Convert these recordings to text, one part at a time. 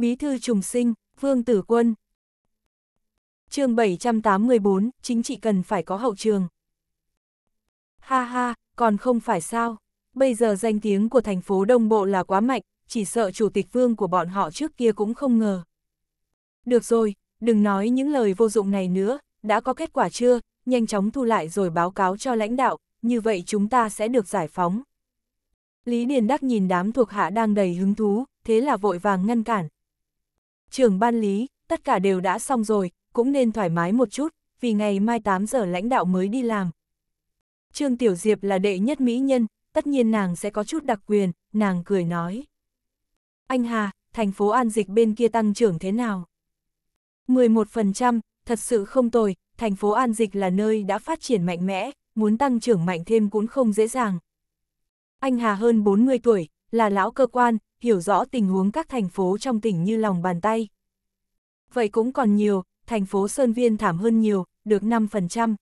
Bí thư trùng sinh, Vương Tử Quân. chương 784, chính trị cần phải có hậu trường. Ha ha, còn không phải sao. Bây giờ danh tiếng của thành phố Đông Bộ là quá mạnh, chỉ sợ chủ tịch vương của bọn họ trước kia cũng không ngờ. Được rồi, đừng nói những lời vô dụng này nữa, đã có kết quả chưa, nhanh chóng thu lại rồi báo cáo cho lãnh đạo, như vậy chúng ta sẽ được giải phóng. Lý Điền Đắc nhìn đám thuộc hạ đang đầy hứng thú, thế là vội vàng ngăn cản, trưởng ban lý, tất cả đều đã xong rồi, cũng nên thoải mái một chút, vì ngày mai 8 giờ lãnh đạo mới đi làm. Trương Tiểu Diệp là đệ nhất mỹ nhân, tất nhiên nàng sẽ có chút đặc quyền, nàng cười nói. Anh Hà, thành phố An Dịch bên kia tăng trưởng thế nào? 11%, thật sự không tồi, thành phố An Dịch là nơi đã phát triển mạnh mẽ, muốn tăng trưởng mạnh thêm cũng không dễ dàng. Anh Hà hơn 40 tuổi, là lão cơ quan, hiểu rõ tình huống các thành phố trong tỉnh như lòng bàn tay. Vậy cũng còn nhiều, thành phố Sơn Viên thảm hơn nhiều, được 5%.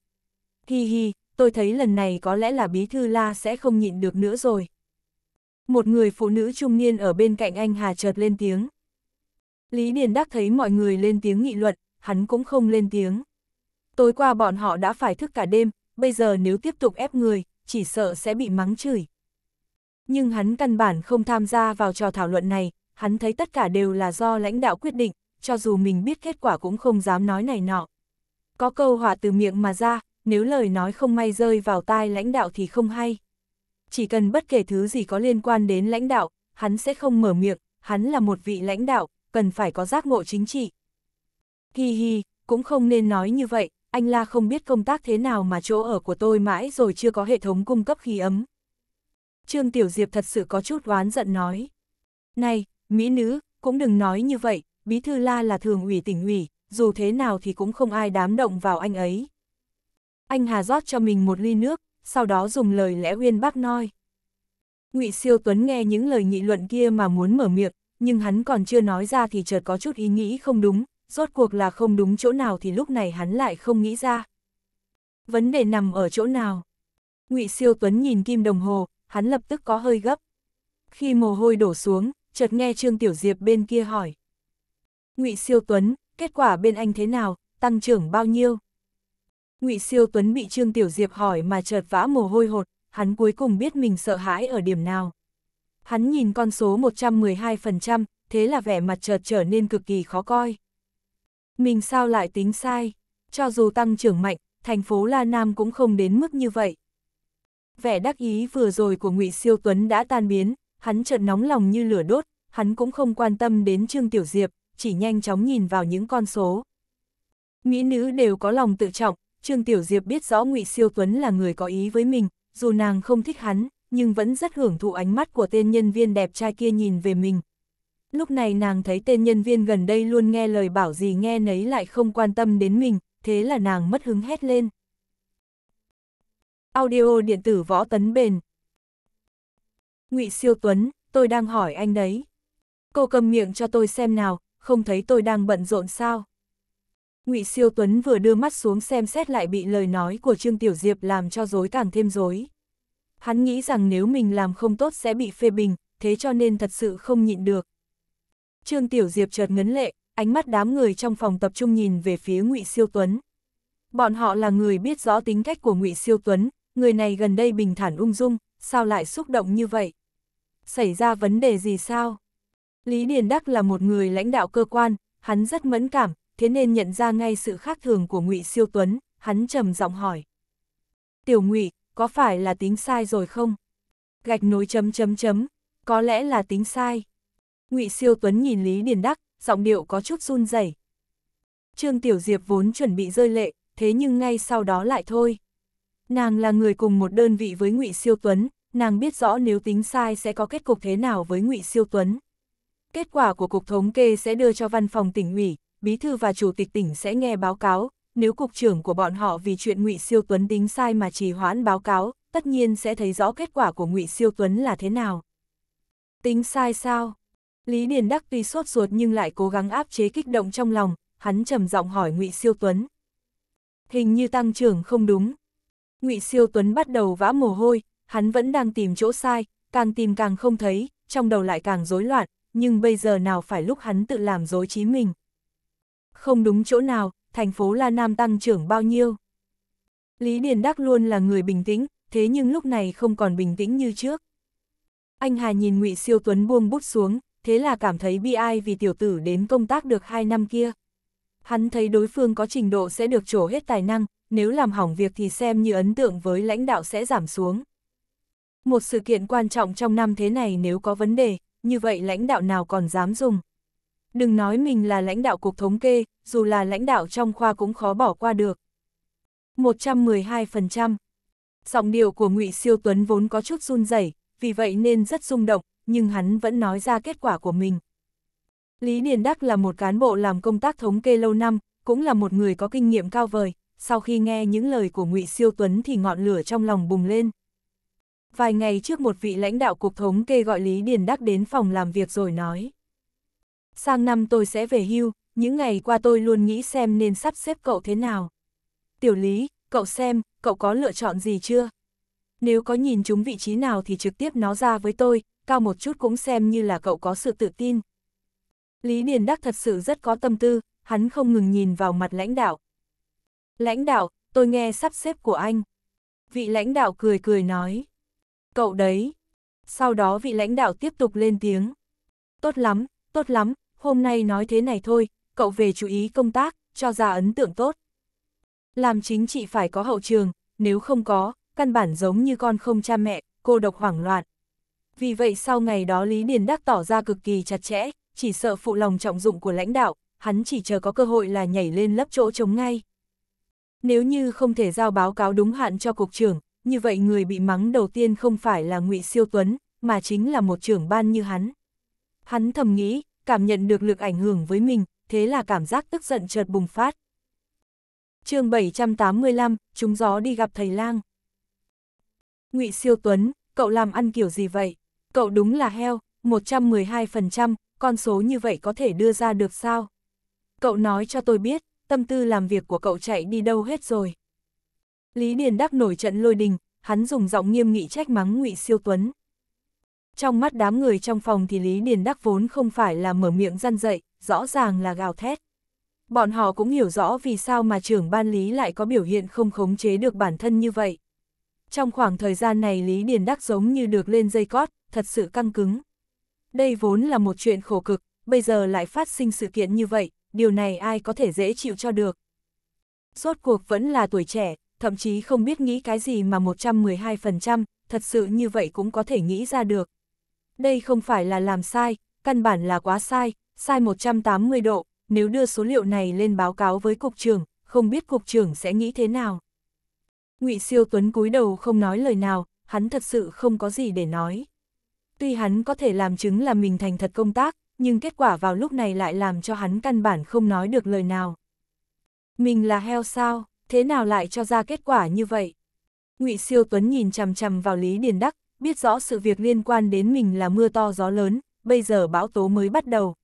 Hi hi, tôi thấy lần này có lẽ là bí thư la sẽ không nhịn được nữa rồi. Một người phụ nữ trung niên ở bên cạnh anh Hà chợt lên tiếng. Lý Điền Đắc thấy mọi người lên tiếng nghị luận, hắn cũng không lên tiếng. Tối qua bọn họ đã phải thức cả đêm, bây giờ nếu tiếp tục ép người, chỉ sợ sẽ bị mắng chửi nhưng hắn căn bản không tham gia vào trò thảo luận này, hắn thấy tất cả đều là do lãnh đạo quyết định, cho dù mình biết kết quả cũng không dám nói này nọ. Có câu hỏa từ miệng mà ra, nếu lời nói không may rơi vào tai lãnh đạo thì không hay. Chỉ cần bất kể thứ gì có liên quan đến lãnh đạo, hắn sẽ không mở miệng, hắn là một vị lãnh đạo, cần phải có giác ngộ chính trị. Hi hi, cũng không nên nói như vậy, anh La không biết công tác thế nào mà chỗ ở của tôi mãi rồi chưa có hệ thống cung cấp khí ấm, Trương Tiểu Diệp thật sự có chút oán giận nói. Này, mỹ nữ, cũng đừng nói như vậy, Bí Thư La là thường ủy tỉnh ủy, dù thế nào thì cũng không ai đám động vào anh ấy. Anh Hà rót cho mình một ly nước, sau đó dùng lời lẽ uyên bác noi. Ngụy Siêu Tuấn nghe những lời nghị luận kia mà muốn mở miệng, nhưng hắn còn chưa nói ra thì chợt có chút ý nghĩ không đúng, rốt cuộc là không đúng chỗ nào thì lúc này hắn lại không nghĩ ra. Vấn đề nằm ở chỗ nào? Ngụy Siêu Tuấn nhìn kim đồng hồ, hắn lập tức có hơi gấp. Khi mồ hôi đổ xuống, chợt nghe Trương Tiểu Diệp bên kia hỏi. ngụy Siêu Tuấn, kết quả bên anh thế nào, tăng trưởng bao nhiêu? ngụy Siêu Tuấn bị Trương Tiểu Diệp hỏi mà chợt vã mồ hôi hột, hắn cuối cùng biết mình sợ hãi ở điểm nào. Hắn nhìn con số 112%, thế là vẻ mặt chợt trở nên cực kỳ khó coi. Mình sao lại tính sai? Cho dù tăng trưởng mạnh, thành phố La Nam cũng không đến mức như vậy vẻ đắc ý vừa rồi của ngụy Siêu Tuấn đã tan biến, hắn chợt nóng lòng như lửa đốt, hắn cũng không quan tâm đến Trương Tiểu Diệp, chỉ nhanh chóng nhìn vào những con số. Mỹ nữ đều có lòng tự trọng, Trương Tiểu Diệp biết rõ ngụy Siêu Tuấn là người có ý với mình, dù nàng không thích hắn, nhưng vẫn rất hưởng thụ ánh mắt của tên nhân viên đẹp trai kia nhìn về mình. Lúc này nàng thấy tên nhân viên gần đây luôn nghe lời bảo gì nghe nấy lại không quan tâm đến mình, thế là nàng mất hứng hét lên. Audio điện tử võ tấn bền. ngụy siêu tuấn, tôi đang hỏi anh đấy. Cô cầm miệng cho tôi xem nào, không thấy tôi đang bận rộn sao. ngụy siêu tuấn vừa đưa mắt xuống xem xét lại bị lời nói của Trương Tiểu Diệp làm cho rối càng thêm rối. Hắn nghĩ rằng nếu mình làm không tốt sẽ bị phê bình, thế cho nên thật sự không nhịn được. Trương Tiểu Diệp chợt ngấn lệ, ánh mắt đám người trong phòng tập trung nhìn về phía ngụy siêu tuấn. Bọn họ là người biết rõ tính cách của ngụy siêu tuấn, người này gần đây bình thản ung dung, sao lại xúc động như vậy? Xảy ra vấn đề gì sao? Lý Điền Đắc là một người lãnh đạo cơ quan, hắn rất mẫn cảm, thế nên nhận ra ngay sự khác thường của Ngụy Siêu Tuấn, hắn trầm giọng hỏi. Tiểu Ngụy, có phải là tính sai rồi không? Gạch nối chấm chấm chấm, có lẽ là tính sai. Ngụy Siêu Tuấn nhìn Lý Điền Đắc, giọng điệu có chút run rẩy. Trương Tiểu Diệp vốn chuẩn bị rơi lệ, thế nhưng ngay sau đó lại thôi. Nàng là người cùng một đơn vị với ngụy Siêu Tuấn, nàng biết rõ nếu tính sai sẽ có kết cục thế nào với ngụy Siêu Tuấn. Kết quả của Cục Thống kê sẽ đưa cho văn phòng tỉnh ủy, bí thư và chủ tịch tỉnh sẽ nghe báo cáo, nếu cục trưởng của bọn họ vì chuyện ngụy Siêu Tuấn tính sai mà trì hoãn báo cáo, tất nhiên sẽ thấy rõ kết quả của ngụy Siêu Tuấn là thế nào. Tính sai sao? Lý Điền Đắc tuy sốt ruột nhưng lại cố gắng áp chế kích động trong lòng, hắn trầm giọng hỏi ngụy Siêu Tuấn. Hình như tăng trưởng không đúng. Ngụy Siêu Tuấn bắt đầu vã mồ hôi, hắn vẫn đang tìm chỗ sai, càng tìm càng không thấy, trong đầu lại càng rối loạn, nhưng bây giờ nào phải lúc hắn tự làm dối trí mình. Không đúng chỗ nào, thành phố La Nam tăng trưởng bao nhiêu. Lý Điền Đắc luôn là người bình tĩnh, thế nhưng lúc này không còn bình tĩnh như trước. Anh Hà nhìn Ngụy Siêu Tuấn buông bút xuống, thế là cảm thấy bi ai vì tiểu tử đến công tác được 2 năm kia. Hắn thấy đối phương có trình độ sẽ được trổ hết tài năng, nếu làm hỏng việc thì xem như ấn tượng với lãnh đạo sẽ giảm xuống. Một sự kiện quan trọng trong năm thế này nếu có vấn đề, như vậy lãnh đạo nào còn dám dùng. Đừng nói mình là lãnh đạo cục thống kê, dù là lãnh đạo trong khoa cũng khó bỏ qua được. 112% Giọng điệu của ngụy Siêu Tuấn vốn có chút run rẩy, vì vậy nên rất rung động, nhưng hắn vẫn nói ra kết quả của mình. Lý Điền Đắc là một cán bộ làm công tác thống kê lâu năm, cũng là một người có kinh nghiệm cao vời, sau khi nghe những lời của ngụy Siêu Tuấn thì ngọn lửa trong lòng bùng lên. Vài ngày trước một vị lãnh đạo cục thống kê gọi Lý Điền Đắc đến phòng làm việc rồi nói. Sang năm tôi sẽ về hưu, những ngày qua tôi luôn nghĩ xem nên sắp xếp cậu thế nào. Tiểu Lý, cậu xem, cậu có lựa chọn gì chưa? Nếu có nhìn chúng vị trí nào thì trực tiếp nó ra với tôi, cao một chút cũng xem như là cậu có sự tự tin. Lý Điền Đắc thật sự rất có tâm tư, hắn không ngừng nhìn vào mặt lãnh đạo, Lãnh đạo, tôi nghe sắp xếp của anh. Vị lãnh đạo cười cười nói. Cậu đấy. Sau đó vị lãnh đạo tiếp tục lên tiếng. Tốt lắm, tốt lắm, hôm nay nói thế này thôi, cậu về chú ý công tác, cho ra ấn tượng tốt. Làm chính trị phải có hậu trường, nếu không có, căn bản giống như con không cha mẹ, cô độc hoảng loạn. Vì vậy sau ngày đó Lý Điền Đắc tỏ ra cực kỳ chặt chẽ, chỉ sợ phụ lòng trọng dụng của lãnh đạo, hắn chỉ chờ có cơ hội là nhảy lên lấp chỗ chống ngay. Nếu như không thể giao báo cáo đúng hạn cho cục trưởng, như vậy người bị mắng đầu tiên không phải là ngụy Siêu Tuấn, mà chính là một trưởng ban như hắn. Hắn thầm nghĩ, cảm nhận được lực ảnh hưởng với mình, thế là cảm giác tức giận chợt bùng phát. chương 785, chúng gió đi gặp thầy lang. ngụy Siêu Tuấn, cậu làm ăn kiểu gì vậy? Cậu đúng là heo, 112%, con số như vậy có thể đưa ra được sao? Cậu nói cho tôi biết, tâm tư làm việc của cậu chạy đi đâu hết rồi. Lý Điền đắc nổi trận lôi đình, hắn dùng giọng nghiêm nghị trách mắng ngụy Siêu Tuấn. Trong mắt đám người trong phòng thì Lý Điền đắc vốn không phải là mở miệng răn dậy, rõ ràng là gào thét. Bọn họ cũng hiểu rõ vì sao mà trưởng ban lý lại có biểu hiện không khống chế được bản thân như vậy. Trong khoảng thời gian này Lý Điền Đắc giống như được lên dây cót, thật sự căng cứng. Đây vốn là một chuyện khổ cực, bây giờ lại phát sinh sự kiện như vậy, điều này ai có thể dễ chịu cho được. Rốt cuộc vẫn là tuổi trẻ, thậm chí không biết nghĩ cái gì mà 112%, thật sự như vậy cũng có thể nghĩ ra được. Đây không phải là làm sai, căn bản là quá sai, sai 180 độ, nếu đưa số liệu này lên báo cáo với cục trưởng, không biết cục trưởng sẽ nghĩ thế nào. Ngụy Siêu Tuấn cúi đầu không nói lời nào, hắn thật sự không có gì để nói. Tuy hắn có thể làm chứng là mình thành thật công tác, nhưng kết quả vào lúc này lại làm cho hắn căn bản không nói được lời nào. Mình là heo sao, thế nào lại cho ra kết quả như vậy? ngụy Siêu Tuấn nhìn chằm chằm vào Lý Điền Đắc, biết rõ sự việc liên quan đến mình là mưa to gió lớn, bây giờ bão tố mới bắt đầu.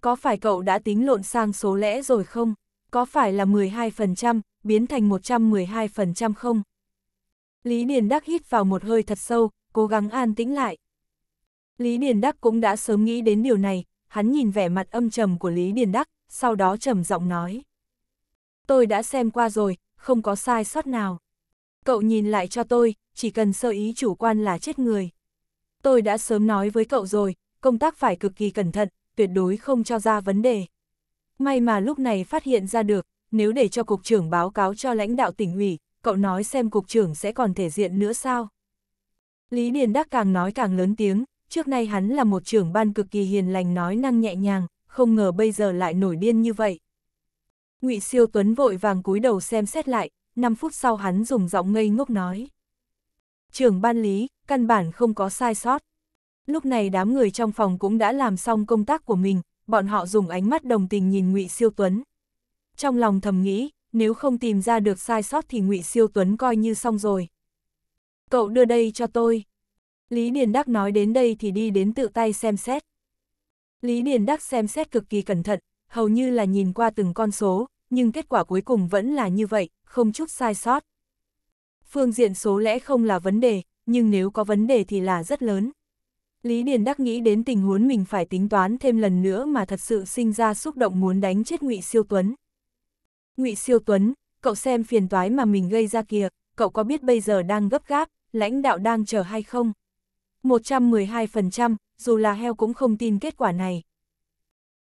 Có phải cậu đã tính lộn sang số lẽ rồi không? Có phải là 12%, biến thành 112% không? Lý Điền Đắc hít vào một hơi thật sâu, cố gắng an tĩnh lại. Lý Điền Đắc cũng đã sớm nghĩ đến điều này, hắn nhìn vẻ mặt âm trầm của Lý Điền Đắc, sau đó trầm giọng nói. Tôi đã xem qua rồi, không có sai sót nào. Cậu nhìn lại cho tôi, chỉ cần sơ ý chủ quan là chết người. Tôi đã sớm nói với cậu rồi, công tác phải cực kỳ cẩn thận, tuyệt đối không cho ra vấn đề. May mà lúc này phát hiện ra được, nếu để cho cục trưởng báo cáo cho lãnh đạo tỉnh ủy, cậu nói xem cục trưởng sẽ còn thể diện nữa sao? Lý Điền Đắc càng nói càng lớn tiếng, trước nay hắn là một trưởng ban cực kỳ hiền lành nói năng nhẹ nhàng, không ngờ bây giờ lại nổi điên như vậy. ngụy Siêu Tuấn vội vàng cúi đầu xem xét lại, 5 phút sau hắn dùng giọng ngây ngốc nói. Trưởng ban lý, căn bản không có sai sót. Lúc này đám người trong phòng cũng đã làm xong công tác của mình, bọn họ dùng ánh mắt đồng tình nhìn ngụy Siêu Tuấn. Trong lòng thầm nghĩ, nếu không tìm ra được sai sót thì ngụy Siêu Tuấn coi như xong rồi. Cậu đưa đây cho tôi, Lý Điền Đắc nói đến đây thì đi đến tự tay xem xét. Lý Điền Đắc xem xét cực kỳ cẩn thận, hầu như là nhìn qua từng con số, nhưng kết quả cuối cùng vẫn là như vậy, không chút sai sót. Phương diện số lẽ không là vấn đề, nhưng nếu có vấn đề thì là rất lớn. Lý Điền Đắc nghĩ đến tình huống mình phải tính toán thêm lần nữa mà thật sự sinh ra xúc động muốn đánh chết Ngụy Siêu Tuấn. Ngụy Siêu Tuấn, cậu xem phiền toái mà mình gây ra kìa, cậu có biết bây giờ đang gấp gáp, lãnh đạo đang chờ hay không? 112%, dù là heo cũng không tin kết quả này.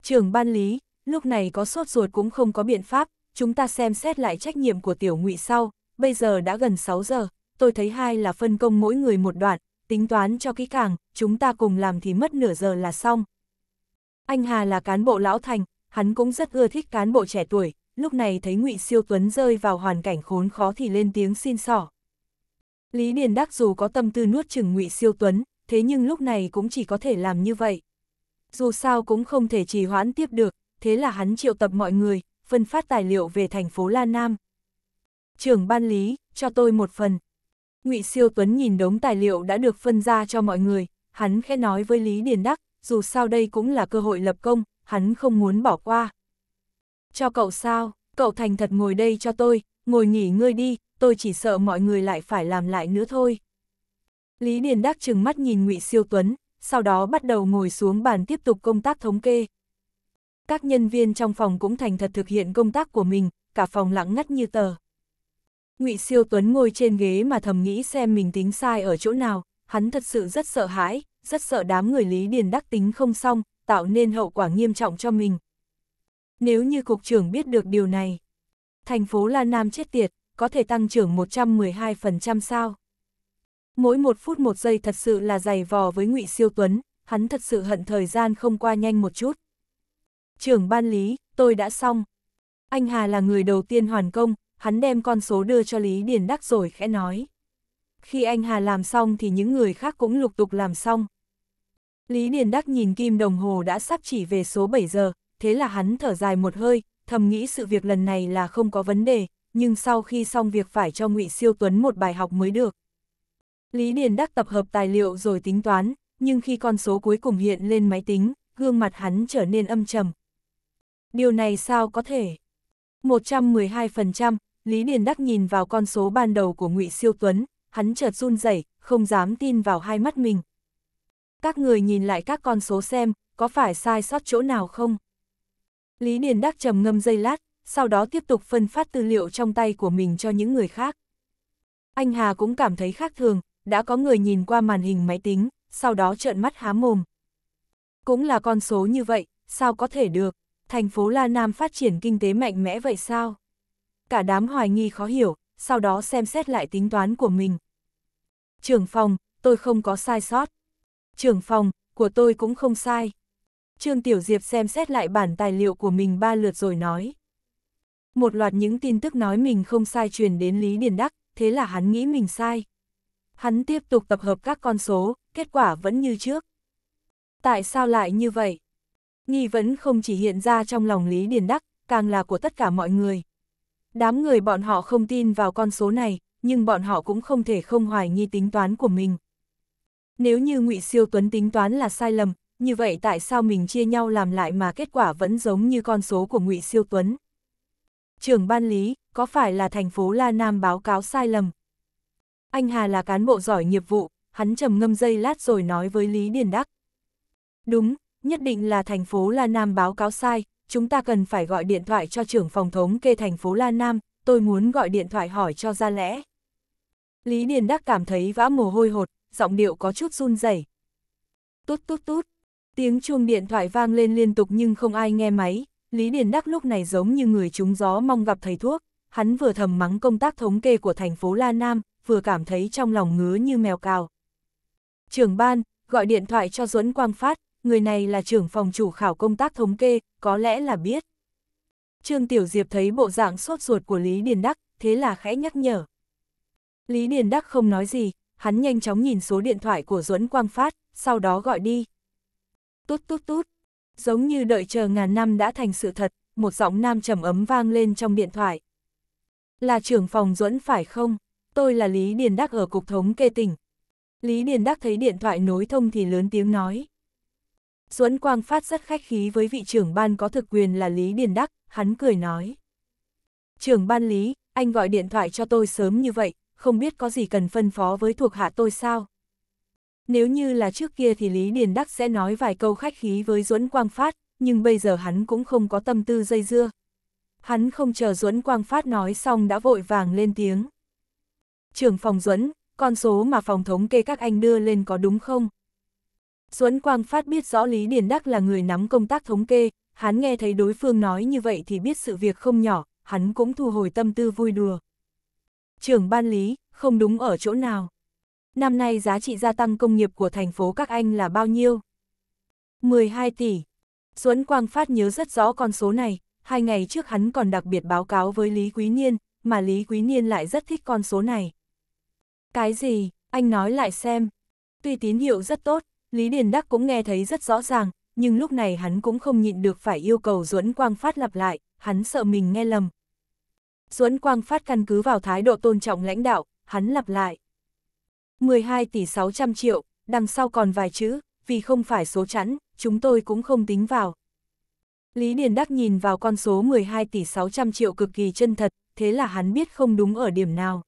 Trưởng ban lý, lúc này có sốt ruột cũng không có biện pháp, chúng ta xem xét lại trách nhiệm của tiểu ngụy sau, bây giờ đã gần 6 giờ, tôi thấy hai là phân công mỗi người một đoạn, tính toán cho kỹ càng, chúng ta cùng làm thì mất nửa giờ là xong. Anh Hà là cán bộ lão thành, hắn cũng rất ưa thích cán bộ trẻ tuổi, lúc này thấy ngụy Siêu Tuấn rơi vào hoàn cảnh khốn khó thì lên tiếng xin sỏ. Lý Điền Đắc dù có tâm tư nuốt chừng ngụy Siêu Tuấn, thế nhưng lúc này cũng chỉ có thể làm như vậy. Dù sao cũng không thể trì hoãn tiếp được, thế là hắn triệu tập mọi người, phân phát tài liệu về thành phố La Nam. Trưởng ban lý, cho tôi một phần. ngụy Siêu Tuấn nhìn đống tài liệu đã được phân ra cho mọi người, hắn khẽ nói với Lý Điền Đắc, dù sao đây cũng là cơ hội lập công, hắn không muốn bỏ qua. Cho cậu sao, cậu thành thật ngồi đây cho tôi, ngồi nghỉ ngơi đi, tôi chỉ sợ mọi người lại phải làm lại nữa thôi. Lý Điền Đắc chừng mắt nhìn Ngụy Siêu Tuấn, sau đó bắt đầu ngồi xuống bàn tiếp tục công tác thống kê. Các nhân viên trong phòng cũng thành thật thực hiện công tác của mình, cả phòng lặng ngắt như tờ. Ngụy Siêu Tuấn ngồi trên ghế mà thầm nghĩ xem mình tính sai ở chỗ nào, hắn thật sự rất sợ hãi, rất sợ đám người Lý Điền Đắc tính không xong, tạo nên hậu quả nghiêm trọng cho mình. Nếu như cục trưởng biết được điều này, thành phố La Nam chết tiệt, có thể tăng trưởng 112% sao? Mỗi một phút một giây thật sự là dày vò với ngụy Siêu Tuấn, hắn thật sự hận thời gian không qua nhanh một chút. Trưởng ban lý, tôi đã xong. Anh Hà là người đầu tiên hoàn công, hắn đem con số đưa cho Lý Điền Đắc rồi khẽ nói. Khi anh Hà làm xong thì những người khác cũng lục tục làm xong. Lý Điền Đắc nhìn kim đồng hồ đã sắp chỉ về số 7 giờ, thế là hắn thở dài một hơi, thầm nghĩ sự việc lần này là không có vấn đề, nhưng sau khi xong việc phải cho ngụy Siêu Tuấn một bài học mới được. Lý Điền Đắc tập hợp tài liệu rồi tính toán, nhưng khi con số cuối cùng hiện lên máy tính, gương mặt hắn trở nên âm trầm. Điều này sao có thể? 112%, Lý Điền Đắc nhìn vào con số ban đầu của ngụy Siêu Tuấn, hắn chợt run rẩy, không dám tin vào hai mắt mình. Các người nhìn lại các con số xem, có phải sai sót chỗ nào không? Lý Điền Đắc trầm ngâm giây lát, sau đó tiếp tục phân phát tư liệu trong tay của mình cho những người khác. Anh Hà cũng cảm thấy khác thường, đã có người nhìn qua màn hình máy tính, sau đó trợn mắt há mồm. Cũng là con số như vậy, sao có thể được, thành phố La Nam phát triển kinh tế mạnh mẽ vậy sao? Cả đám hoài nghi khó hiểu, sau đó xem xét lại tính toán của mình. Trưởng phòng, tôi không có sai sót. Trưởng phòng, của tôi cũng không sai. Trương Tiểu Diệp xem xét lại bản tài liệu của mình ba lượt rồi nói. Một loạt những tin tức nói mình không sai truyền đến Lý Điền Đắc, thế là hắn nghĩ mình sai. Hắn tiếp tục tập hợp các con số, kết quả vẫn như trước. Tại sao lại như vậy? Nghi vấn không chỉ hiện ra trong lòng Lý Điền Đắc, càng là của tất cả mọi người. Đám người bọn họ không tin vào con số này, nhưng bọn họ cũng không thể không hoài nghi tính toán của mình. Nếu như ngụy Siêu Tuấn tính toán là sai lầm, như vậy tại sao mình chia nhau làm lại mà kết quả vẫn giống như con số của ngụy Siêu Tuấn? Trưởng ban lý, có phải là thành phố La Nam báo cáo sai lầm, anh Hà là cán bộ giỏi nghiệp vụ, hắn trầm ngâm dây lát rồi nói với Lý Điền Đắc. Đúng, nhất định là thành phố La Nam báo cáo sai, chúng ta cần phải gọi điện thoại cho trưởng phòng thống kê thành phố La Nam, tôi muốn gọi điện thoại hỏi cho ra lẽ. Lý Điền Đắc cảm thấy vã mồ hôi hột, giọng điệu có chút run rẩy. Tút tút tút, tiếng chuông điện thoại vang lên liên tục nhưng không ai nghe máy, Lý Điền Đắc lúc này giống như người trúng gió mong gặp thầy thuốc, hắn vừa thầm mắng công tác thống kê của thành phố La Nam, vừa cảm thấy trong lòng ngứa như mèo cào. Trưởng ban, gọi điện thoại cho Duẫn Quang Phát, người này là trưởng phòng chủ khảo công tác thống kê, có lẽ là biết. Trương Tiểu Diệp thấy bộ dạng sốt ruột của Lý Điền Đắc, thế là khẽ nhắc nhở. Lý Điền Đắc không nói gì, hắn nhanh chóng nhìn số điện thoại của Duẫn Quang Phát, sau đó gọi đi. Tút tút tút, giống như đợi chờ ngàn năm đã thành sự thật, một giọng nam trầm ấm vang lên trong điện thoại. Là trưởng phòng Duẫn phải không? tôi là Lý Điền Đắc ở Cục Thống Kê tỉnh. Lý Điền Đắc thấy điện thoại nối thông thì lớn tiếng nói. Duẫn Quang Phát rất khách khí với vị trưởng ban có thực quyền là Lý Điền Đắc, hắn cười nói. Trưởng ban Lý, anh gọi điện thoại cho tôi sớm như vậy, không biết có gì cần phân phó với thuộc hạ tôi sao? Nếu như là trước kia thì Lý Điền Đắc sẽ nói vài câu khách khí với Duẫn Quang Phát, nhưng bây giờ hắn cũng không có tâm tư dây dưa. Hắn không chờ Duẫn Quang Phát nói xong đã vội vàng lên tiếng trưởng phòng Duẫn, con số mà phòng thống kê các anh đưa lên có đúng không? Duẫn Quang Phát biết rõ Lý Điền Đắc là người nắm công tác thống kê, hắn nghe thấy đối phương nói như vậy thì biết sự việc không nhỏ, hắn cũng thu hồi tâm tư vui đùa. Trưởng ban lý, không đúng ở chỗ nào. Năm nay giá trị gia tăng công nghiệp của thành phố các anh là bao nhiêu? 12 tỷ. Duẫn Quang Phát nhớ rất rõ con số này, hai ngày trước hắn còn đặc biệt báo cáo với Lý Quý Niên, mà Lý Quý Niên lại rất thích con số này. Cái gì, anh nói lại xem. Tuy tín hiệu rất tốt, Lý Điền Đắc cũng nghe thấy rất rõ ràng, nhưng lúc này hắn cũng không nhịn được phải yêu cầu Duẫn Quang Phát lặp lại, hắn sợ mình nghe lầm. Duẫn Quang Phát căn cứ vào thái độ tôn trọng lãnh đạo, hắn lặp lại. 12 tỷ 600 triệu, đằng sau còn vài chữ, vì không phải số chẵn, chúng tôi cũng không tính vào. Lý Điền Đắc nhìn vào con số 12 tỷ 600 triệu cực kỳ chân thật, thế là hắn biết không đúng ở điểm nào.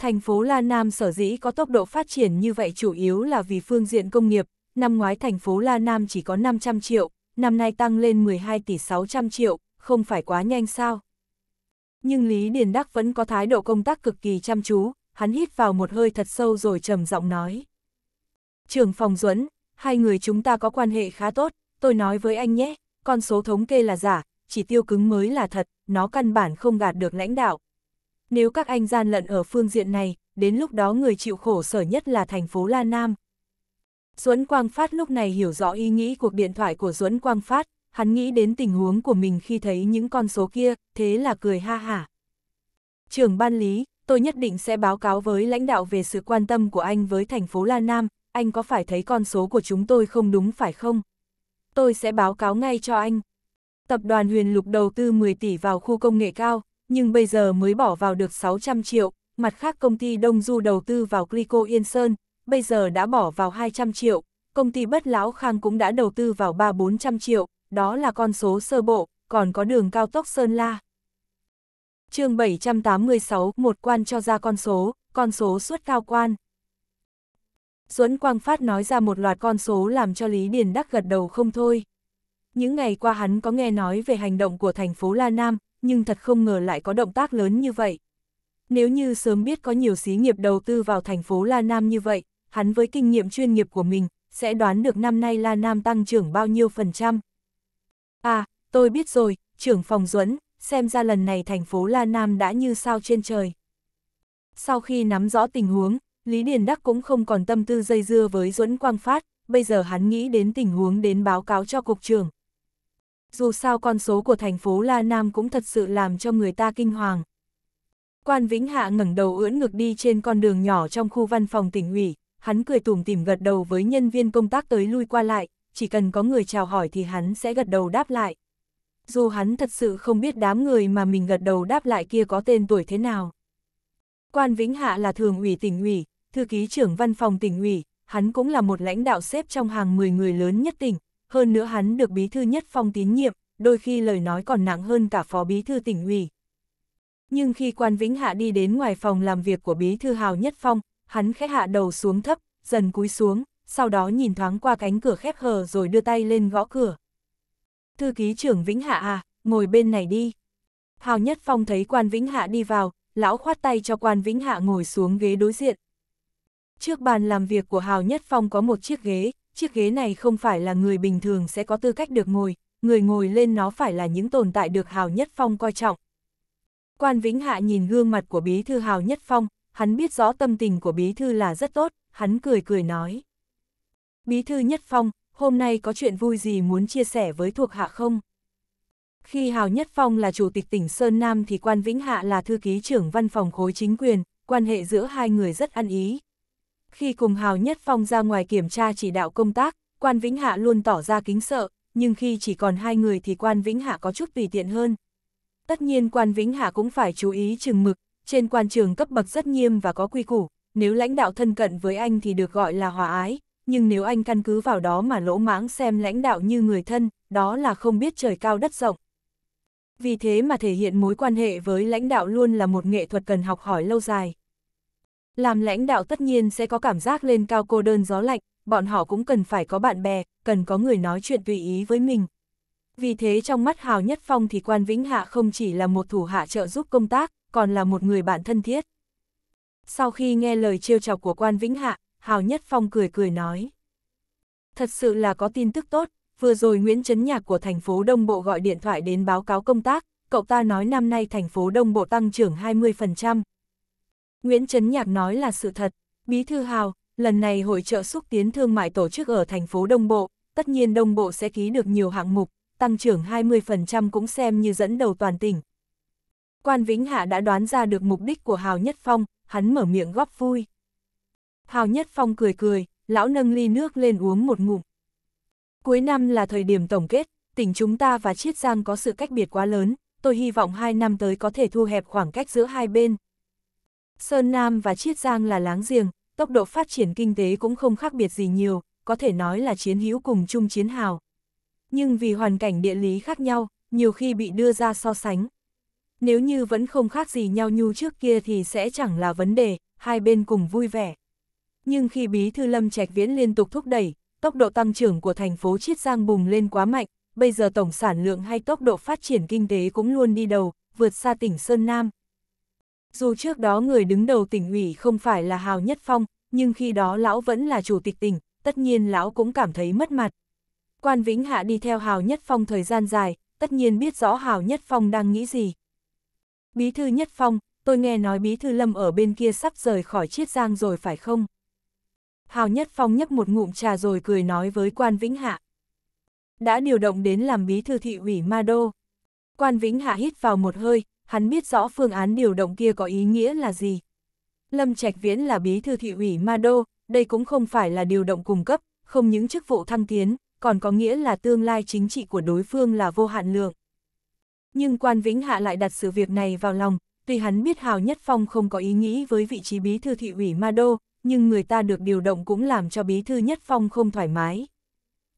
Thành phố La Nam sở dĩ có tốc độ phát triển như vậy chủ yếu là vì phương diện công nghiệp, năm ngoái thành phố La Nam chỉ có 500 triệu, năm nay tăng lên 12 tỷ 600 triệu, không phải quá nhanh sao. Nhưng Lý Điền Đắc vẫn có thái độ công tác cực kỳ chăm chú, hắn hít vào một hơi thật sâu rồi trầm giọng nói. Trường phòng Duẫn, hai người chúng ta có quan hệ khá tốt, tôi nói với anh nhé, con số thống kê là giả, chỉ tiêu cứng mới là thật, nó căn bản không gạt được lãnh đạo. Nếu các anh gian lận ở phương diện này, đến lúc đó người chịu khổ sở nhất là thành phố La Nam. Duẫn Quang Phát lúc này hiểu rõ ý nghĩ cuộc điện thoại của Duẫn Quang Phát, hắn nghĩ đến tình huống của mình khi thấy những con số kia, thế là cười ha hả. Trưởng ban lý, tôi nhất định sẽ báo cáo với lãnh đạo về sự quan tâm của anh với thành phố La Nam, anh có phải thấy con số của chúng tôi không đúng phải không? Tôi sẽ báo cáo ngay cho anh. Tập đoàn Huyền Lục đầu tư 10 tỷ vào khu công nghệ cao, nhưng bây giờ mới bỏ vào được 600 triệu, mặt khác công ty Đông Du đầu tư vào Glico Yên Sơn, bây giờ đã bỏ vào 200 triệu, công ty Bất Lão Khang cũng đã đầu tư vào 3-400 triệu, đó là con số sơ bộ, còn có đường cao tốc Sơn La. chương 786, một quan cho ra con số, con số suốt cao quan. Duẫn Quang Phát nói ra một loạt con số làm cho Lý Điền Đắc gật đầu không thôi. Những ngày qua hắn có nghe nói về hành động của thành phố La Nam, nhưng thật không ngờ lại có động tác lớn như vậy. Nếu như sớm biết có nhiều xí nghiệp đầu tư vào thành phố La Nam như vậy, hắn với kinh nghiệm chuyên nghiệp của mình, sẽ đoán được năm nay La Nam tăng trưởng bao nhiêu phần trăm. À, tôi biết rồi, trưởng phòng Duẫn, xem ra lần này thành phố La Nam đã như sao trên trời. Sau khi nắm rõ tình huống, Lý Điền Đắc cũng không còn tâm tư dây dưa với Duẫn Quang Phát, bây giờ hắn nghĩ đến tình huống đến báo cáo cho cục trưởng dù sao con số của thành phố La Nam cũng thật sự làm cho người ta kinh hoàng. Quan Vĩnh Hạ ngẩng đầu ưỡn ngực đi trên con đường nhỏ trong khu văn phòng tỉnh ủy, hắn cười tủm tỉm gật đầu với nhân viên công tác tới lui qua lại, chỉ cần có người chào hỏi thì hắn sẽ gật đầu đáp lại. Dù hắn thật sự không biết đám người mà mình gật đầu đáp lại kia có tên tuổi thế nào. Quan Vĩnh Hạ là thường ủy tỉnh ủy, thư ký trưởng văn phòng tỉnh ủy, hắn cũng là một lãnh đạo xếp trong hàng 10 người lớn nhất tỉnh, hơn nữa hắn được bí thư nhất phong tín nhiệm, đôi khi lời nói còn nặng hơn cả phó bí thư tỉnh ủy. Nhưng khi quan Vĩnh Hạ đi đến ngoài phòng làm việc của bí thư hào nhất phong, hắn khẽ hạ đầu xuống thấp, dần cúi xuống, sau đó nhìn thoáng qua cánh cửa khép hờ rồi đưa tay lên gõ cửa. Thư ký trưởng Vĩnh Hạ à, ngồi bên này đi. Hào Nhất Phong thấy quan Vĩnh Hạ đi vào, lão khoát tay cho quan Vĩnh Hạ ngồi xuống ghế đối diện. Trước bàn làm việc của Hào Nhất Phong có một chiếc ghế, chiếc ghế này không phải là người bình thường sẽ có tư cách được ngồi, người ngồi lên nó phải là những tồn tại được Hào Nhất Phong coi trọng. Quan Vĩnh Hạ nhìn gương mặt của bí thư Hào Nhất Phong, hắn biết rõ tâm tình của bí thư là rất tốt, hắn cười cười nói. Bí thư Nhất Phong, hôm nay có chuyện vui gì muốn chia sẻ với thuộc hạ không? Khi Hào Nhất Phong là chủ tịch tỉnh Sơn Nam thì Quan Vĩnh Hạ là thư ký trưởng văn phòng khối chính quyền, quan hệ giữa hai người rất ăn ý, khi cùng Hào Nhất Phong ra ngoài kiểm tra chỉ đạo công tác, Quan Vĩnh Hạ luôn tỏ ra kính sợ, nhưng khi chỉ còn hai người thì Quan Vĩnh Hạ có chút tùy tiện hơn. Tất nhiên Quan Vĩnh Hạ cũng phải chú ý chừng mực, trên quan trường cấp bậc rất nghiêm và có quy củ, nếu lãnh đạo thân cận với anh thì được gọi là hòa ái, nhưng nếu anh căn cứ vào đó mà lỗ mãng xem lãnh đạo như người thân, đó là không biết trời cao đất rộng. Vì thế mà thể hiện mối quan hệ với lãnh đạo luôn là một nghệ thuật cần học hỏi lâu dài. Làm lãnh đạo tất nhiên sẽ có cảm giác lên cao cô đơn gió lạnh, bọn họ cũng cần phải có bạn bè, cần có người nói chuyện tùy ý với mình. Vì thế trong mắt Hào Nhất Phong thì Quan Vĩnh Hạ không chỉ là một thủ hạ trợ giúp công tác, còn là một người bạn thân thiết. Sau khi nghe lời trêu chọc của Quan Vĩnh Hạ, Hào Nhất Phong cười cười nói. Thật sự là có tin tức tốt, vừa rồi Nguyễn Trấn Nhạc của thành phố Đông Bộ gọi điện thoại đến báo cáo công tác, cậu ta nói năm nay thành phố Đông Bộ tăng trưởng 20%. Nguyễn Trấn Nhạc nói là sự thật. Bí thư Hào, lần này hội trợ xúc tiến thương mại tổ chức ở thành phố Đông Bộ, tất nhiên Đông Bộ sẽ ký được nhiều hạng mục, tăng trưởng 20% cũng xem như dẫn đầu toàn tỉnh. Quan Vĩnh Hạ đã đoán ra được mục đích của Hào Nhất Phong, hắn mở miệng góp vui. Hào Nhất Phong cười cười, lão nâng ly nước lên uống một ngụm. Cuối năm là thời điểm tổng kết, tỉnh chúng ta và Chiết Giang có sự cách biệt quá lớn, tôi hy vọng hai năm tới có thể thu hẹp khoảng cách giữa hai bên. Sơn Nam và Chiết Giang là láng giềng, tốc độ phát triển kinh tế cũng không khác biệt gì nhiều, có thể nói là chiến hữu cùng chung chiến hào. Nhưng vì hoàn cảnh địa lý khác nhau, nhiều khi bị đưa ra so sánh. Nếu như vẫn không khác gì nhau như trước kia thì sẽ chẳng là vấn đề, hai bên cùng vui vẻ. Nhưng khi Bí Thư Lâm Trạch Viễn liên tục thúc đẩy, tốc độ tăng trưởng của thành phố Chiết Giang bùng lên quá mạnh, bây giờ tổng sản lượng hay tốc độ phát triển kinh tế cũng luôn đi đầu, vượt xa tỉnh Sơn Nam. Dù trước đó người đứng đầu tỉnh ủy không phải là Hào Nhất Phong, nhưng khi đó lão vẫn là chủ tịch tỉnh, tất nhiên lão cũng cảm thấy mất mặt. Quan Vĩnh Hạ đi theo Hào Nhất Phong thời gian dài, tất nhiên biết rõ Hào Nhất Phong đang nghĩ gì. Bí thư Nhất Phong, tôi nghe nói Bí thư Lâm ở bên kia sắp rời khỏi Chiết Giang rồi phải không? Hào Nhất Phong nhấp một ngụm trà rồi cười nói với Quan Vĩnh Hạ. Đã điều động đến làm Bí thư thị ủy Ma Đô. Quan Vĩnh Hạ hít vào một hơi, hắn biết rõ phương án điều động kia có ý nghĩa là gì. Lâm Trạch Viễn là bí thư thị ủy Ma đây cũng không phải là điều động cung cấp, không những chức vụ thăng tiến, còn có nghĩa là tương lai chính trị của đối phương là vô hạn lượng. Nhưng quan Vĩnh Hạ lại đặt sự việc này vào lòng, tuy hắn biết Hào Nhất Phong không có ý nghĩ với vị trí bí thư thị ủy Ma nhưng người ta được điều động cũng làm cho bí thư Nhất Phong không thoải mái.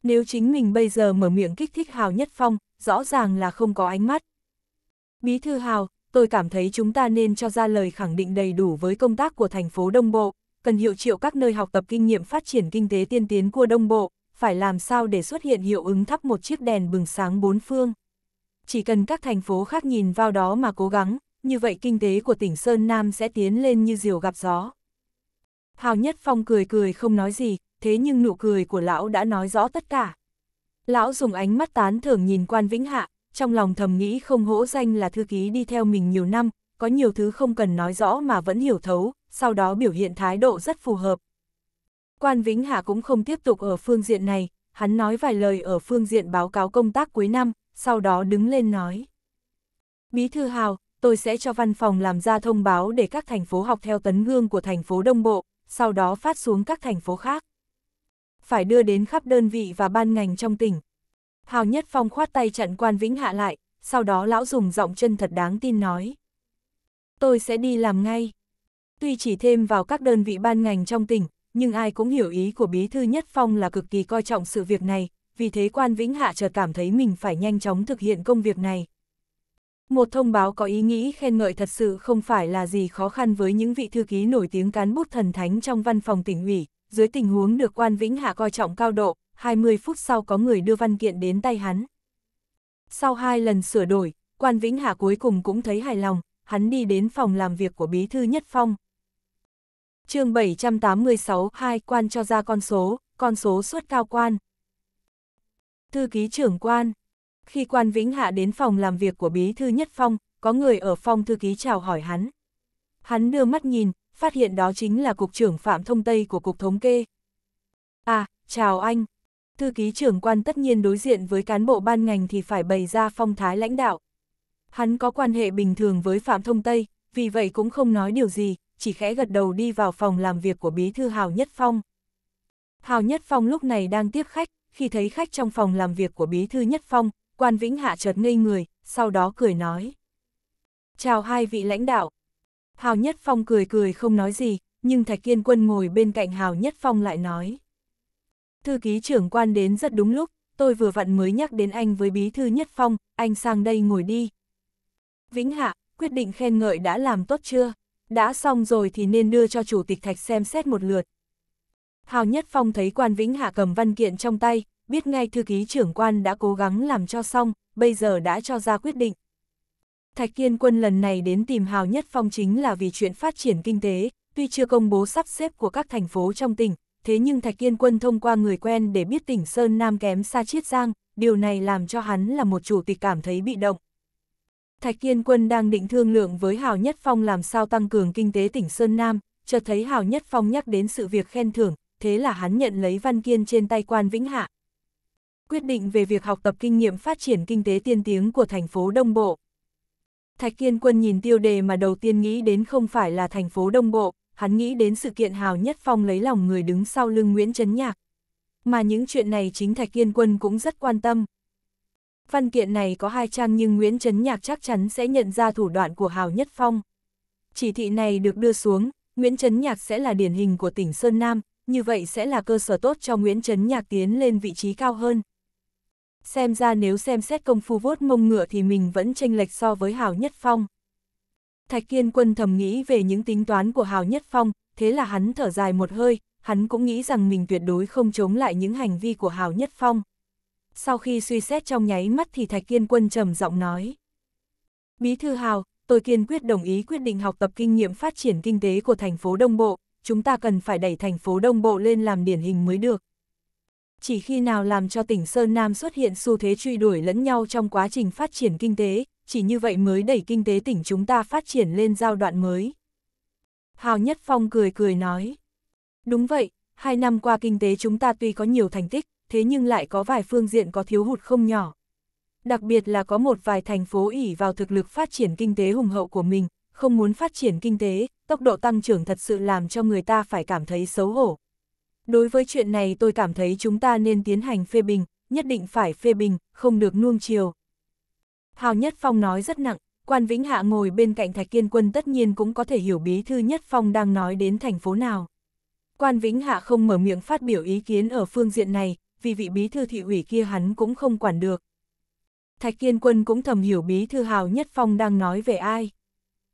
Nếu chính mình bây giờ mở miệng kích thích Hào Nhất Phong, rõ ràng là không có ánh mắt. Bí thư Hào, tôi cảm thấy chúng ta nên cho ra lời khẳng định đầy đủ với công tác của thành phố Đông Bộ, cần hiệu triệu các nơi học tập kinh nghiệm phát triển kinh tế tiên tiến của Đông Bộ, phải làm sao để xuất hiện hiệu ứng thắp một chiếc đèn bừng sáng bốn phương. Chỉ cần các thành phố khác nhìn vào đó mà cố gắng, như vậy kinh tế của tỉnh Sơn Nam sẽ tiến lên như diều gặp gió. Hào Nhất Phong cười cười không nói gì, thế nhưng nụ cười của lão đã nói rõ tất cả. Lão dùng ánh mắt tán thưởng nhìn quan Vĩnh Hạ, trong lòng thầm nghĩ không hỗ danh là thư ký đi theo mình nhiều năm, có nhiều thứ không cần nói rõ mà vẫn hiểu thấu, sau đó biểu hiện thái độ rất phù hợp. Quan Vĩnh Hạ cũng không tiếp tục ở phương diện này, hắn nói vài lời ở phương diện báo cáo công tác cuối năm, sau đó đứng lên nói. Bí thư Hào, tôi sẽ cho văn phòng làm ra thông báo để các thành phố học theo tấn gương của thành phố Đông Bộ, sau đó phát xuống các thành phố khác. Phải đưa đến khắp đơn vị và ban ngành trong tỉnh, Hào Nhất Phong khoát tay chặn quan vĩnh hạ lại, sau đó lão dùng giọng chân thật đáng tin nói. Tôi sẽ đi làm ngay. Tuy chỉ thêm vào các đơn vị ban ngành trong tỉnh, nhưng ai cũng hiểu ý của Bí Thư Nhất Phong là cực kỳ coi trọng sự việc này, vì thế quan vĩnh hạ chợt cảm thấy mình phải nhanh chóng thực hiện công việc này. Một thông báo có ý nghĩ khen ngợi thật sự không phải là gì khó khăn với những vị thư ký nổi tiếng cán bút thần thánh trong văn phòng tỉnh ủy, dưới tình huống được quan vĩnh hạ coi trọng cao độ, 20 phút sau có người đưa văn kiện đến tay hắn. Sau hai lần sửa đổi, quan Vĩnh Hạ cuối cùng cũng thấy hài lòng, hắn đi đến phòng làm việc của Bí Thư Nhất Phong. chương 786 hai quan cho ra con số, con số suất cao quan. Thư ký trưởng quan Khi quan Vĩnh Hạ đến phòng làm việc của Bí Thư Nhất Phong, có người ở phòng thư ký chào hỏi hắn. Hắn đưa mắt nhìn, phát hiện đó chính là Cục trưởng Phạm Thông Tây của Cục Thống kê. À, chào anh, thư ký trưởng quan tất nhiên đối diện với cán bộ ban ngành thì phải bày ra phong thái lãnh đạo. Hắn có quan hệ bình thường với Phạm Thông Tây, vì vậy cũng không nói điều gì, chỉ khẽ gật đầu đi vào phòng làm việc của bí thư Hào Nhất Phong. Hào Nhất Phong lúc này đang tiếp khách, khi thấy khách trong phòng làm việc của bí thư Nhất Phong, quan Vĩnh Hạ chợt ngây người, sau đó cười nói. Chào hai vị lãnh đạo. Hào Nhất Phong cười cười không nói gì, nhưng Thạch Kiên Quân ngồi bên cạnh Hào Nhất Phong lại nói. Thư ký trưởng quan đến rất đúng lúc, tôi vừa vặn mới nhắc đến anh với bí thư nhất phong, anh sang đây ngồi đi. Vĩnh Hạ, quyết định khen ngợi đã làm tốt chưa? Đã xong rồi thì nên đưa cho chủ tịch thạch xem xét một lượt. Hào Nhất Phong thấy quan Vĩnh Hạ cầm văn kiện trong tay, biết ngay thư ký trưởng quan đã cố gắng làm cho xong, bây giờ đã cho ra quyết định. Thạch Kiên Quân lần này đến tìm Hào Nhất Phong chính là vì chuyện phát triển kinh tế, tuy chưa công bố sắp xếp của các thành phố trong tỉnh, thế nhưng Thạch Kiên Quân thông qua người quen để biết tỉnh Sơn Nam kém xa Chiết Giang, điều này làm cho hắn là một chủ tịch cảm thấy bị động. Thạch Kiên Quân đang định thương lượng với Hào Nhất Phong làm sao tăng cường kinh tế tỉnh Sơn Nam, cho thấy Hào Nhất Phong nhắc đến sự việc khen thưởng, thế là hắn nhận lấy văn kiên trên tay quan Vĩnh Hạ. Quyết định về việc học tập kinh nghiệm phát triển kinh tế tiên tiến của thành phố Đông Bộ. Thạch Kiên Quân nhìn tiêu đề mà đầu tiên nghĩ đến không phải là thành phố Đông Bộ, hắn nghĩ đến sự kiện Hào Nhất Phong lấy lòng người đứng sau lưng Nguyễn Trấn Nhạc. Mà những chuyện này chính Thạch Kiên Quân cũng rất quan tâm. Văn kiện này có hai trang nhưng Nguyễn Trấn Nhạc chắc chắn sẽ nhận ra thủ đoạn của Hào Nhất Phong. Chỉ thị này được đưa xuống, Nguyễn Trấn Nhạc sẽ là điển hình của tỉnh Sơn Nam, như vậy sẽ là cơ sở tốt cho Nguyễn Trấn Nhạc tiến lên vị trí cao hơn. Xem ra nếu xem xét công phu vuốt mông ngựa thì mình vẫn tranh lệch so với Hào Nhất Phong. Thạch Kiên Quân thầm nghĩ về những tính toán của Hào Nhất Phong, thế là hắn thở dài một hơi, hắn cũng nghĩ rằng mình tuyệt đối không chống lại những hành vi của Hào Nhất Phong. Sau khi suy xét trong nháy mắt thì Thạch Kiên Quân trầm giọng nói. Bí thư Hào, tôi kiên quyết đồng ý quyết định học tập kinh nghiệm phát triển kinh tế của thành phố Đông Bộ, chúng ta cần phải đẩy thành phố Đông Bộ lên làm điển hình mới được chỉ khi nào làm cho tỉnh Sơn Nam xuất hiện xu thế truy đuổi lẫn nhau trong quá trình phát triển kinh tế, chỉ như vậy mới đẩy kinh tế tỉnh chúng ta phát triển lên giai đoạn mới. Hào Nhất Phong cười cười nói. Đúng vậy, hai năm qua kinh tế chúng ta tuy có nhiều thành tích, thế nhưng lại có vài phương diện có thiếu hụt không nhỏ. Đặc biệt là có một vài thành phố ỉ vào thực lực phát triển kinh tế hùng hậu của mình, không muốn phát triển kinh tế, tốc độ tăng trưởng thật sự làm cho người ta phải cảm thấy xấu hổ. Đối với chuyện này tôi cảm thấy chúng ta nên tiến hành phê bình, nhất định phải phê bình, không được nuông chiều. Hào Nhất Phong nói rất nặng, quan Vĩnh Hạ ngồi bên cạnh Thạch Kiên Quân tất nhiên cũng có thể hiểu bí thư Nhất Phong đang nói đến thành phố nào. Quan Vĩnh Hạ không mở miệng phát biểu ý kiến ở phương diện này, vì vị bí thư thị ủy kia hắn cũng không quản được. Thạch Kiên Quân cũng thầm hiểu bí thư Hào Nhất Phong đang nói về ai.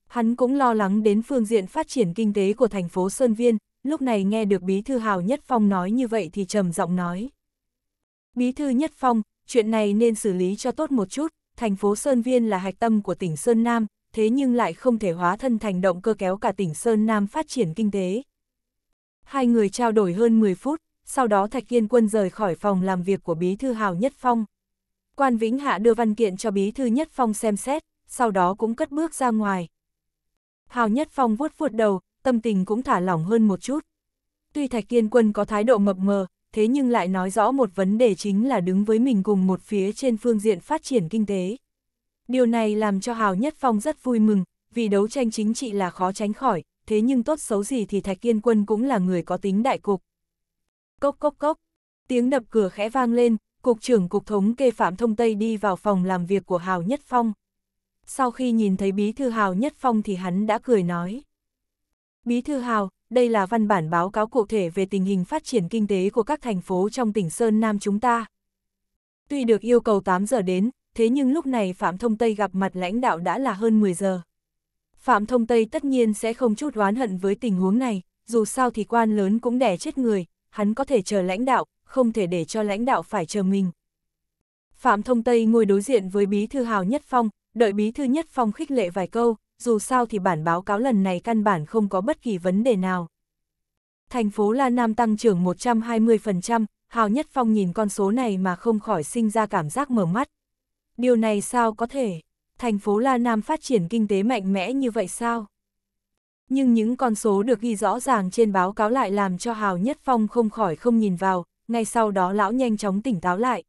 Hắn cũng lo lắng đến phương diện phát triển kinh tế của thành phố Sơn Viên, lúc này nghe được Bí Thư Hào Nhất Phong nói như vậy thì trầm giọng nói. Bí Thư Nhất Phong, chuyện này nên xử lý cho tốt một chút, thành phố Sơn Viên là hạch tâm của tỉnh Sơn Nam, thế nhưng lại không thể hóa thân thành động cơ kéo cả tỉnh Sơn Nam phát triển kinh tế. Hai người trao đổi hơn 10 phút, sau đó Thạch Kiên Quân rời khỏi phòng làm việc của Bí Thư Hào Nhất Phong. Quan Vĩnh Hạ đưa văn kiện cho Bí Thư Nhất Phong xem xét, sau đó cũng cất bước ra ngoài. Hào Nhất Phong vuốt vuốt đầu, tâm tình cũng thả lỏng hơn một chút. Tuy Thạch Kiên Quân có thái độ mập mờ, thế nhưng lại nói rõ một vấn đề chính là đứng với mình cùng một phía trên phương diện phát triển kinh tế. Điều này làm cho Hào Nhất Phong rất vui mừng, vì đấu tranh chính trị là khó tránh khỏi, thế nhưng tốt xấu gì thì Thạch Kiên Quân cũng là người có tính đại cục. Cốc cốc cốc, tiếng đập cửa khẽ vang lên, Cục trưởng Cục thống kê Phạm Thông Tây đi vào phòng làm việc của Hào Nhất Phong. Sau khi nhìn thấy bí thư Hào Nhất Phong thì hắn đã cười nói. Bí thư Hào, đây là văn bản báo cáo cụ thể về tình hình phát triển kinh tế của các thành phố trong tỉnh Sơn Nam chúng ta. Tuy được yêu cầu 8 giờ đến, thế nhưng lúc này Phạm Thông Tây gặp mặt lãnh đạo đã là hơn 10 giờ. Phạm Thông Tây tất nhiên sẽ không chút oán hận với tình huống này, dù sao thì quan lớn cũng đẻ chết người, hắn có thể chờ lãnh đạo, không thể để cho lãnh đạo phải chờ mình. Phạm Thông Tây ngồi đối diện với Bí Thư Hào Nhất Phong, đợi Bí Thư Nhất Phong khích lệ vài câu, dù sao thì bản báo cáo lần này căn bản không có bất kỳ vấn đề nào. Thành phố La Nam tăng trưởng 120%, Hào Nhất Phong nhìn con số này mà không khỏi sinh ra cảm giác mở mắt. Điều này sao có thể? Thành phố La Nam phát triển kinh tế mạnh mẽ như vậy sao? Nhưng những con số được ghi rõ ràng trên báo cáo lại làm cho Hào Nhất Phong không khỏi không nhìn vào, ngay sau đó lão nhanh chóng tỉnh táo lại.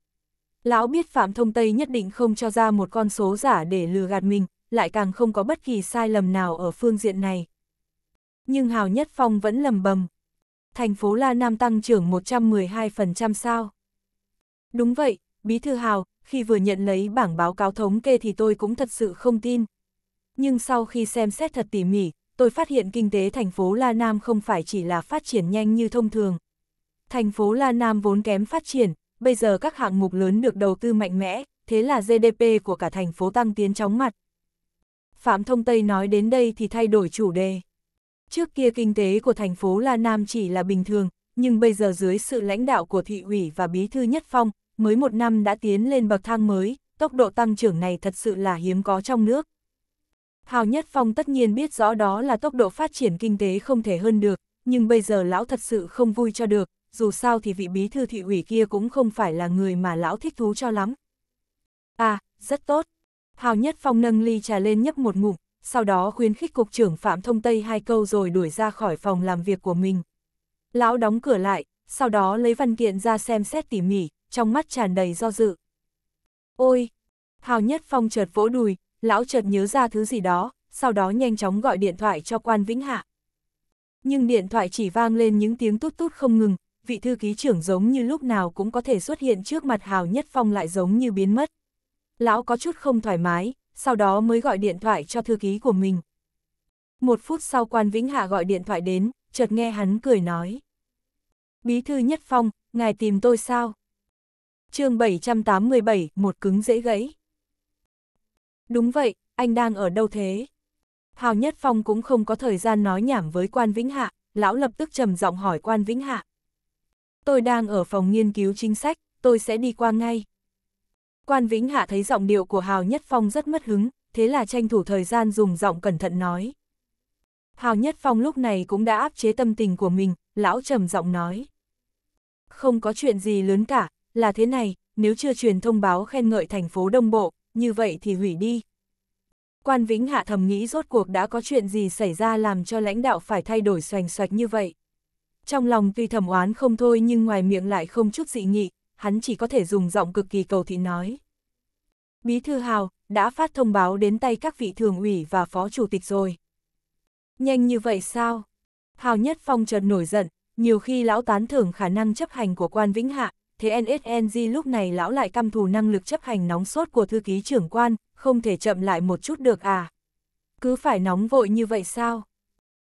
Lão biết Phạm Thông Tây nhất định không cho ra một con số giả để lừa gạt mình, lại càng không có bất kỳ sai lầm nào ở phương diện này. Nhưng Hào Nhất Phong vẫn lầm bầm. Thành phố La Nam tăng trưởng 112% sao? Đúng vậy, Bí Thư Hào, khi vừa nhận lấy bảng báo cáo thống kê thì tôi cũng thật sự không tin. Nhưng sau khi xem xét thật tỉ mỉ, tôi phát hiện kinh tế thành phố La Nam không phải chỉ là phát triển nhanh như thông thường. Thành phố La Nam vốn kém phát triển, bây giờ các hạng mục lớn được đầu tư mạnh mẽ, thế là GDP của cả thành phố tăng tiến chóng mặt, Phạm Thông Tây nói đến đây thì thay đổi chủ đề. Trước kia kinh tế của thành phố La Nam chỉ là bình thường, nhưng bây giờ dưới sự lãnh đạo của thị ủy và bí thư nhất phong, mới một năm đã tiến lên bậc thang mới, tốc độ tăng trưởng này thật sự là hiếm có trong nước. Hào Nhất Phong tất nhiên biết rõ đó là tốc độ phát triển kinh tế không thể hơn được, nhưng bây giờ lão thật sự không vui cho được, dù sao thì vị bí thư thị ủy kia cũng không phải là người mà lão thích thú cho lắm. À, rất tốt, Hào Nhất Phong nâng ly trà lên nhấp một ngụm, sau đó khuyến khích cục trưởng Phạm Thông Tây hai câu rồi đuổi ra khỏi phòng làm việc của mình. Lão đóng cửa lại, sau đó lấy văn kiện ra xem xét tỉ mỉ, trong mắt tràn đầy do dự. Ôi! Hào Nhất Phong chợt vỗ đùi, lão chợt nhớ ra thứ gì đó, sau đó nhanh chóng gọi điện thoại cho quan Vĩnh Hạ. Nhưng điện thoại chỉ vang lên những tiếng tút tút không ngừng, vị thư ký trưởng giống như lúc nào cũng có thể xuất hiện trước mặt Hào Nhất Phong lại giống như biến mất lão có chút không thoải mái, sau đó mới gọi điện thoại cho thư ký của mình. Một phút sau quan Vĩnh Hạ gọi điện thoại đến, chợt nghe hắn cười nói. Bí thư Nhất Phong, ngài tìm tôi sao? chương 787, một cứng dễ gãy. Đúng vậy, anh đang ở đâu thế? Hào Nhất Phong cũng không có thời gian nói nhảm với quan Vĩnh Hạ, lão lập tức trầm giọng hỏi quan Vĩnh Hạ. Tôi đang ở phòng nghiên cứu chính sách, tôi sẽ đi qua ngay. Quan Vĩnh Hạ thấy giọng điệu của Hào Nhất Phong rất mất hứng, thế là tranh thủ thời gian dùng giọng cẩn thận nói. Hào Nhất Phong lúc này cũng đã áp chế tâm tình của mình, lão trầm giọng nói. Không có chuyện gì lớn cả, là thế này, nếu chưa truyền thông báo khen ngợi thành phố Đông Bộ, như vậy thì hủy đi. Quan Vĩnh Hạ thầm nghĩ rốt cuộc đã có chuyện gì xảy ra làm cho lãnh đạo phải thay đổi xoành xoạch như vậy. Trong lòng tuy thầm oán không thôi nhưng ngoài miệng lại không chút dị nghị, hắn chỉ có thể dùng giọng cực kỳ cầu thị nói. Bí thư Hào, đã phát thông báo đến tay các vị thường ủy và phó chủ tịch rồi. Nhanh như vậy sao? Hào Nhất Phong chợt nổi giận, nhiều khi lão tán thưởng khả năng chấp hành của quan Vĩnh Hạ, thế NSNG lúc này lão lại căm thù năng lực chấp hành nóng sốt của thư ký trưởng quan, không thể chậm lại một chút được à? Cứ phải nóng vội như vậy sao?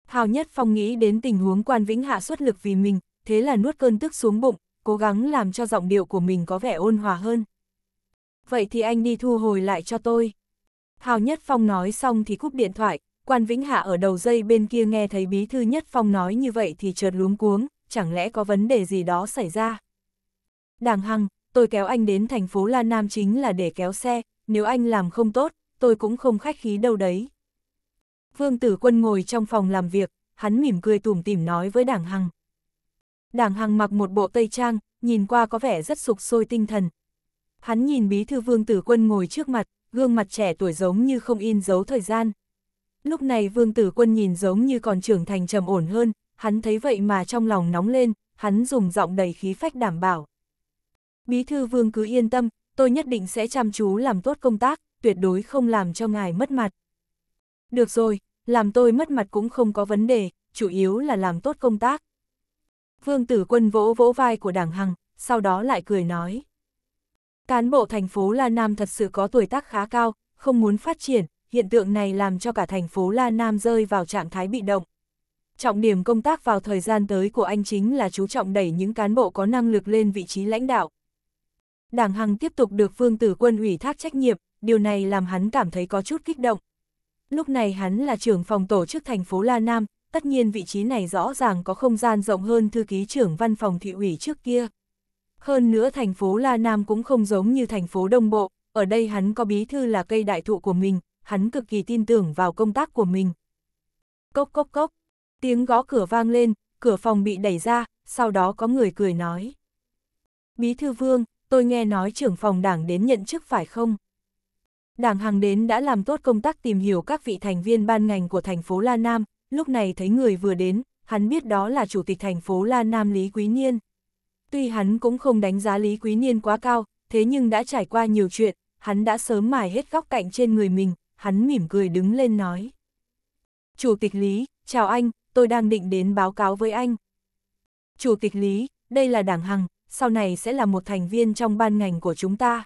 Hào Nhất Phong nghĩ đến tình huống quan Vĩnh Hạ xuất lực vì mình, thế là nuốt cơn tức xuống bụng, cố gắng làm cho giọng điệu của mình có vẻ ôn hòa hơn. Vậy thì anh đi thu hồi lại cho tôi. Hào Nhất Phong nói xong thì cúp điện thoại, quan Vĩnh Hạ ở đầu dây bên kia nghe thấy Bí Thư Nhất Phong nói như vậy thì chợt luống cuống, chẳng lẽ có vấn đề gì đó xảy ra. Đàng Hằng, tôi kéo anh đến thành phố La Nam chính là để kéo xe, nếu anh làm không tốt, tôi cũng không khách khí đâu đấy. Vương Tử Quân ngồi trong phòng làm việc, hắn mỉm cười tủm tỉm nói với Đảng Hằng đảng hằng mặc một bộ tây trang, nhìn qua có vẻ rất sục sôi tinh thần. Hắn nhìn bí thư vương tử quân ngồi trước mặt, gương mặt trẻ tuổi giống như không in dấu thời gian. Lúc này vương tử quân nhìn giống như còn trưởng thành trầm ổn hơn, hắn thấy vậy mà trong lòng nóng lên, hắn dùng giọng đầy khí phách đảm bảo. Bí thư vương cứ yên tâm, tôi nhất định sẽ chăm chú làm tốt công tác, tuyệt đối không làm cho ngài mất mặt. Được rồi, làm tôi mất mặt cũng không có vấn đề, chủ yếu là làm tốt công tác. Vương Tử Quân vỗ vỗ vai của Đảng Hằng, sau đó lại cười nói. Cán bộ thành phố La Nam thật sự có tuổi tác khá cao, không muốn phát triển, hiện tượng này làm cho cả thành phố La Nam rơi vào trạng thái bị động. Trọng điểm công tác vào thời gian tới của anh chính là chú trọng đẩy những cán bộ có năng lực lên vị trí lãnh đạo. Đảng Hằng tiếp tục được Vương Tử Quân ủy thác trách nhiệm, điều này làm hắn cảm thấy có chút kích động. Lúc này hắn là trưởng phòng tổ chức thành phố La Nam, tất nhiên vị trí này rõ ràng có không gian rộng hơn thư ký trưởng văn phòng thị ủy trước kia. Hơn nữa thành phố La Nam cũng không giống như thành phố Đông Bộ, ở đây hắn có bí thư là cây đại thụ của mình, hắn cực kỳ tin tưởng vào công tác của mình. Cốc cốc cốc, tiếng gõ cửa vang lên, cửa phòng bị đẩy ra, sau đó có người cười nói. Bí thư vương, tôi nghe nói trưởng phòng đảng đến nhận chức phải không? Đảng hàng đến đã làm tốt công tác tìm hiểu các vị thành viên ban ngành của thành phố La Nam, lúc này thấy người vừa đến, hắn biết đó là chủ tịch thành phố La Nam Lý Quý Niên. Tuy hắn cũng không đánh giá Lý Quý Niên quá cao, thế nhưng đã trải qua nhiều chuyện, hắn đã sớm mài hết góc cạnh trên người mình, hắn mỉm cười đứng lên nói. Chủ tịch Lý, chào anh, tôi đang định đến báo cáo với anh. Chủ tịch Lý, đây là Đảng Hằng, sau này sẽ là một thành viên trong ban ngành của chúng ta.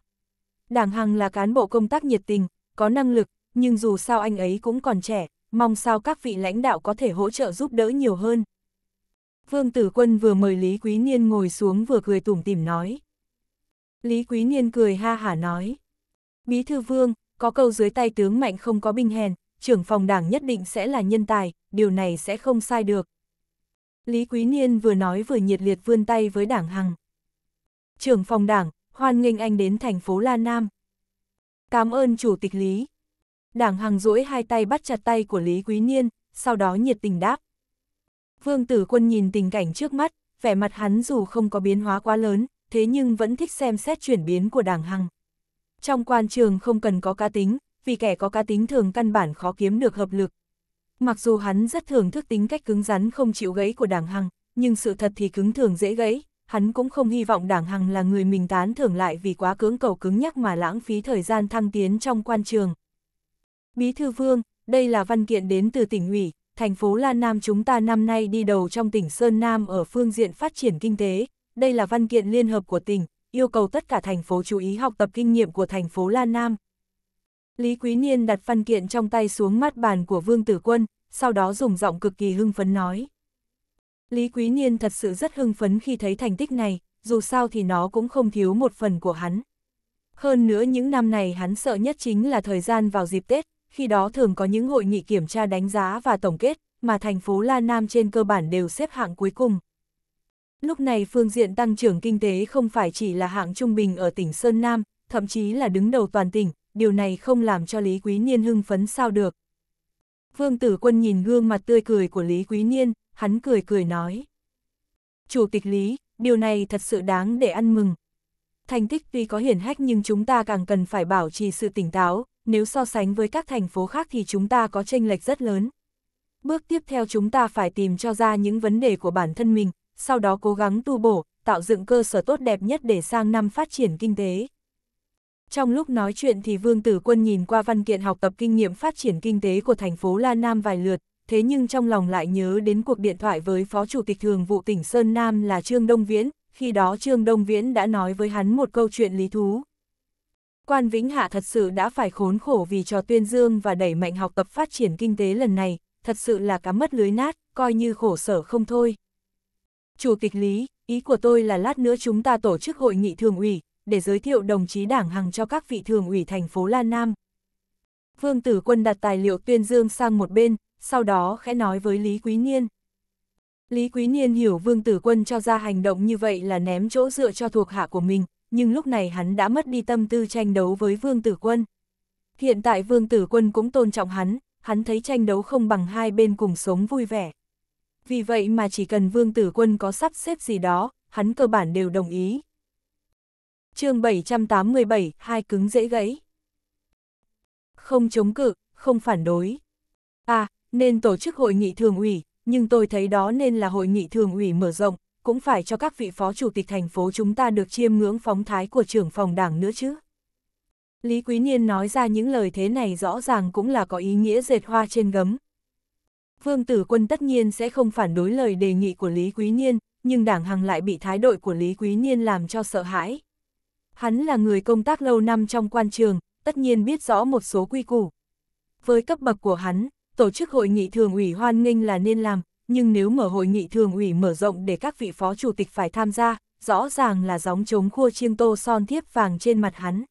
Đảng Hằng là cán bộ công tác nhiệt tình, có năng lực, nhưng dù sao anh ấy cũng còn trẻ, mong sao các vị lãnh đạo có thể hỗ trợ giúp đỡ nhiều hơn. Vương Tử Quân vừa mời Lý Quý Niên ngồi xuống vừa cười tủm tỉm nói. Lý Quý Niên cười ha hả nói. Bí thư Vương, có câu dưới tay tướng mạnh không có binh hèn, trưởng phòng đảng nhất định sẽ là nhân tài, điều này sẽ không sai được. Lý Quý Niên vừa nói vừa nhiệt liệt vươn tay với đảng Hằng. Trưởng phòng đảng, hoan nghênh anh đến thành phố La Nam. Cảm ơn Chủ tịch Lý. Đảng Hằng duỗi hai tay bắt chặt tay của Lý Quý Niên, sau đó nhiệt tình đáp. Vương Tử Quân nhìn tình cảnh trước mắt, vẻ mặt hắn dù không có biến hóa quá lớn, thế nhưng vẫn thích xem xét chuyển biến của Đảng Hằng. Trong quan trường không cần có cá tính, vì kẻ có cá tính thường căn bản khó kiếm được hợp lực. Mặc dù hắn rất thường thức tính cách cứng rắn không chịu gãy của Đảng Hằng, nhưng sự thật thì cứng thường dễ gãy, hắn cũng không hy vọng Đảng Hằng là người mình tán thưởng lại vì quá cưỡng cầu cứng nhắc mà lãng phí thời gian thăng tiến trong quan trường. Bí thư Vương, đây là văn kiện đến từ tỉnh ủy, thành phố Lan Nam chúng ta năm nay đi đầu trong tỉnh Sơn Nam ở phương diện phát triển kinh tế, đây là văn kiện liên hợp của tỉnh, yêu cầu tất cả thành phố chú ý học tập kinh nghiệm của thành phố Lan Nam. Lý Quý Niên đặt văn kiện trong tay xuống mắt bàn của Vương Tử Quân, sau đó dùng giọng cực kỳ hưng phấn nói. Lý Quý Niên thật sự rất hưng phấn khi thấy thành tích này, dù sao thì nó cũng không thiếu một phần của hắn. Hơn nữa những năm này hắn sợ nhất chính là thời gian vào dịp Tết, khi đó thường có những hội nghị kiểm tra đánh giá và tổng kết, mà thành phố La Nam trên cơ bản đều xếp hạng cuối cùng. Lúc này phương diện tăng trưởng kinh tế không phải chỉ là hạng trung bình ở tỉnh Sơn Nam, thậm chí là đứng đầu toàn tỉnh, điều này không làm cho Lý Quý Niên hưng phấn sao được. Vương Tử Quân nhìn gương mặt tươi cười của Lý Quý Niên, hắn cười cười nói. Chủ tịch Lý, điều này thật sự đáng để ăn mừng. Thành tích tuy có hiển hách nhưng chúng ta càng cần phải bảo trì sự tỉnh táo, nếu so sánh với các thành phố khác thì chúng ta có tranh lệch rất lớn. Bước tiếp theo chúng ta phải tìm cho ra những vấn đề của bản thân mình, sau đó cố gắng tu bổ, tạo dựng cơ sở tốt đẹp nhất để sang năm phát triển kinh tế. Trong lúc nói chuyện thì Vương Tử Quân nhìn qua văn kiện học tập kinh nghiệm phát triển kinh tế của thành phố La Nam vài lượt, thế nhưng trong lòng lại nhớ đến cuộc điện thoại với Phó Chủ tịch Thường vụ tỉnh Sơn Nam là Trương Đông Viễn, khi đó Trương Đông Viễn đã nói với hắn một câu chuyện lý thú, quan Vĩnh Hạ thật sự đã phải khốn khổ vì trò tuyên dương và đẩy mạnh học tập phát triển kinh tế lần này, thật sự là cá mất lưới nát, coi như khổ sở không thôi. Chủ tịch Lý, ý của tôi là lát nữa chúng ta tổ chức hội nghị thường ủy, để giới thiệu đồng chí đảng hàng cho các vị thường ủy thành phố Lan Nam. Vương Tử Quân đặt tài liệu tuyên dương sang một bên, sau đó khẽ nói với Lý Quý Niên. Lý Quý Niên hiểu Vương Tử Quân cho ra hành động như vậy là ném chỗ dựa cho thuộc hạ của mình, nhưng lúc này hắn đã mất đi tâm tư tranh đấu với Vương Tử Quân. Hiện tại Vương Tử Quân cũng tôn trọng hắn, hắn thấy tranh đấu không bằng hai bên cùng sống vui vẻ. Vì vậy mà chỉ cần Vương Tử Quân có sắp xếp gì đó, hắn cơ bản đều đồng ý. chương 787, hai cứng dễ gãy. Không chống cự, không phản đối. À, nên tổ chức hội nghị thường ủy, nhưng tôi thấy đó nên là hội nghị thường ủy mở rộng, cũng phải cho các vị phó chủ tịch thành phố chúng ta được chiêm ngưỡng phóng thái của trưởng phòng đảng nữa chứ. Lý Quý Niên nói ra những lời thế này rõ ràng cũng là có ý nghĩa dệt hoa trên gấm. Vương Tử Quân tất nhiên sẽ không phản đối lời đề nghị của Lý Quý Niên, nhưng đảng hằng lại bị thái độ của Lý Quý Niên làm cho sợ hãi. Hắn là người công tác lâu năm trong quan trường, tất nhiên biết rõ một số quy củ. Với cấp bậc của hắn, tổ chức hội nghị thường ủy hoan nghênh là nên làm, nhưng nếu mở hội nghị thường ủy mở rộng để các vị phó chủ tịch phải tham gia, rõ ràng là gióng trống khua chiêng tô son thiếp vàng trên mặt hắn.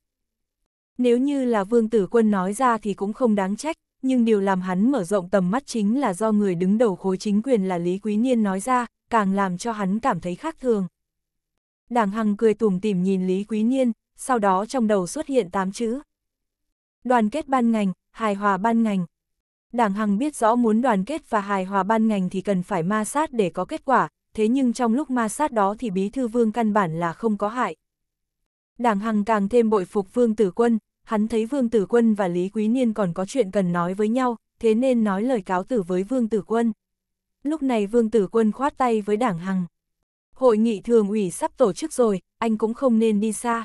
Nếu như là vương tử quân nói ra thì cũng không đáng trách, nhưng điều làm hắn mở rộng tầm mắt chính là do người đứng đầu khối chính quyền là Lý Quý Niên nói ra, càng làm cho hắn cảm thấy khác thường. Đảng Hằng cười tủm tìm nhìn Lý Quý Niên, sau đó trong đầu xuất hiện tám chữ. Đoàn kết ban ngành, hài hòa ban ngành. Đảng Hằng biết rõ muốn đoàn kết và hài hòa ban ngành thì cần phải ma sát để có kết quả, thế nhưng trong lúc ma sát đó thì Bí Thư Vương căn bản là không có hại. Đảng Hằng càng thêm bội phục Vương Tử Quân, hắn thấy Vương Tử Quân và Lý Quý Niên còn có chuyện cần nói với nhau, thế nên nói lời cáo tử với Vương Tử Quân. Lúc này Vương Tử Quân khoát tay với Đảng Hằng. Hội nghị thường ủy sắp tổ chức rồi, anh cũng không nên đi xa.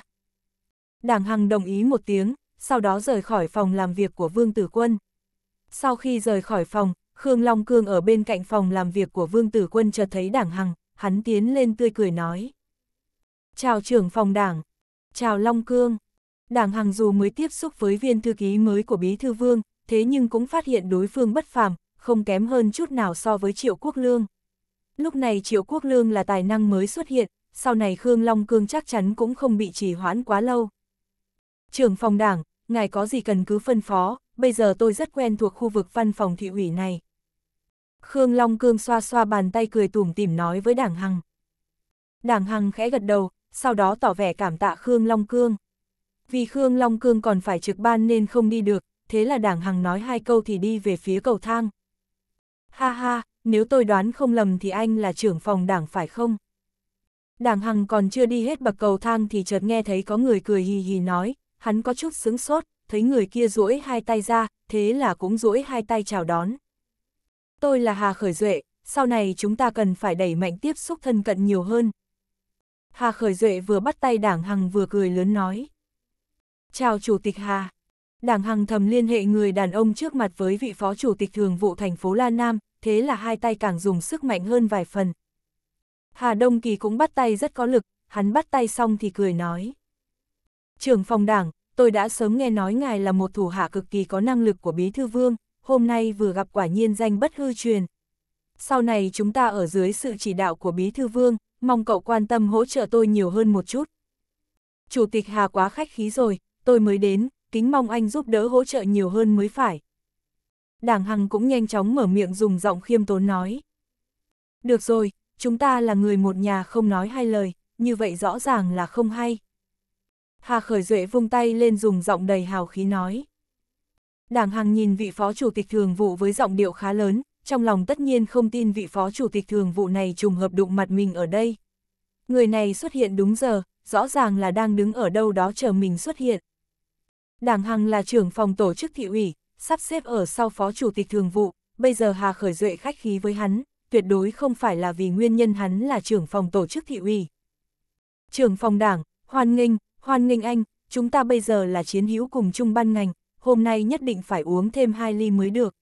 Đảng Hằng đồng ý một tiếng, sau đó rời khỏi phòng làm việc của Vương Tử Quân. Sau khi rời khỏi phòng, Khương Long Cương ở bên cạnh phòng làm việc của Vương Tử Quân chợt thấy Đảng Hằng, hắn tiến lên tươi cười nói. Chào trưởng phòng đảng, chào Long Cương. Đảng Hằng dù mới tiếp xúc với viên thư ký mới của Bí Thư Vương, thế nhưng cũng phát hiện đối phương bất phàm, không kém hơn chút nào so với Triệu Quốc Lương. Lúc này Triệu Quốc Lương là tài năng mới xuất hiện, sau này Khương Long Cương chắc chắn cũng không bị trì hoãn quá lâu. Trưởng phòng đảng, ngài có gì cần cứ phân phó, bây giờ tôi rất quen thuộc khu vực văn phòng thị ủy này. Khương Long Cương xoa xoa bàn tay cười tủm tỉm nói với Đảng Hằng. Đảng Hằng khẽ gật đầu, sau đó tỏ vẻ cảm tạ Khương Long Cương. Vì Khương Long Cương còn phải trực ban nên không đi được, thế là Đảng Hằng nói hai câu thì đi về phía cầu thang. Ha ha, nếu tôi đoán không lầm thì anh là trưởng phòng đảng phải không? Đảng Hằng còn chưa đi hết bậc cầu thang thì chợt nghe thấy có người cười hì hì nói, hắn có chút sướng sốt, thấy người kia duỗi hai tay ra, thế là cũng duỗi hai tay chào đón. Tôi là Hà Khởi Duệ, sau này chúng ta cần phải đẩy mạnh tiếp xúc thân cận nhiều hơn. Hà Khởi Duệ vừa bắt tay Đảng Hằng vừa cười lớn nói. Chào Chủ tịch Hà. Đảng Hằng thầm liên hệ người đàn ông trước mặt với vị phó chủ tịch thường vụ thành phố La Nam, thế là hai tay càng dùng sức mạnh hơn vài phần. Hà Đông Kỳ cũng bắt tay rất có lực, hắn bắt tay xong thì cười nói. Trưởng phòng đảng, tôi đã sớm nghe nói ngài là một thủ hạ cực kỳ có năng lực của Bí Thư Vương, hôm nay vừa gặp quả nhiên danh bất hư truyền. Sau này chúng ta ở dưới sự chỉ đạo của Bí Thư Vương, mong cậu quan tâm hỗ trợ tôi nhiều hơn một chút. Chủ tịch Hà quá khách khí rồi, tôi mới đến, kính mong anh giúp đỡ hỗ trợ nhiều hơn mới phải. Đảng Hằng cũng nhanh chóng mở miệng dùng giọng khiêm tốn nói. Được rồi, chúng ta là người một nhà không nói hai lời, như vậy rõ ràng là không hay. Hà Khởi Duệ vung tay lên dùng giọng đầy hào khí nói. Đảng Hằng nhìn vị phó chủ tịch thường vụ với giọng điệu khá lớn, trong lòng tất nhiên không tin vị phó chủ tịch thường vụ này trùng hợp đụng mặt mình ở đây. Người này xuất hiện đúng giờ, rõ ràng là đang đứng ở đâu đó chờ mình xuất hiện. Đảng Hằng là trưởng phòng tổ chức thị ủy, sắp xếp ở sau phó chủ tịch thường vụ, bây giờ Hà Khởi Duệ khách khí với hắn, tuyệt đối không phải là vì nguyên nhân hắn là trưởng phòng tổ chức thị ủy. Trưởng phòng đảng, hoan nghênh, Hoan nghênh anh, chúng ta bây giờ là chiến hữu cùng chung ban ngành, hôm nay nhất định phải uống thêm hai ly mới được.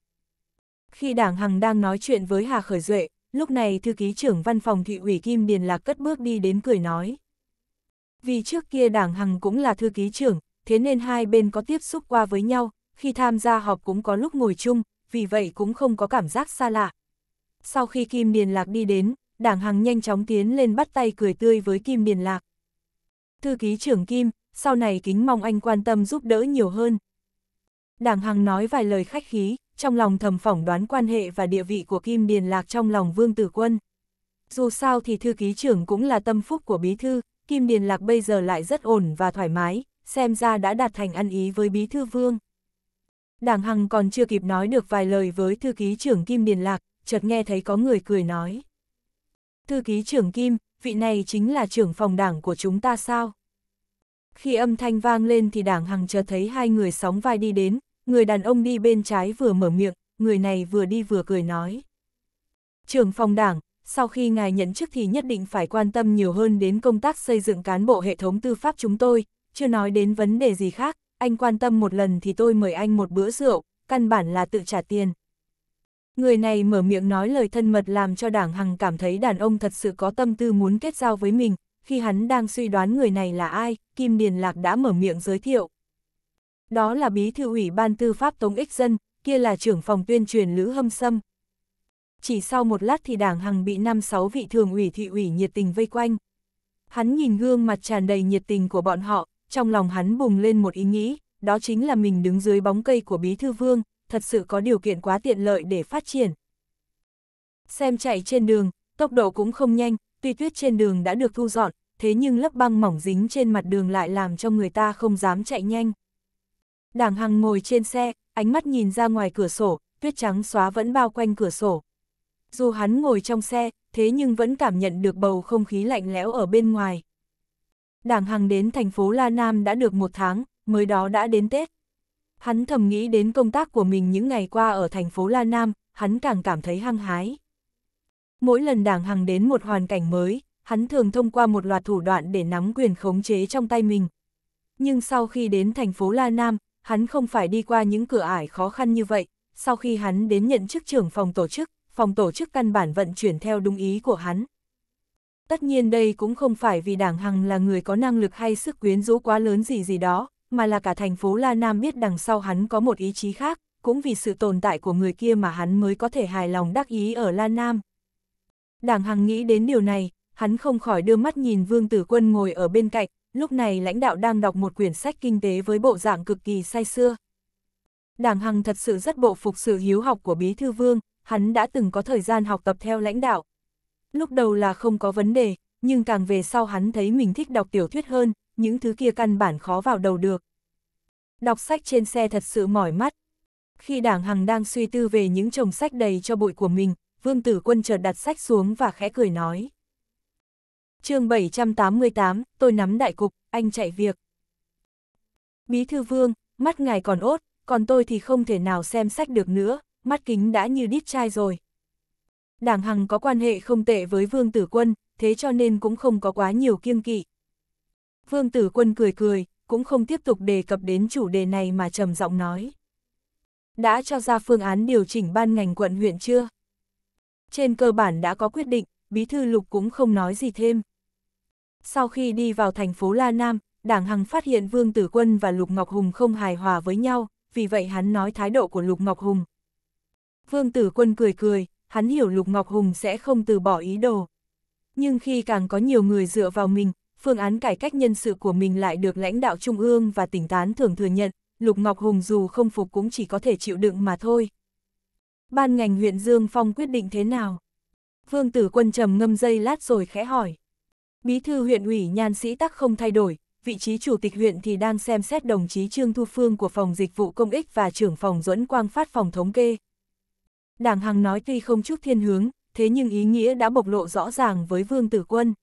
Khi đảng Hằng đang nói chuyện với Hà Khởi Duệ, lúc này thư ký trưởng văn phòng thị ủy Kim Điền Lạc cất bước đi đến cười nói. Vì trước kia đảng Hằng cũng là thư ký trưởng, thế nên hai bên có tiếp xúc qua với nhau, khi tham gia họp cũng có lúc ngồi chung, vì vậy cũng không có cảm giác xa lạ. Sau khi Kim Điền Lạc đi đến, đảng Hằng nhanh chóng tiến lên bắt tay cười tươi với Kim Điền Lạc. Thư ký trưởng Kim, sau này kính mong anh quan tâm giúp đỡ nhiều hơn. Đảng Hằng nói vài lời khách khí, trong lòng thầm phỏng đoán quan hệ và địa vị của Kim Điền Lạc trong lòng Vương Tử Quân. Dù sao thì thư ký trưởng cũng là tâm phúc của bí thư, Kim Điền Lạc bây giờ lại rất ổn và thoải mái, xem ra đã đạt thành ăn ý với bí thư Vương. Đảng Hằng còn chưa kịp nói được vài lời với thư ký trưởng Kim Điền Lạc, chợt nghe thấy có người cười nói thư ký trưởng Kim, vị này chính là trưởng phòng đảng của chúng ta sao? Khi âm thanh vang lên thì đảng hằng chờ thấy hai người sóng vai đi đến, người đàn ông đi bên trái vừa mở miệng, người này vừa đi vừa cười nói. Trưởng phòng đảng, sau khi ngài nhận chức thì nhất định phải quan tâm nhiều hơn đến công tác xây dựng cán bộ hệ thống tư pháp chúng tôi, chưa nói đến vấn đề gì khác, anh quan tâm một lần thì tôi mời anh một bữa rượu, căn bản là tự trả tiền, Người này mở miệng nói lời thân mật làm cho đảng Hằng cảm thấy đàn ông thật sự có tâm tư muốn kết giao với mình, khi hắn đang suy đoán người này là ai, Kim Điền Lạc đã mở miệng giới thiệu. Đó là bí thư ủy ban tư pháp Tống Ích Dân, kia là trưởng phòng tuyên truyền Lữ Hâm Sâm. Chỉ sau một lát thì đảng Hằng bị năm sáu vị thường ủy thị ủy nhiệt tình vây quanh. Hắn nhìn gương mặt tràn đầy nhiệt tình của bọn họ, trong lòng hắn bùng lên một ý nghĩ, đó chính là mình đứng dưới bóng cây của bí thư vương, thật sự có điều kiện quá tiện lợi để phát triển. Xem chạy trên đường, tốc độ cũng không nhanh, tuy tuyết trên đường đã được thu dọn, thế nhưng lớp băng mỏng dính trên mặt đường lại làm cho người ta không dám chạy nhanh. Đảng Hằng ngồi trên xe, ánh mắt nhìn ra ngoài cửa sổ, tuyết trắng xóa vẫn bao quanh cửa sổ. Dù hắn ngồi trong xe, thế nhưng vẫn cảm nhận được bầu không khí lạnh lẽo ở bên ngoài. Đảng Hằng đến thành phố La Nam đã được một tháng, mới đó đã đến Tết. Hắn thầm nghĩ đến công tác của mình những ngày qua ở thành phố La Nam, hắn càng cảm thấy hăng hái. Mỗi lần đảng hằng đến một hoàn cảnh mới, hắn thường thông qua một loạt thủ đoạn để nắm quyền khống chế trong tay mình. Nhưng sau khi đến thành phố La Nam, hắn không phải đi qua những cửa ải khó khăn như vậy, sau khi hắn đến nhận chức trưởng phòng tổ chức, phòng tổ chức căn bản vận chuyển theo đúng ý của hắn. Tất nhiên đây cũng không phải vì đảng Hằng là người có năng lực hay sức quyến rũ quá lớn gì gì đó, mà là cả thành phố La Nam biết đằng sau hắn có một ý chí khác, cũng vì sự tồn tại của người kia mà hắn mới có thể hài lòng đắc ý ở La Nam. Đảng Hằng nghĩ đến điều này, hắn không khỏi đưa mắt nhìn Vương Tử Quân ngồi ở bên cạnh, lúc này lãnh đạo đang đọc một quyển sách kinh tế với bộ dạng cực kỳ say xưa. Đảng Hằng thật sự rất bộ phục sự hiếu học của Bí Thư Vương, hắn đã từng có thời gian học tập theo lãnh đạo. Lúc đầu là không có vấn đề, nhưng càng về sau hắn thấy mình thích đọc tiểu thuyết hơn, những thứ kia căn bản khó vào đầu được. Đọc sách trên xe thật sự mỏi mắt. Khi đảng Hằng đang suy tư về những chồng sách đầy cho bụi của mình, Vương Tử Quân chợt đặt sách xuống và khẽ cười nói. chương 788, tôi nắm đại cục, anh chạy việc. Bí thư Vương, mắt ngài còn ốt, còn tôi thì không thể nào xem sách được nữa, mắt kính đã như đít chai rồi. Đảng Hằng có quan hệ không tệ với Vương Tử Quân, thế cho nên cũng không có quá nhiều kiêng kỵ, Vương Tử Quân cười cười, cũng không tiếp tục đề cập đến chủ đề này mà trầm giọng nói. Đã cho ra phương án điều chỉnh ban ngành quận huyện chưa? Trên cơ bản đã có quyết định, Bí Thư Lục cũng không nói gì thêm. Sau khi đi vào thành phố La Nam, Đảng Hằng phát hiện Vương Tử Quân và Lục Ngọc Hùng không hài hòa với nhau, vì vậy hắn nói thái độ của Lục Ngọc Hùng. Vương Tử Quân cười cười, hắn hiểu Lục Ngọc Hùng sẽ không từ bỏ ý đồ. Nhưng khi càng có nhiều người dựa vào mình, phương án cải cách nhân sự của mình lại được lãnh đạo Trung ương và tỉnh tán thường thừa nhận, Lục Ngọc Hùng dù không phục cũng chỉ có thể chịu đựng mà thôi. Ban ngành huyện Dương Phong quyết định thế nào? Vương Tử Quân trầm ngâm dây lát rồi khẽ hỏi. Bí thư huyện ủy Nhan Sĩ Tắc không thay đổi, vị trí chủ tịch huyện thì đang xem xét đồng chí Trương Thu Phương của phòng dịch vụ công ích và trưởng phòng dẫn quang phát phòng thống kê. Đảng Hằng nói tuy không chút thiên hướng, thế nhưng ý nghĩa đã bộc lộ rõ ràng với Vương Tử Quân.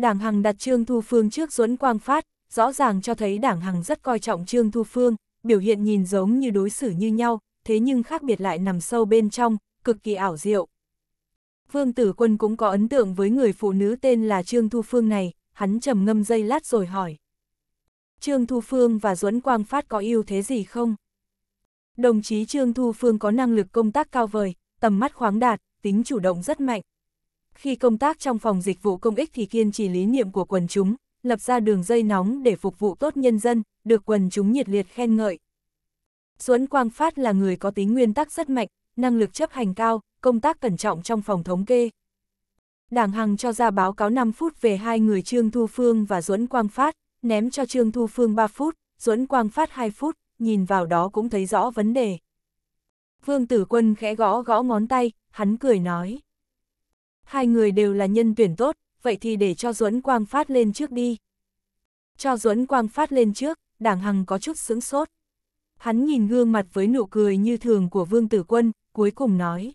Đảng Hằng đặt Trương Thu Phương trước Duẫn Quang Phát, rõ ràng cho thấy Đảng Hằng rất coi trọng Trương Thu Phương, biểu hiện nhìn giống như đối xử như nhau, thế nhưng khác biệt lại nằm sâu bên trong, cực kỳ ảo diệu. Vương Tử Quân cũng có ấn tượng với người phụ nữ tên là Trương Thu Phương này, hắn trầm ngâm dây lát rồi hỏi. Trương Thu Phương và Duẫn Quang Phát có yêu thế gì không? Đồng chí Trương Thu Phương có năng lực công tác cao vời, tầm mắt khoáng đạt, tính chủ động rất mạnh, khi công tác trong phòng dịch vụ công ích thì kiên trì lý niệm của quần chúng, lập ra đường dây nóng để phục vụ tốt nhân dân, được quần chúng nhiệt liệt khen ngợi. Duẫn Quang Phát là người có tính nguyên tắc rất mạnh, năng lực chấp hành cao, công tác cẩn trọng trong phòng thống kê. Đảng Hằng cho ra báo cáo 5 phút về hai người Trương Thu Phương và Duẫn Quang Phát, ném cho Trương Thu Phương 3 phút, Duẫn Quang Phát 2 phút, nhìn vào đó cũng thấy rõ vấn đề. Vương Tử Quân khẽ gõ gõ ngón tay, hắn cười nói hai người đều là nhân tuyển tốt, vậy thì để cho Duẫn Quang Phát lên trước đi. Cho Duẫn Quang Phát lên trước, đảng hằng có chút sướng sốt. Hắn nhìn gương mặt với nụ cười như thường của Vương Tử Quân, cuối cùng nói.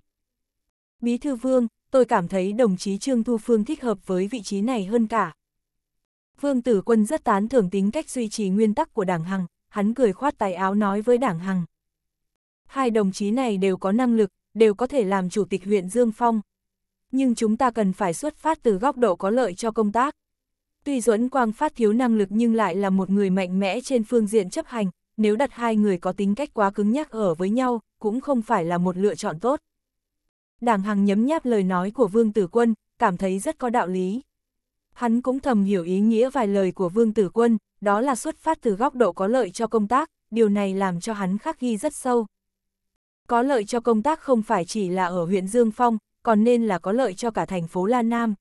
Bí thư Vương, tôi cảm thấy đồng chí Trương Thu Phương thích hợp với vị trí này hơn cả. Vương Tử Quân rất tán thưởng tính cách duy trì nguyên tắc của đảng Hằng, hắn cười khoát tay áo nói với đảng Hằng. Hai đồng chí này đều có năng lực, đều có thể làm chủ tịch huyện Dương Phong, nhưng chúng ta cần phải xuất phát từ góc độ có lợi cho công tác. Tuy Duẫn Quang Phát thiếu năng lực nhưng lại là một người mạnh mẽ trên phương diện chấp hành, nếu đặt hai người có tính cách quá cứng nhắc ở với nhau, cũng không phải là một lựa chọn tốt. Đảng Hằng nhấm nháp lời nói của Vương Tử Quân, cảm thấy rất có đạo lý. Hắn cũng thầm hiểu ý nghĩa vài lời của Vương Tử Quân, đó là xuất phát từ góc độ có lợi cho công tác, điều này làm cho hắn khắc ghi rất sâu. Có lợi cho công tác không phải chỉ là ở huyện Dương Phong, còn nên là có lợi cho cả thành phố Lan Nam.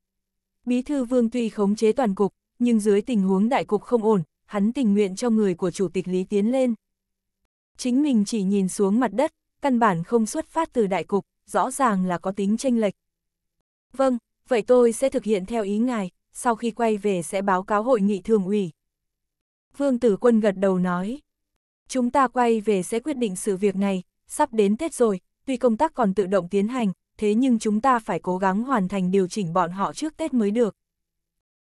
Bí thư Vương tuy khống chế toàn cục, nhưng dưới tình huống đại cục không ổn, hắn tình nguyện cho người của Chủ tịch Lý tiến lên. Chính mình chỉ nhìn xuống mặt đất, căn bản không xuất phát từ đại cục, rõ ràng là có tính tranh lệch. Vâng, vậy tôi sẽ thực hiện theo ý ngài, sau khi quay về sẽ báo cáo hội nghị thường ủy. Vương Tử Quân gật đầu nói, chúng ta quay về sẽ quyết định sự việc này, sắp đến Tết rồi, tuy công tác còn tự động tiến hành, thế nhưng chúng ta phải cố gắng hoàn thành điều chỉnh bọn họ trước Tết mới được.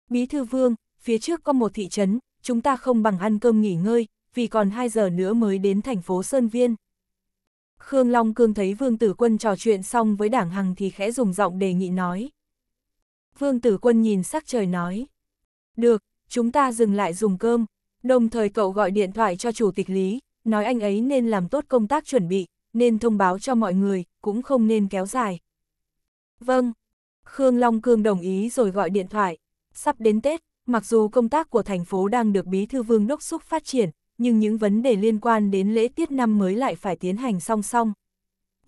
Bí thư vương, phía trước có một thị trấn, chúng ta không bằng ăn cơm nghỉ ngơi, vì còn 2 giờ nữa mới đến thành phố Sơn Viên. Khương Long Cương thấy Vương Tử Quân trò chuyện xong với Đảng Hằng thì khẽ dùng giọng đề nghị nói. Vương Tử Quân nhìn sắc trời nói. Được, chúng ta dừng lại dùng cơm, đồng thời cậu gọi điện thoại cho Chủ tịch Lý, nói anh ấy nên làm tốt công tác chuẩn bị, nên thông báo cho mọi người, cũng không nên kéo dài. Vâng, Khương Long Cương đồng ý rồi gọi điện thoại. Sắp đến Tết, mặc dù công tác của thành phố đang được Bí Thư Vương đốc xúc phát triển, nhưng những vấn đề liên quan đến lễ tiết năm mới lại phải tiến hành song song.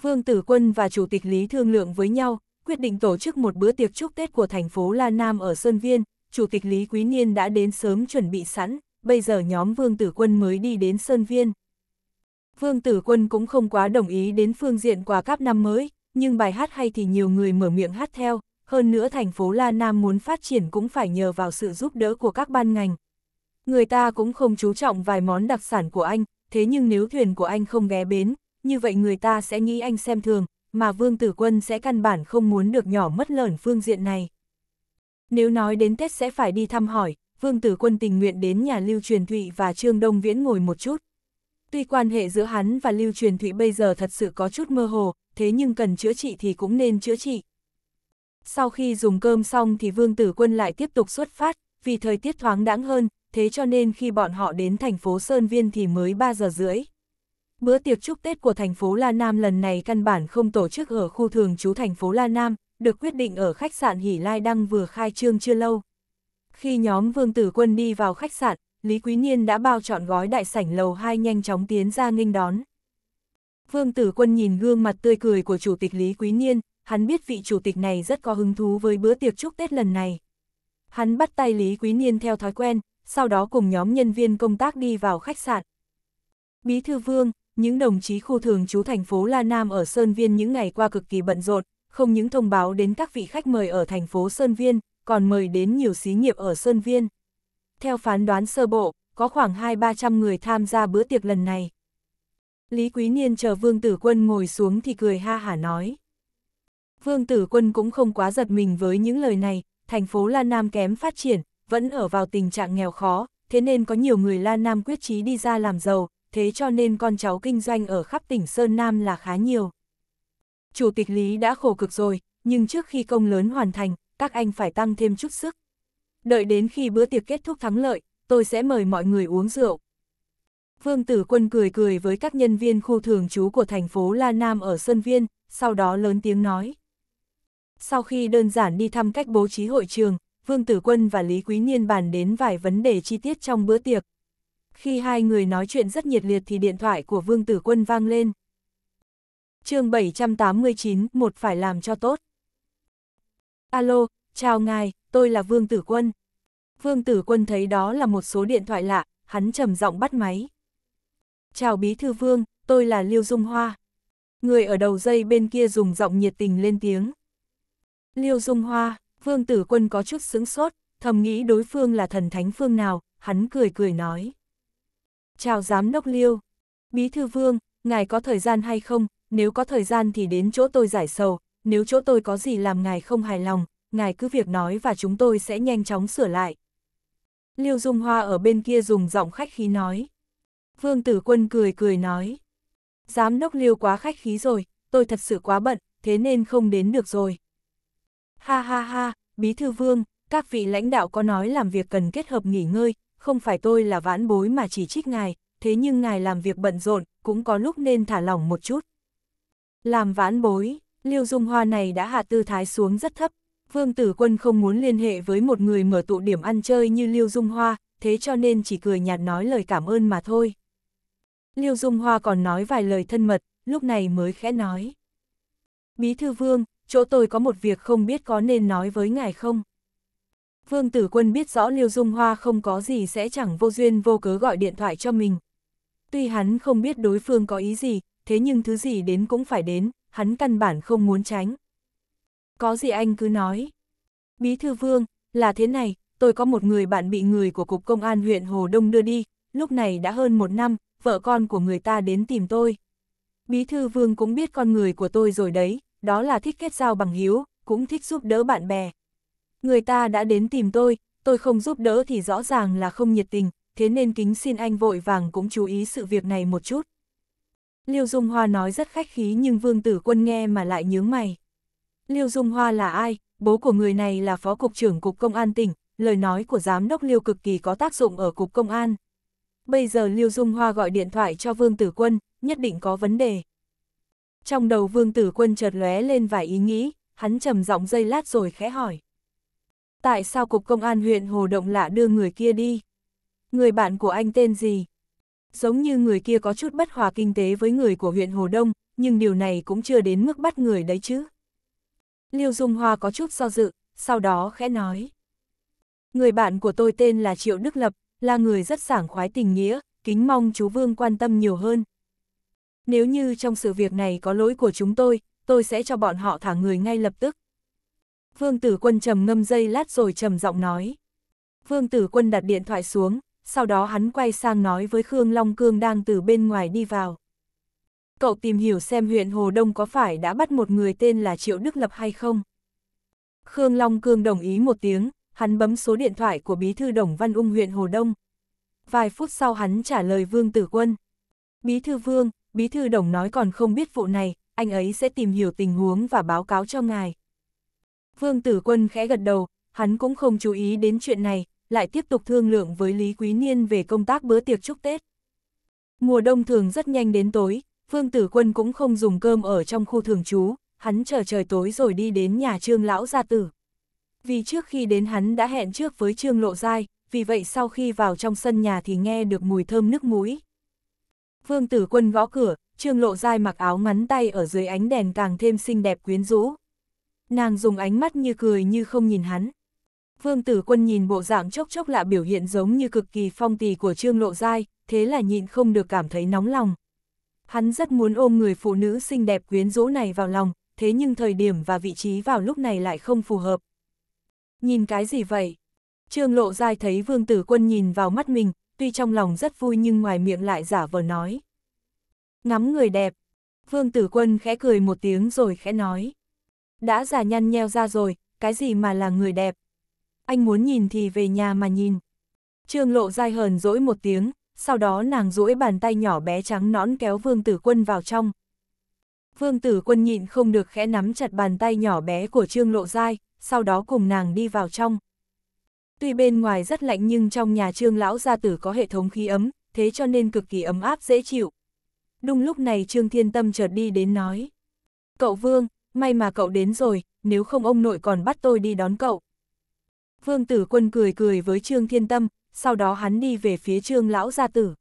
Vương Tử Quân và Chủ tịch Lý thương lượng với nhau, quyết định tổ chức một bữa tiệc chúc Tết của thành phố La Nam ở Sơn Viên, Chủ tịch Lý Quý Niên đã đến sớm chuẩn bị sẵn, bây giờ nhóm Vương Tử Quân mới đi đến Sơn Viên. Vương Tử Quân cũng không quá đồng ý đến phương diện quà cáp năm mới, nhưng bài hát hay thì nhiều người mở miệng hát theo, hơn nữa thành phố La Nam muốn phát triển cũng phải nhờ vào sự giúp đỡ của các ban ngành. Người ta cũng không chú trọng vài món đặc sản của anh, thế nhưng nếu thuyền của anh không ghé bến, như vậy người ta sẽ nghĩ anh xem thường, mà Vương Tử Quân sẽ căn bản không muốn được nhỏ mất lởn phương diện này. Nếu nói đến Tết sẽ phải đi thăm hỏi, Vương Tử Quân tình nguyện đến nhà Lưu Truyền Thụy và Trương Đông Viễn ngồi một chút, Tuy quan hệ giữa hắn và Lưu Truyền Thụy bây giờ thật sự có chút mơ hồ, thế nhưng cần chữa trị thì cũng nên chữa trị. Sau khi dùng cơm xong thì Vương Tử Quân lại tiếp tục xuất phát, vì thời tiết thoáng đãng hơn, thế cho nên khi bọn họ đến thành phố Sơn Viên thì mới 3 giờ rưỡi. Bữa tiệc chúc Tết của thành phố La Nam lần này căn bản không tổ chức ở khu thường trú thành phố La Nam, được quyết định ở khách sạn Hỷ Lai Đăng vừa khai trương chưa lâu. Khi nhóm Vương Tử Quân đi vào khách sạn, Lý Quý Niên đã bao trọn gói đại sảnh lầu 2 nhanh chóng tiến ra nghênh đón. Vương Tử Quân nhìn gương mặt tươi cười của Chủ tịch Lý Quý Niên, hắn biết vị Chủ tịch này rất có hứng thú với bữa tiệc chúc Tết lần này. Hắn bắt tay Lý Quý Niên theo thói quen, sau đó cùng nhóm nhân viên công tác đi vào khách sạn. Bí thư Vương, những đồng chí khu thường trú thành phố La Nam ở Sơn Viên những ngày qua cực kỳ bận rộn, không những thông báo đến các vị khách mời ở thành phố Sơn Viên, còn mời đến nhiều xí nghiệp ở Sơn Viên theo phán đoán sơ bộ, có khoảng hai ba trăm người tham gia bữa tiệc lần này. Lý Quý Niên chờ Vương Tử Quân ngồi xuống thì cười ha hả nói. Vương Tử Quân cũng không quá giật mình với những lời này, thành phố La Nam kém phát triển, vẫn ở vào tình trạng nghèo khó, thế nên có nhiều người La Nam quyết chí đi ra làm giàu, thế cho nên con cháu kinh doanh ở khắp tỉnh Sơn Nam là khá nhiều. Chủ tịch Lý đã khổ cực rồi, nhưng trước khi công lớn hoàn thành, các anh phải tăng thêm chút sức đợi đến khi bữa tiệc kết thúc thắng lợi, tôi sẽ mời mọi người uống rượu. Vương Tử Quân cười cười với các nhân viên khu thường trú của thành phố La Nam ở Sơn Viên, sau đó lớn tiếng nói. Sau khi đơn giản đi thăm cách bố trí hội trường, Vương Tử Quân và Lý Quý Niên bàn đến vài vấn đề chi tiết trong bữa tiệc. Khi hai người nói chuyện rất nhiệt liệt thì điện thoại của Vương Tử Quân vang lên. chương 789, một phải làm cho tốt. Alo, chào ngài, tôi là Vương Tử Quân. Vương Tử Quân thấy đó là một số điện thoại lạ, hắn trầm giọng bắt máy. Chào Bí Thư Vương, tôi là Liêu Dung Hoa. Người ở đầu dây bên kia dùng giọng nhiệt tình lên tiếng. Liêu Dung Hoa, Vương Tử Quân có chút sững sốt, thầm nghĩ đối phương là thần thánh phương nào, hắn cười cười nói. Chào Giám Đốc Liêu, Bí Thư Vương, ngài có thời gian hay không, nếu có thời gian thì đến chỗ tôi giải sầu, nếu chỗ tôi có gì làm ngài không hài lòng, ngài cứ việc nói và chúng tôi sẽ nhanh chóng sửa lại. Liêu Dung Hoa ở bên kia dùng giọng khách khí nói. Vương Tử Quân cười cười nói. Giám đốc Liêu quá khách khí rồi, tôi thật sự quá bận, thế nên không đến được rồi. Ha ha ha, Bí Thư Vương, các vị lãnh đạo có nói làm việc cần kết hợp nghỉ ngơi, không phải tôi là vãn bối mà chỉ trích ngài, thế nhưng ngài làm việc bận rộn, cũng có lúc nên thả lỏng một chút. Làm vãn bối, Liêu Dung Hoa này đã hạ tư thái xuống rất thấp, Vương Tử Quân không muốn liên hệ với một người mở tụ điểm ăn chơi như Liêu Dung Hoa, thế cho nên chỉ cười nhạt nói lời cảm ơn mà thôi. Liêu Dung Hoa còn nói vài lời thân mật, lúc này mới khẽ nói. Bí thư Vương, chỗ tôi có một việc không biết có nên nói với ngài không? Vương Tử Quân biết rõ Liêu Dung Hoa không có gì sẽ chẳng vô duyên vô cớ gọi điện thoại cho mình. Tuy hắn không biết đối phương có ý gì, thế nhưng thứ gì đến cũng phải đến, hắn căn bản không muốn tránh có gì anh cứ nói. Bí thư vương, là thế này, tôi có một người bạn bị người của Cục Công an huyện Hồ Đông đưa đi, lúc này đã hơn một năm, vợ con của người ta đến tìm tôi. Bí thư vương cũng biết con người của tôi rồi đấy, đó là thích kết giao bằng hiếu, cũng thích giúp đỡ bạn bè. Người ta đã đến tìm tôi, tôi không giúp đỡ thì rõ ràng là không nhiệt tình, thế nên kính xin anh vội vàng cũng chú ý sự việc này một chút. Liêu Dung Hoa nói rất khách khí nhưng Vương Tử Quân nghe mà lại nhướng mày. Liêu Dung Hoa là ai? Bố của người này là Phó Cục trưởng Cục Công an tỉnh, lời nói của Giám đốc Liêu cực kỳ có tác dụng ở Cục Công an. Bây giờ Liêu Dung Hoa gọi điện thoại cho Vương Tử Quân, nhất định có vấn đề. Trong đầu Vương Tử Quân chợt lóe lên vài ý nghĩ, hắn trầm giọng dây lát rồi khẽ hỏi. Tại sao Cục Công an huyện Hồ Động Lạ đưa người kia đi? Người bạn của anh tên gì? Giống như người kia có chút bất hòa kinh tế với người của huyện Hồ Đông, nhưng điều này cũng chưa đến mức bắt người đấy chứ. Liêu Dung Hoa có chút do dự, sau đó khẽ nói. Người bạn của tôi tên là Triệu Đức Lập, là người rất sảng khoái tình nghĩa, kính mong chú Vương quan tâm nhiều hơn. Nếu như trong sự việc này có lỗi của chúng tôi, tôi sẽ cho bọn họ thả người ngay lập tức. Vương Tử Quân trầm ngâm dây lát rồi trầm giọng nói. Vương Tử Quân đặt điện thoại xuống, sau đó hắn quay sang nói với Khương Long Cương đang từ bên ngoài đi vào cậu tìm hiểu xem huyện Hồ Đông có phải đã bắt một người tên là Triệu Đức Lập hay không. Khương Long Cương đồng ý một tiếng, hắn bấm số điện thoại của bí thư Đồng Văn Ung huyện Hồ Đông. Vài phút sau hắn trả lời Vương Tử Quân. Bí thư Vương, bí thư Đồng nói còn không biết vụ này, anh ấy sẽ tìm hiểu tình huống và báo cáo cho ngài. Vương Tử Quân khẽ gật đầu, hắn cũng không chú ý đến chuyện này, lại tiếp tục thương lượng với Lý Quý Niên về công tác bữa tiệc chúc Tết. Mùa đông thường rất nhanh đến tối, Vương Tử Quân cũng không dùng cơm ở trong khu thường trú, hắn chờ trời tối rồi đi đến nhà Trương Lão Gia Tử. Vì trước khi đến hắn đã hẹn trước với Trương Lộ Giai, vì vậy sau khi vào trong sân nhà thì nghe được mùi thơm nước mũi. Vương Tử Quân gõ cửa, Trương Lộ Giai mặc áo ngắn tay ở dưới ánh đèn càng thêm xinh đẹp quyến rũ. Nàng dùng ánh mắt như cười như không nhìn hắn. Vương Tử Quân nhìn bộ dạng chốc chốc lạ biểu hiện giống như cực kỳ phong tì của Trương Lộ Giai, thế là nhịn không được cảm thấy nóng lòng. Hắn rất muốn ôm người phụ nữ xinh đẹp quyến rũ này vào lòng, thế nhưng thời điểm và vị trí vào lúc này lại không phù hợp. Nhìn cái gì vậy? Trương Lộ Giai thấy Vương Tử Quân nhìn vào mắt mình, tuy trong lòng rất vui nhưng ngoài miệng lại giả vờ nói. Ngắm người đẹp. Vương Tử Quân khẽ cười một tiếng rồi khẽ nói. Đã giả nhăn nheo ra rồi, cái gì mà là người đẹp? Anh muốn nhìn thì về nhà mà nhìn. Trương Lộ Giai hờn dỗi một tiếng, sau đó nàng duỗi bàn tay nhỏ bé trắng nõn kéo vương tử quân vào trong. Vương tử quân nhịn không được khẽ nắm chặt bàn tay nhỏ bé của Trương Lộ Giai, sau đó cùng nàng đi vào trong. Tuy bên ngoài rất lạnh nhưng trong nhà Trương Lão Gia Tử có hệ thống khí ấm, thế cho nên cực kỳ ấm áp dễ chịu. Đúng lúc này Trương Thiên Tâm chợt đi đến nói. Cậu Vương, may mà cậu đến rồi, nếu không ông nội còn bắt tôi đi đón cậu. Vương tử quân cười cười với Trương Thiên Tâm, sau đó hắn đi về phía trương lão gia tử.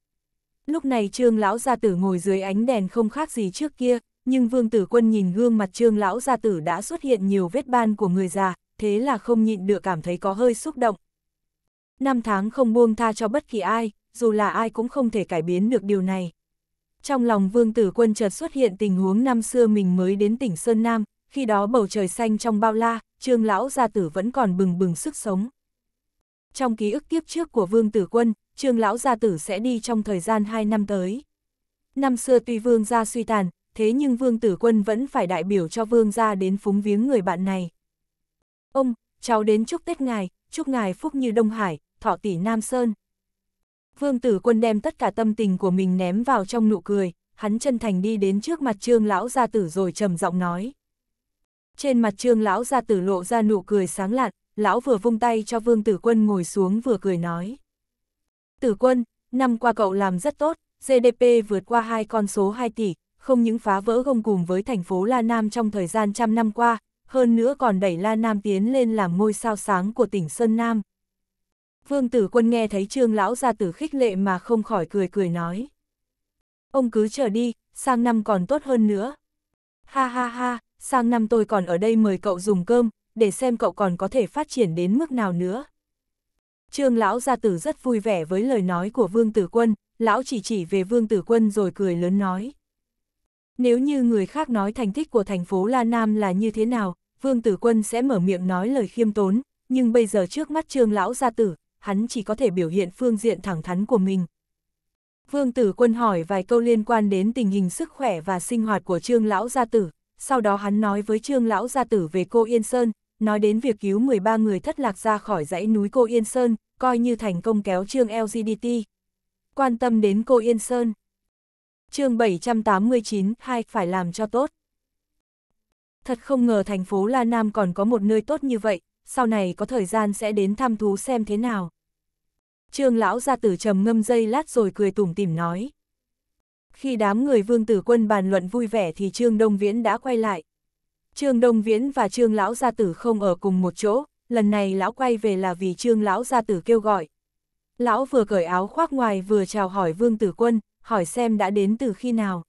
Lúc này trương lão gia tử ngồi dưới ánh đèn không khác gì trước kia, nhưng vương tử quân nhìn gương mặt trương lão gia tử đã xuất hiện nhiều vết ban của người già, thế là không nhịn được cảm thấy có hơi xúc động. Năm tháng không buông tha cho bất kỳ ai, dù là ai cũng không thể cải biến được điều này. Trong lòng vương tử quân chợt xuất hiện tình huống năm xưa mình mới đến tỉnh Sơn Nam, khi đó bầu trời xanh trong bao la, trương lão gia tử vẫn còn bừng bừng sức sống trong ký ức kiếp trước của Vương Tử Quân, Trương Lão Gia Tử sẽ đi trong thời gian 2 năm tới. Năm xưa tuy Vương Gia suy tàn, thế nhưng Vương Tử Quân vẫn phải đại biểu cho Vương Gia đến phúng viếng người bạn này. Ông, cháu đến chúc Tết Ngài, chúc Ngài phúc như Đông Hải, thọ tỷ Nam Sơn. Vương Tử Quân đem tất cả tâm tình của mình ném vào trong nụ cười, hắn chân thành đi đến trước mặt Trương Lão Gia Tử rồi trầm giọng nói. Trên mặt Trương Lão Gia Tử lộ ra nụ cười sáng lạn, lão vừa vung tay cho Vương Tử Quân ngồi xuống vừa cười nói. Tử Quân, năm qua cậu làm rất tốt, GDP vượt qua hai con số 2 tỷ, không những phá vỡ gông cùng với thành phố La Nam trong thời gian trăm năm qua, hơn nữa còn đẩy La Nam tiến lên làm ngôi sao sáng của tỉnh Sơn Nam. Vương Tử Quân nghe thấy Trương Lão ra tử khích lệ mà không khỏi cười cười nói. Ông cứ chờ đi, sang năm còn tốt hơn nữa. Ha ha ha, sang năm tôi còn ở đây mời cậu dùng cơm, để xem cậu còn có thể phát triển đến mức nào nữa. Trương lão gia tử rất vui vẻ với lời nói của Vương Tử Quân, lão chỉ chỉ về Vương Tử Quân rồi cười lớn nói. Nếu như người khác nói thành tích của thành phố La Nam là như thế nào, Vương Tử Quân sẽ mở miệng nói lời khiêm tốn, nhưng bây giờ trước mắt Trương lão gia tử, hắn chỉ có thể biểu hiện phương diện thẳng thắn của mình. Vương Tử Quân hỏi vài câu liên quan đến tình hình sức khỏe và sinh hoạt của Trương lão gia tử, sau đó hắn nói với Trương lão gia tử về cô Yên Sơn, nói đến việc cứu 13 người thất lạc ra khỏi dãy núi Cô Yên Sơn, coi như thành công kéo chương LGDT. Quan tâm đến Cô Yên Sơn. chương 789, hai phải làm cho tốt. Thật không ngờ thành phố La Nam còn có một nơi tốt như vậy, sau này có thời gian sẽ đến thăm thú xem thế nào. Trương lão ra tử trầm ngâm dây lát rồi cười tủm tỉm nói. Khi đám người vương tử quân bàn luận vui vẻ thì Trương Đông Viễn đã quay lại. Trương Đông Viễn và Trương Lão Gia Tử không ở cùng một chỗ, lần này Lão quay về là vì Trương Lão Gia Tử kêu gọi. Lão vừa cởi áo khoác ngoài vừa chào hỏi Vương Tử Quân, hỏi xem đã đến từ khi nào.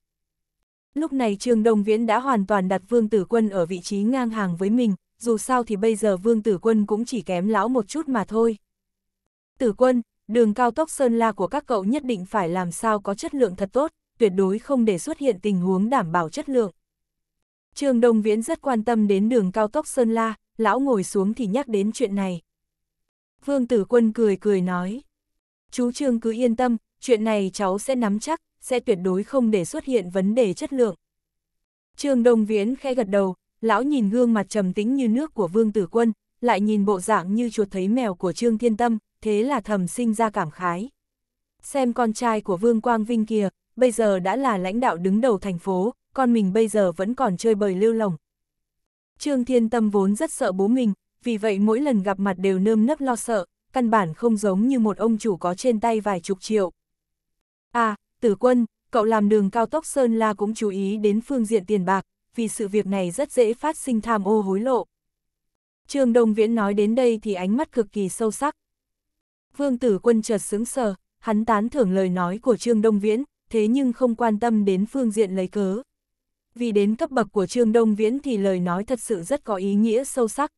Lúc này Trương Đông Viễn đã hoàn toàn đặt Vương Tử Quân ở vị trí ngang hàng với mình, dù sao thì bây giờ Vương Tử Quân cũng chỉ kém lão một chút mà thôi. Tử Quân, đường cao tốc Sơn La của các cậu nhất định phải làm sao có chất lượng thật tốt, tuyệt đối không để xuất hiện tình huống đảm bảo chất lượng. Trường Đông Viễn rất quan tâm đến đường cao tốc Sơn La, lão ngồi xuống thì nhắc đến chuyện này. Vương Tử Quân cười cười nói. Chú Trương cứ yên tâm, chuyện này cháu sẽ nắm chắc, sẽ tuyệt đối không để xuất hiện vấn đề chất lượng. Trương Đông Viễn khẽ gật đầu, lão nhìn gương mặt trầm tĩnh như nước của Vương Tử Quân, lại nhìn bộ dạng như chuột thấy mèo của Trương Thiên Tâm, thế là thầm sinh ra cảm khái. Xem con trai của Vương Quang Vinh kia, bây giờ đã là lãnh đạo đứng đầu thành phố, con mình bây giờ vẫn còn chơi bời lưu lỏng. Trương Thiên Tâm vốn rất sợ bố mình, vì vậy mỗi lần gặp mặt đều nơm nấp lo sợ, căn bản không giống như một ông chủ có trên tay vài chục triệu. À, tử quân, cậu làm đường cao tốc Sơn La cũng chú ý đến phương diện tiền bạc, vì sự việc này rất dễ phát sinh tham ô hối lộ. Trương Đông Viễn nói đến đây thì ánh mắt cực kỳ sâu sắc. Vương tử quân chợt sướng sờ, hắn tán thưởng lời nói của Trương Đông Viễn, thế nhưng không quan tâm đến phương diện lấy cớ vì đến cấp bậc của Trương Đông Viễn thì lời nói thật sự rất có ý nghĩa sâu sắc.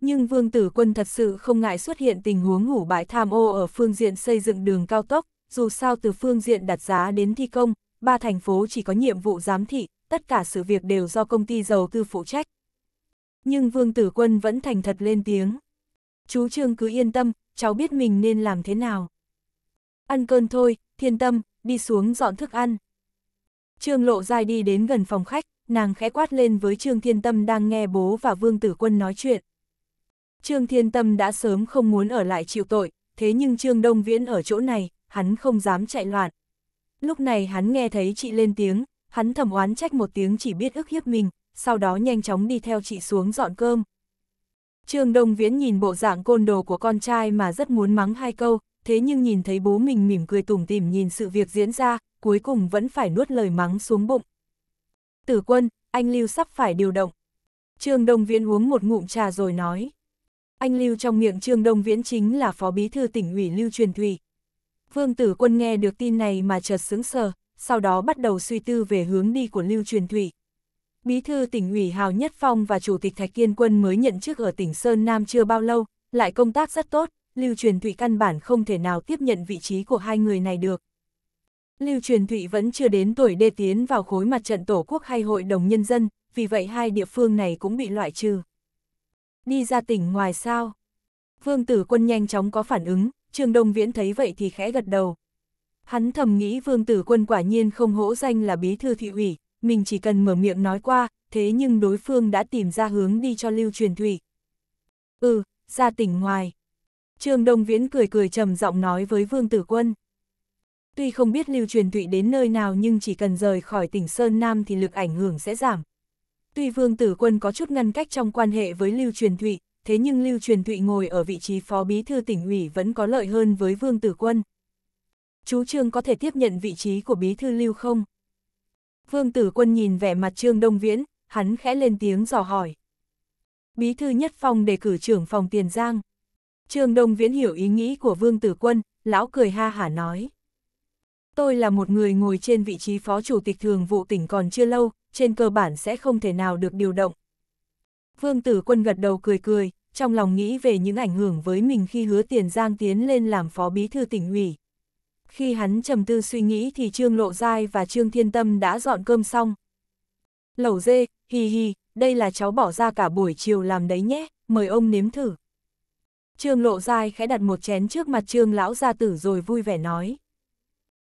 Nhưng Vương Tử Quân thật sự không ngại xuất hiện tình huống ngủ bại tham ô ở phương diện xây dựng đường cao tốc, dù sao từ phương diện đặt giá đến thi công, ba thành phố chỉ có nhiệm vụ giám thị, tất cả sự việc đều do công ty dầu tư phụ trách. Nhưng Vương Tử Quân vẫn thành thật lên tiếng. Chú Trương cứ yên tâm, cháu biết mình nên làm thế nào. Ăn cơn thôi, thiên tâm, đi xuống dọn thức ăn. Trương Lộ Giai đi đến gần phòng khách, nàng khẽ quát lên với Trương Thiên Tâm đang nghe bố và Vương Tử Quân nói chuyện. Trương Thiên Tâm đã sớm không muốn ở lại chịu tội, thế nhưng Trương Đông Viễn ở chỗ này, hắn không dám chạy loạn. Lúc này hắn nghe thấy chị lên tiếng, hắn thầm oán trách một tiếng chỉ biết ức hiếp mình, sau đó nhanh chóng đi theo chị xuống dọn cơm. Trương Đông Viễn nhìn bộ dạng côn đồ của con trai mà rất muốn mắng hai câu, thế nhưng nhìn thấy bố mình mỉm cười tủm tỉm nhìn sự việc diễn ra, cuối cùng vẫn phải nuốt lời mắng xuống bụng. Tử quân, anh Lưu sắp phải điều động. Trương Đông Viễn uống một ngụm trà rồi nói. Anh Lưu trong miệng Trương Đông Viễn chính là phó bí thư tỉnh ủy Lưu Truyền Thủy. Vương Tử Quân nghe được tin này mà chợt sững sờ, sau đó bắt đầu suy tư về hướng đi của Lưu Truyền Thủy. Bí thư tỉnh ủy Hào Nhất Phong và Chủ tịch Thạch Kiên Quân mới nhận chức ở tỉnh Sơn Nam chưa bao lâu, lại công tác rất tốt, Lưu Truyền Thụy căn bản không thể nào tiếp nhận vị trí của hai người này được. Lưu Truyền Thụy vẫn chưa đến tuổi đê tiến vào khối mặt trận Tổ quốc hay Hội đồng Nhân dân, vì vậy hai địa phương này cũng bị loại trừ. Đi ra tỉnh ngoài sao? Vương Tử Quân nhanh chóng có phản ứng, Trương Đông Viễn thấy vậy thì khẽ gật đầu. Hắn thầm nghĩ Vương Tử Quân quả nhiên không hỗ danh là bí thư thị ủy, mình chỉ cần mở miệng nói qua, thế nhưng đối phương đã tìm ra hướng đi cho Lưu Truyền Thụy. Ừ, ra tỉnh ngoài. Trương Đông Viễn cười cười trầm giọng nói với Vương Tử Quân. Tuy không biết lưu truyền thụy đến nơi nào nhưng chỉ cần rời khỏi tỉnh Sơn Nam thì lực ảnh hưởng sẽ giảm. Tuy Vương Tử Quân có chút ngăn cách trong quan hệ với lưu truyền thụy, thế nhưng lưu truyền thụy ngồi ở vị trí phó bí thư tỉnh ủy vẫn có lợi hơn với Vương Tử Quân. Chú Trương có thể tiếp nhận vị trí của bí thư lưu không? Vương Tử Quân nhìn vẻ mặt Trương Đông Viễn, hắn khẽ lên tiếng dò hỏi. Bí thư nhất phong đề cử trưởng phòng Tiền Giang. Trương Đông Viễn hiểu ý nghĩ của Vương Tử Quân, lão cười ha hả nói. Tôi là một người ngồi trên vị trí phó chủ tịch thường vụ tỉnh còn chưa lâu, trên cơ bản sẽ không thể nào được điều động. Vương Tử Quân gật đầu cười cười, trong lòng nghĩ về những ảnh hưởng với mình khi hứa tiền giang tiến lên làm phó bí thư tỉnh ủy. Khi hắn trầm tư suy nghĩ thì Trương Lộ Giai và Trương Thiên Tâm đã dọn cơm xong. Lẩu dê, hì hì, đây là cháu bỏ ra cả buổi chiều làm đấy nhé, mời ông nếm thử. Trương Lộ Giai khẽ đặt một chén trước mặt Trương Lão Gia Tử rồi vui vẻ nói.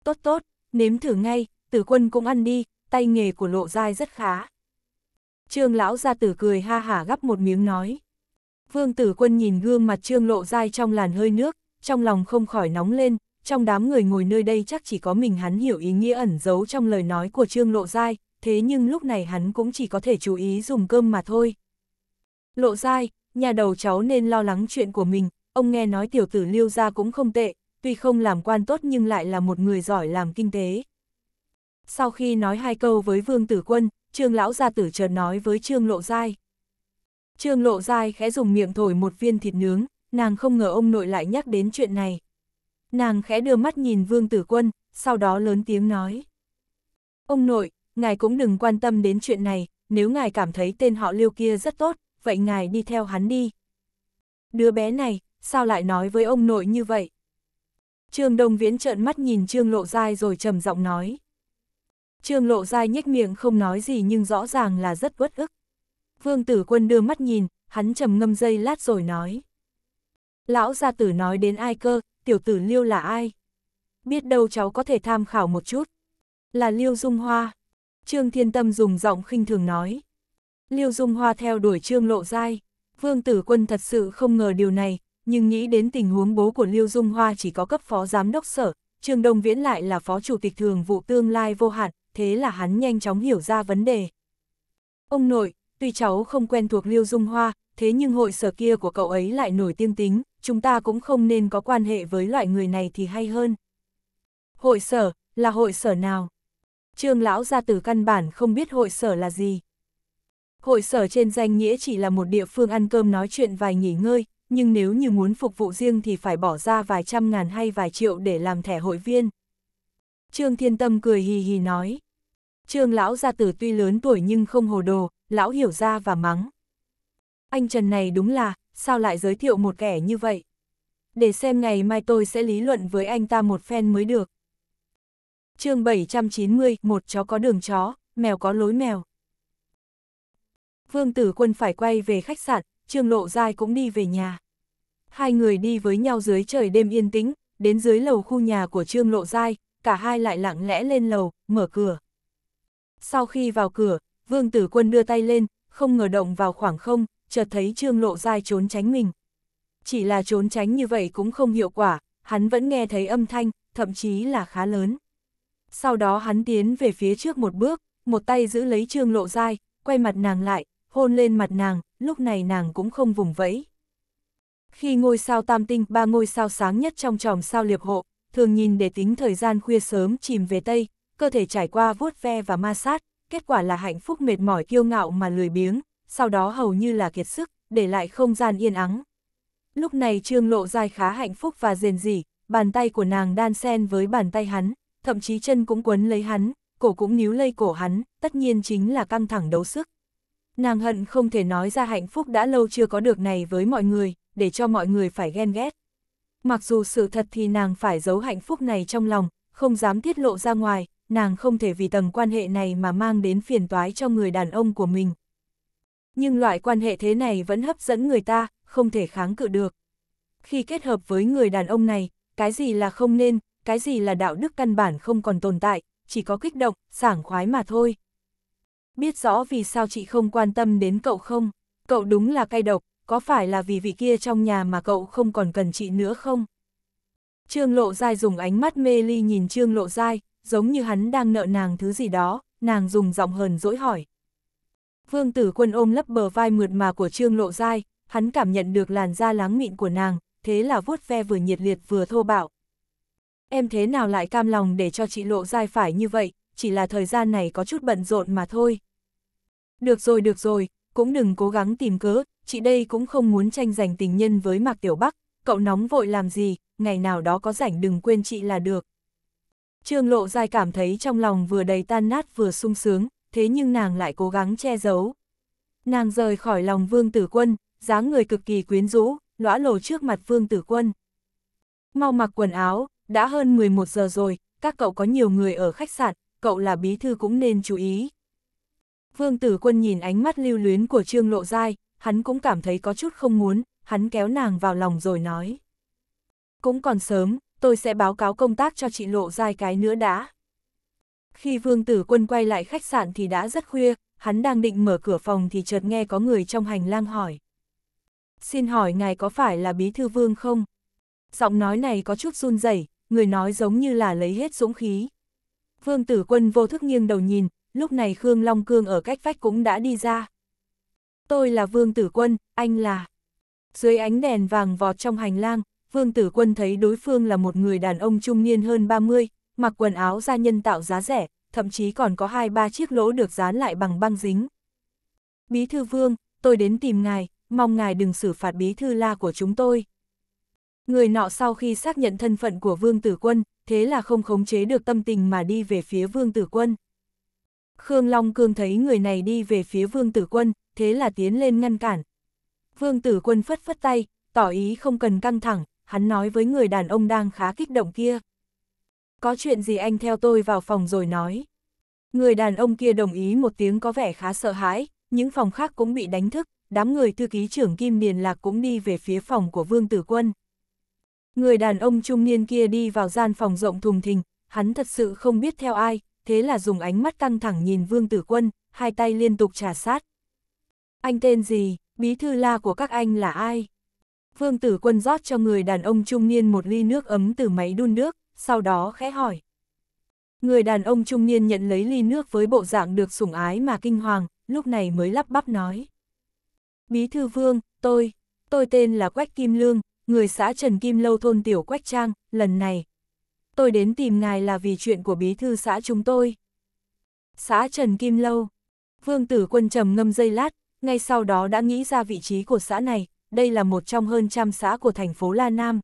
Tốt tốt, nếm thử ngay, tử quân cũng ăn đi, tay nghề của Lộ Giai rất khá. Trương Lão Gia Tử cười ha hả gắp một miếng nói. Vương tử quân nhìn gương mặt Trương Lộ Giai trong làn hơi nước, trong lòng không khỏi nóng lên, trong đám người ngồi nơi đây chắc chỉ có mình hắn hiểu ý nghĩa ẩn giấu trong lời nói của Trương Lộ Giai, thế nhưng lúc này hắn cũng chỉ có thể chú ý dùng cơm mà thôi. Lộ Giai, nhà đầu cháu nên lo lắng chuyện của mình, ông nghe nói tiểu tử lưu gia cũng không tệ, tuy không làm quan tốt nhưng lại là một người giỏi làm kinh tế. Sau khi nói hai câu với Vương Tử Quân, Trương Lão Gia Tử chợt nói với Trương Lộ Giai. Trương Lộ Giai khẽ dùng miệng thổi một viên thịt nướng, nàng không ngờ ông nội lại nhắc đến chuyện này. Nàng khẽ đưa mắt nhìn Vương Tử Quân, sau đó lớn tiếng nói. Ông nội, ngài cũng đừng quan tâm đến chuyện này, nếu ngài cảm thấy tên họ liêu kia rất tốt, vậy ngài đi theo hắn đi. Đứa bé này, sao lại nói với ông nội như vậy? Trương Đông Viễn trợn mắt nhìn Trương Lộ Giai rồi trầm giọng nói. Trương Lộ Giai nhếch miệng không nói gì nhưng rõ ràng là rất uất ức. Vương Tử Quân đưa mắt nhìn, hắn trầm ngâm dây lát rồi nói. Lão gia tử nói đến ai cơ, tiểu tử Liêu là ai? Biết đâu cháu có thể tham khảo một chút. Là Liêu Dung Hoa. Trương Thiên Tâm dùng giọng khinh thường nói. Liêu Dung Hoa theo đuổi Trương Lộ Giai. Vương Tử Quân thật sự không ngờ điều này, nhưng nghĩ đến tình huống bố của Liêu Dung Hoa chỉ có cấp phó giám đốc sở, Trương Đông Viễn lại là phó chủ tịch thường vụ tương lai vô hạn, thế là hắn nhanh chóng hiểu ra vấn đề. Ông nội, tuy cháu không quen thuộc Liêu Dung Hoa, thế nhưng hội sở kia của cậu ấy lại nổi tiếng tính, chúng ta cũng không nên có quan hệ với loại người này thì hay hơn. Hội sở, là hội sở nào? Trương lão gia từ căn bản không biết hội sở là gì. Hội sở trên danh nghĩa chỉ là một địa phương ăn cơm nói chuyện vài nghỉ ngơi, nhưng nếu như muốn phục vụ riêng thì phải bỏ ra vài trăm ngàn hay vài triệu để làm thẻ hội viên. Trương Thiên Tâm cười hì hì nói. Trương lão gia tử tuy lớn tuổi nhưng không hồ đồ, lão hiểu ra và mắng. Anh Trần này đúng là, sao lại giới thiệu một kẻ như vậy? Để xem ngày mai tôi sẽ lý luận với anh ta một phen mới được. chương 790, một chó có đường chó, mèo có lối mèo. Vương Tử Quân phải quay về khách sạn, Trương Lộ Giai cũng đi về nhà. Hai người đi với nhau dưới trời đêm yên tĩnh, đến dưới lầu khu nhà của Trương Lộ Giai, cả hai lại lặng lẽ lên lầu, mở cửa. Sau khi vào cửa, Vương Tử Quân đưa tay lên, không ngờ động vào khoảng không, chợt thấy Trương Lộ Giai trốn tránh mình. Chỉ là trốn tránh như vậy cũng không hiệu quả, hắn vẫn nghe thấy âm thanh, thậm chí là khá lớn. Sau đó hắn tiến về phía trước một bước, một tay giữ lấy Trương Lộ Giai, quay mặt nàng lại, hôn lên mặt nàng, lúc này nàng cũng không vùng vẫy. Khi ngôi sao tam tinh, ba ngôi sao sáng nhất trong tròm sao liệp hộ, thường nhìn để tính thời gian khuya sớm chìm về Tây, cơ thể trải qua vuốt ve và ma sát, kết quả là hạnh phúc mệt mỏi kiêu ngạo mà lười biếng, sau đó hầu như là kiệt sức, để lại không gian yên ắng. Lúc này trương lộ dai khá hạnh phúc và rền rỉ, bàn tay của nàng đan sen với bàn tay hắn, thậm chí chân cũng quấn lấy hắn, cổ cũng níu lây cổ hắn, tất nhiên chính là căng thẳng đấu sức nàng hận không thể nói ra hạnh phúc đã lâu chưa có được này với mọi người, để cho mọi người phải ghen ghét. Mặc dù sự thật thì nàng phải giấu hạnh phúc này trong lòng, không dám tiết lộ ra ngoài, nàng không thể vì tầng quan hệ này mà mang đến phiền toái cho người đàn ông của mình. Nhưng loại quan hệ thế này vẫn hấp dẫn người ta, không thể kháng cự được. Khi kết hợp với người đàn ông này, cái gì là không nên, cái gì là đạo đức căn bản không còn tồn tại, chỉ có kích động, sảng khoái mà thôi biết rõ vì sao chị không quan tâm đến cậu không? Cậu đúng là cay độc, có phải là vì vị kia trong nhà mà cậu không còn cần chị nữa không? Trương Lộ Giai dùng ánh mắt mê ly nhìn Trương Lộ Giai, giống như hắn đang nợ nàng thứ gì đó, nàng dùng giọng hờn dỗi hỏi. Vương tử quân ôm lấp bờ vai mượt mà của Trương Lộ Giai, hắn cảm nhận được làn da láng mịn của nàng, thế là vuốt ve vừa nhiệt liệt vừa thô bạo. Em thế nào lại cam lòng để cho chị Lộ Giai phải như vậy, chỉ là thời gian này có chút bận rộn mà thôi. Được rồi được rồi, cũng đừng cố gắng tìm cớ, chị đây cũng không muốn tranh giành tình nhân với Mạc Tiểu Bắc, cậu nóng vội làm gì, ngày nào đó có rảnh đừng quên chị là được. Trương Lộ Giai cảm thấy trong lòng vừa đầy tan nát vừa sung sướng, thế nhưng nàng lại cố gắng che giấu. Nàng rời khỏi lòng Vương Tử Quân, dáng người cực kỳ quyến rũ, lõa lồ trước mặt Vương Tử Quân. Mau mặc quần áo, đã hơn 11 giờ rồi, các cậu có nhiều người ở khách sạn, cậu là bí thư cũng nên chú ý. Vương tử quân nhìn ánh mắt lưu luyến của Trương Lộ Giai, hắn cũng cảm thấy có chút không muốn, hắn kéo nàng vào lòng rồi nói. Cũng còn sớm, tôi sẽ báo cáo công tác cho chị Lộ Giai cái nữa đã. Khi vương tử quân quay lại khách sạn thì đã rất khuya, hắn đang định mở cửa phòng thì chợt nghe có người trong hành lang hỏi. Xin hỏi ngài có phải là bí thư vương không? Giọng nói này có chút run rẩy, người nói giống như là lấy hết dũng khí. Vương tử quân vô thức nghiêng đầu nhìn, lúc này Khương Long Cương ở cách vách cũng đã đi ra. Tôi là Vương Tử Quân, anh là... Dưới ánh đèn vàng vọt trong hành lang, Vương Tử Quân thấy đối phương là một người đàn ông trung niên hơn 30, mặc quần áo da nhân tạo giá rẻ, thậm chí còn có hai ba chiếc lỗ được dán lại bằng băng dính. Bí thư Vương, tôi đến tìm ngài, mong ngài đừng xử phạt bí thư la của chúng tôi. Người nọ sau khi xác nhận thân phận của Vương Tử Quân, thế là không khống chế được tâm tình mà đi về phía Vương Tử Quân. Khương Long Cương thấy người này đi về phía Vương Tử Quân, thế là tiến lên ngăn cản. Vương Tử Quân phất phất tay, tỏ ý không cần căng thẳng, hắn nói với người đàn ông đang khá kích động kia. Có chuyện gì anh theo tôi vào phòng rồi nói. Người đàn ông kia đồng ý một tiếng có vẻ khá sợ hãi, những phòng khác cũng bị đánh thức, đám người thư ký trưởng Kim Điền Lạc cũng đi về phía phòng của Vương Tử Quân. Người đàn ông trung niên kia đi vào gian phòng rộng thùng thình, hắn thật sự không biết theo ai, thế là dùng ánh mắt căng thẳng nhìn Vương Tử Quân, hai tay liên tục trà sát. Anh tên gì, bí thư la của các anh là ai? Vương Tử Quân rót cho người đàn ông trung niên một ly nước ấm từ máy đun nước, sau đó khẽ hỏi. Người đàn ông trung niên nhận lấy ly nước với bộ dạng được sủng ái mà kinh hoàng, lúc này mới lắp bắp nói. Bí thư Vương, tôi, tôi tên là Quách Kim Lương, người xã Trần Kim Lâu thôn Tiểu Quách Trang, lần này, tôi đến tìm ngài là vì chuyện của bí thư xã chúng tôi. Xã Trần Kim Lâu Vương Tử Quân trầm ngâm dây lát, ngay sau đó đã nghĩ ra vị trí của xã này, đây là một trong hơn trăm xã của thành phố La Nam.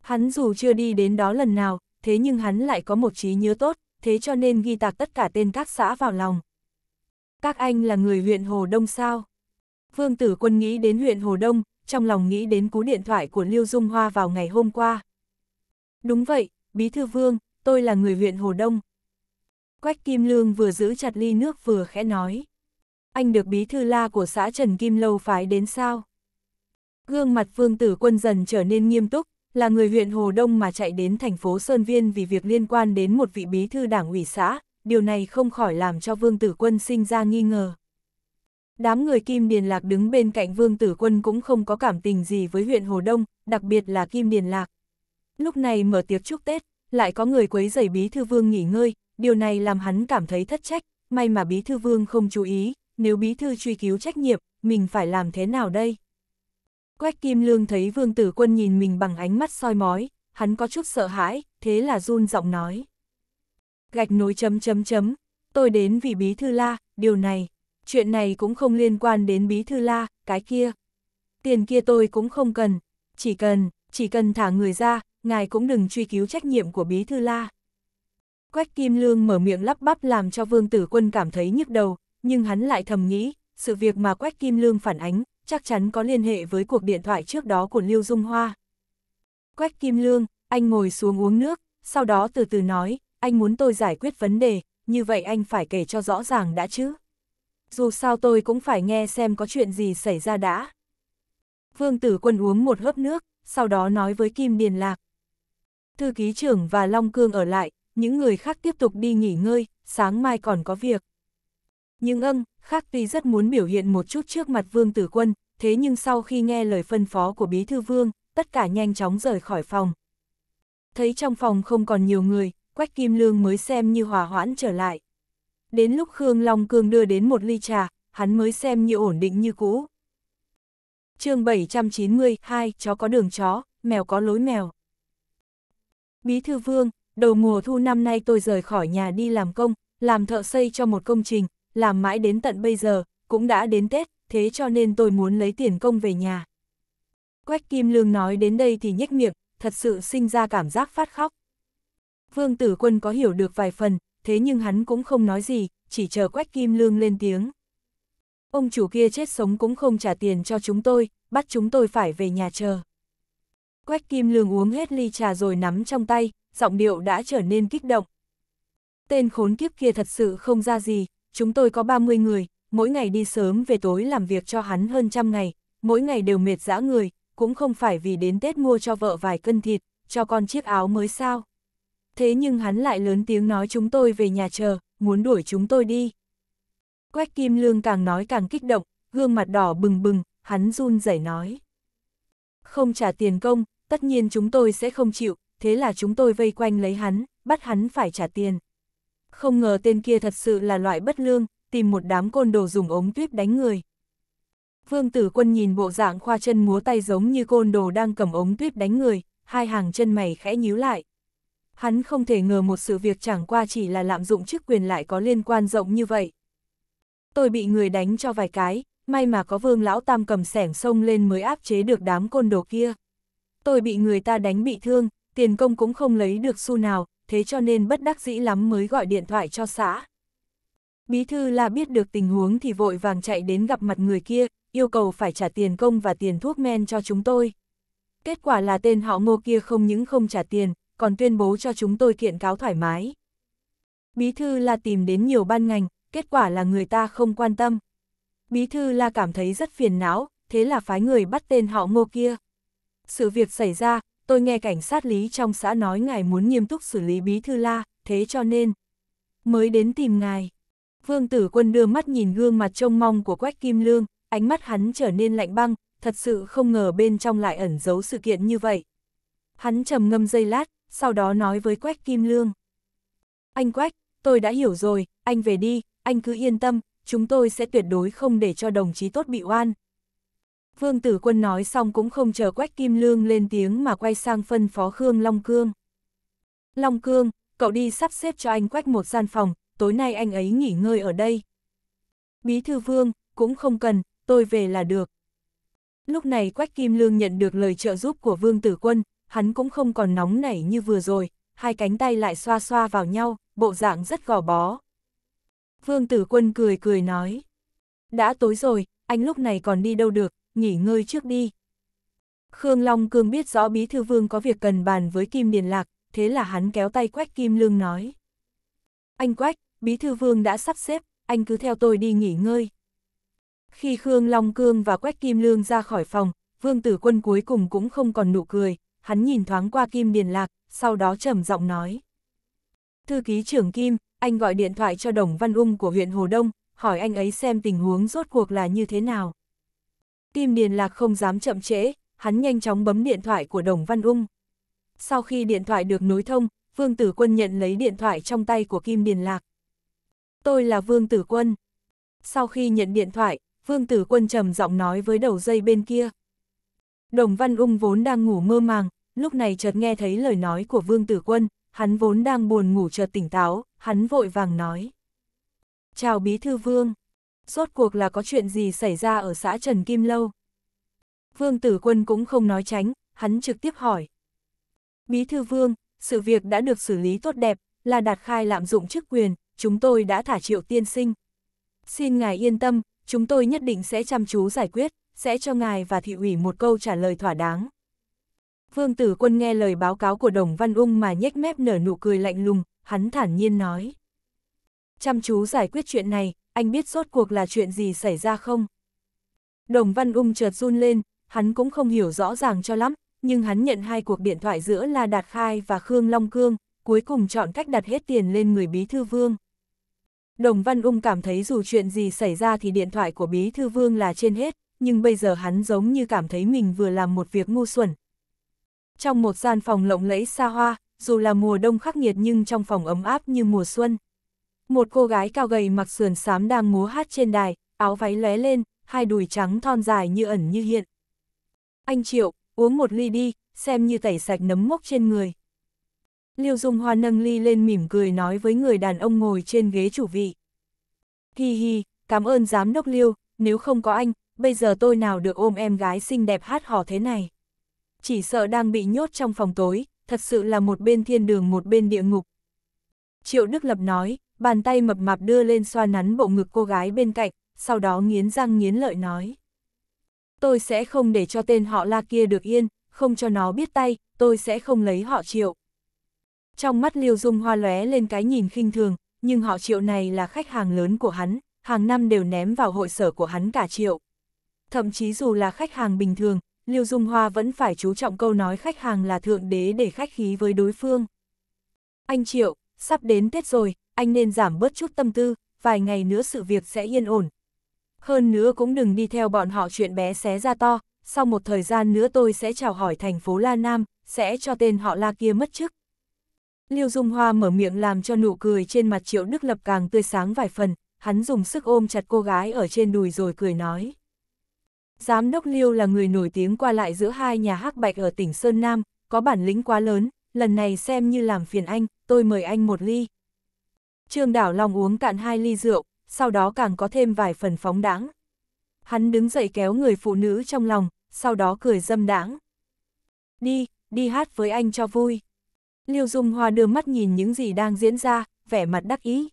Hắn dù chưa đi đến đó lần nào, thế nhưng hắn lại có một trí nhớ tốt, thế cho nên ghi tạc tất cả tên các xã vào lòng. Các anh là người huyện Hồ Đông sao? Vương Tử Quân nghĩ đến huyện Hồ Đông, trong lòng nghĩ đến cú điện thoại của Lưu Dung Hoa vào ngày hôm qua. Đúng vậy, Bí thư vương, tôi là người huyện Hồ Đông. Quách Kim Lương vừa giữ chặt ly nước vừa khẽ nói. Anh được bí thư la của xã Trần Kim Lâu phái đến sao? Gương mặt vương tử quân dần trở nên nghiêm túc, là người huyện Hồ Đông mà chạy đến thành phố Sơn Viên vì việc liên quan đến một vị bí thư đảng ủy xã, điều này không khỏi làm cho vương tử quân sinh ra nghi ngờ. Đám người Kim Điền Lạc đứng bên cạnh vương tử quân cũng không có cảm tình gì với huyện Hồ Đông, đặc biệt là Kim Điền Lạc. Lúc này mở tiệc chúc Tết, lại có người quấy giày Bí Thư Vương nghỉ ngơi, điều này làm hắn cảm thấy thất trách, may mà Bí Thư Vương không chú ý, nếu Bí Thư truy cứu trách nhiệm, mình phải làm thế nào đây? Quách Kim Lương thấy Vương Tử Quân nhìn mình bằng ánh mắt soi mói, hắn có chút sợ hãi, thế là run giọng nói. Gạch nối chấm chấm chấm, tôi đến vì Bí Thư La, điều này, chuyện này cũng không liên quan đến Bí Thư La, cái kia. Tiền kia tôi cũng không cần, chỉ cần, chỉ cần thả người ra, ngài cũng đừng truy cứu trách nhiệm của Bí Thư La. Quách Kim Lương mở miệng lắp bắp làm cho Vương Tử Quân cảm thấy nhức đầu, nhưng hắn lại thầm nghĩ, sự việc mà Quách Kim Lương phản ánh, chắc chắn có liên hệ với cuộc điện thoại trước đó của Lưu Dung Hoa. Quách Kim Lương, anh ngồi xuống uống nước, sau đó từ từ nói, anh muốn tôi giải quyết vấn đề, như vậy anh phải kể cho rõ ràng đã chứ. Dù sao tôi cũng phải nghe xem có chuyện gì xảy ra đã. Vương Tử Quân uống một hớp nước, sau đó nói với Kim Điền Lạc thư ký trưởng và Long Cương ở lại, những người khác tiếp tục đi nghỉ ngơi, sáng mai còn có việc. Nhưng âng, khác tuy rất muốn biểu hiện một chút trước mặt Vương Tử Quân, thế nhưng sau khi nghe lời phân phó của Bí Thư Vương, tất cả nhanh chóng rời khỏi phòng. Thấy trong phòng không còn nhiều người, Quách Kim Lương mới xem như hòa hoãn trở lại. Đến lúc Khương Long Cương đưa đến một ly trà, hắn mới xem như ổn định như cũ. chương 792, chó có đường chó, mèo có lối mèo. Bí thư vương, đầu mùa thu năm nay tôi rời khỏi nhà đi làm công, làm thợ xây cho một công trình, làm mãi đến tận bây giờ, cũng đã đến Tết, thế cho nên tôi muốn lấy tiền công về nhà. Quách Kim Lương nói đến đây thì nhếch miệng, thật sự sinh ra cảm giác phát khóc. Vương Tử Quân có hiểu được vài phần, thế nhưng hắn cũng không nói gì, chỉ chờ Quách Kim Lương lên tiếng. Ông chủ kia chết sống cũng không trả tiền cho chúng tôi, bắt chúng tôi phải về nhà chờ. Quách Kim Lương uống hết ly trà rồi nắm trong tay, giọng điệu đã trở nên kích động. Tên khốn kiếp kia thật sự không ra gì, chúng tôi có 30 người, mỗi ngày đi sớm về tối làm việc cho hắn hơn trăm ngày, mỗi ngày đều mệt dã người, cũng không phải vì đến Tết mua cho vợ vài cân thịt, cho con chiếc áo mới sao. Thế nhưng hắn lại lớn tiếng nói chúng tôi về nhà chờ, muốn đuổi chúng tôi đi. Quách Kim Lương càng nói càng kích động, gương mặt đỏ bừng bừng, hắn run rẩy nói. Không trả tiền công, tất nhiên chúng tôi sẽ không chịu, thế là chúng tôi vây quanh lấy hắn, bắt hắn phải trả tiền. Không ngờ tên kia thật sự là loại bất lương, tìm một đám côn đồ dùng ống tuyếp đánh người. Vương tử quân nhìn bộ dạng khoa chân múa tay giống như côn đồ đang cầm ống tuyếp đánh người, hai hàng chân mày khẽ nhíu lại. Hắn không thể ngờ một sự việc chẳng qua chỉ là lạm dụng chức quyền lại có liên quan rộng như vậy. Tôi bị người đánh cho vài cái, may mà có vương lão tam cầm sẻng sông lên mới áp chế được đám côn đồ kia tôi bị người ta đánh bị thương, tiền công cũng không lấy được xu nào, thế cho nên bất đắc dĩ lắm mới gọi điện thoại cho xã. Bí thư là biết được tình huống thì vội vàng chạy đến gặp mặt người kia, yêu cầu phải trả tiền công và tiền thuốc men cho chúng tôi. Kết quả là tên họ ngô kia không những không trả tiền, còn tuyên bố cho chúng tôi kiện cáo thoải mái. Bí thư là tìm đến nhiều ban ngành, kết quả là người ta không quan tâm. Bí thư là cảm thấy rất phiền não, thế là phái người bắt tên họ ngô kia sự việc xảy ra, tôi nghe cảnh sát lý trong xã nói ngài muốn nghiêm túc xử lý bí thư la, thế cho nên mới đến tìm ngài. Vương tử quân đưa mắt nhìn gương mặt trông mong của Quách Kim Lương, ánh mắt hắn trở nên lạnh băng, thật sự không ngờ bên trong lại ẩn giấu sự kiện như vậy. Hắn trầm ngâm giây lát, sau đó nói với Quách Kim Lương. Anh Quách, tôi đã hiểu rồi, anh về đi, anh cứ yên tâm, chúng tôi sẽ tuyệt đối không để cho đồng chí tốt bị oan, Vương Tử Quân nói xong cũng không chờ Quách Kim Lương lên tiếng mà quay sang phân phó Khương Long Cương. Long Cương, cậu đi sắp xếp cho anh Quách một gian phòng, tối nay anh ấy nghỉ ngơi ở đây. Bí thư Vương, cũng không cần, tôi về là được. Lúc này Quách Kim Lương nhận được lời trợ giúp của Vương Tử Quân, hắn cũng không còn nóng nảy như vừa rồi, hai cánh tay lại xoa xoa vào nhau, bộ dạng rất gò bó. Vương Tử Quân cười cười nói, đã tối rồi, anh lúc này còn đi đâu được, nghỉ ngơi trước đi. Khương Long Cương biết rõ Bí Thư Vương có việc cần bàn với Kim Điền Lạc, thế là hắn kéo tay Quách Kim Lương nói. Anh Quách, Bí Thư Vương đã sắp xếp, anh cứ theo tôi đi nghỉ ngơi. Khi Khương Long Cương và Quách Kim Lương ra khỏi phòng, Vương Tử Quân cuối cùng cũng không còn nụ cười, hắn nhìn thoáng qua Kim Điền Lạc, sau đó trầm giọng nói. Thư ký trưởng Kim, anh gọi điện thoại cho Đồng Văn Ung của huyện Hồ Đông, hỏi anh ấy xem tình huống rốt cuộc là như thế nào. Tim Điền Lạc không dám chậm trễ, hắn nhanh chóng bấm điện thoại của Đồng Văn Ung. Sau khi điện thoại được nối thông, Vương Tử Quân nhận lấy điện thoại trong tay của Kim Điền Lạc. Tôi là Vương Tử Quân. Sau khi nhận điện thoại, Vương Tử Quân trầm giọng nói với đầu dây bên kia. Đồng Văn Ung vốn đang ngủ mơ màng, lúc này chợt nghe thấy lời nói của Vương Tử Quân, hắn vốn đang buồn ngủ chợt tỉnh táo, hắn vội vàng nói. Chào Bí Thư Vương rốt cuộc là có chuyện gì xảy ra ở xã Trần Kim Lâu. Vương Tử Quân cũng không nói tránh, hắn trực tiếp hỏi. Bí thư Vương, sự việc đã được xử lý tốt đẹp, là đạt khai lạm dụng chức quyền, chúng tôi đã thả triệu tiên sinh. Xin ngài yên tâm, chúng tôi nhất định sẽ chăm chú giải quyết, sẽ cho ngài và thị ủy một câu trả lời thỏa đáng. Vương Tử Quân nghe lời báo cáo của Đồng Văn Ung mà nhếch mép nở nụ cười lạnh lùng, hắn thản nhiên nói. Chăm chú giải quyết chuyện này, anh biết rốt cuộc là chuyện gì xảy ra không? Đồng Văn Ung chợt run lên, hắn cũng không hiểu rõ ràng cho lắm, nhưng hắn nhận hai cuộc điện thoại giữa La Đạt Khai và Khương Long Cương, cuối cùng chọn cách đặt hết tiền lên người Bí Thư Vương. Đồng Văn Ung cảm thấy dù chuyện gì xảy ra thì điện thoại của Bí Thư Vương là trên hết, nhưng bây giờ hắn giống như cảm thấy mình vừa làm một việc ngu xuẩn. Trong một gian phòng lộng lẫy xa hoa, dù là mùa đông khắc nghiệt nhưng trong phòng ấm áp như mùa xuân. Một cô gái cao gầy mặc sườn xám đang múa hát trên đài, áo váy lóe lên, hai đùi trắng thon dài như ẩn như hiện. Anh Triệu, uống một ly đi, xem như tẩy sạch nấm mốc trên người. Liêu Dung Hoa nâng ly lên mỉm cười nói với người đàn ông ngồi trên ghế chủ vị. Hi hi, cảm ơn giám đốc Liêu, nếu không có anh, bây giờ tôi nào được ôm em gái xinh đẹp hát hò thế này. Chỉ sợ đang bị nhốt trong phòng tối, thật sự là một bên thiên đường một bên địa ngục. Triệu Đức Lập nói, bàn tay mập mạp đưa lên xoa nắn bộ ngực cô gái bên cạnh, sau đó nghiến răng nghiến lợi nói. Tôi sẽ không để cho tên họ la kia được yên, không cho nó biết tay, tôi sẽ không lấy họ triệu. Trong mắt Liêu Dung hoa lóe lên cái nhìn khinh thường, nhưng họ triệu này là khách hàng lớn của hắn, hàng năm đều ném vào hội sở của hắn cả triệu. Thậm chí dù là khách hàng bình thường, Liêu Dung Hoa vẫn phải chú trọng câu nói khách hàng là thượng đế để khách khí với đối phương. Anh Triệu, sắp đến Tết rồi, anh nên giảm bớt chút tâm tư, vài ngày nữa sự việc sẽ yên ổn. Hơn nữa cũng đừng đi theo bọn họ chuyện bé xé ra to, sau một thời gian nữa tôi sẽ chào hỏi thành phố La Nam, sẽ cho tên họ La kia mất chức. Liêu Dung Hoa mở miệng làm cho nụ cười trên mặt Triệu Đức Lập càng tươi sáng vài phần, hắn dùng sức ôm chặt cô gái ở trên đùi rồi cười nói. Giám đốc Liêu là người nổi tiếng qua lại giữa hai nhà hắc bạch ở tỉnh Sơn Nam, có bản lĩnh quá lớn, lần này xem như làm phiền anh, tôi mời anh một ly. Trương Đảo Long uống cạn hai ly rượu, sau đó càng có thêm vài phần phóng đãng. Hắn đứng dậy kéo người phụ nữ trong lòng, sau đó cười dâm đãng. Đi, đi hát với anh cho vui. Liêu Dung Hoa đưa mắt nhìn những gì đang diễn ra, vẻ mặt đắc ý.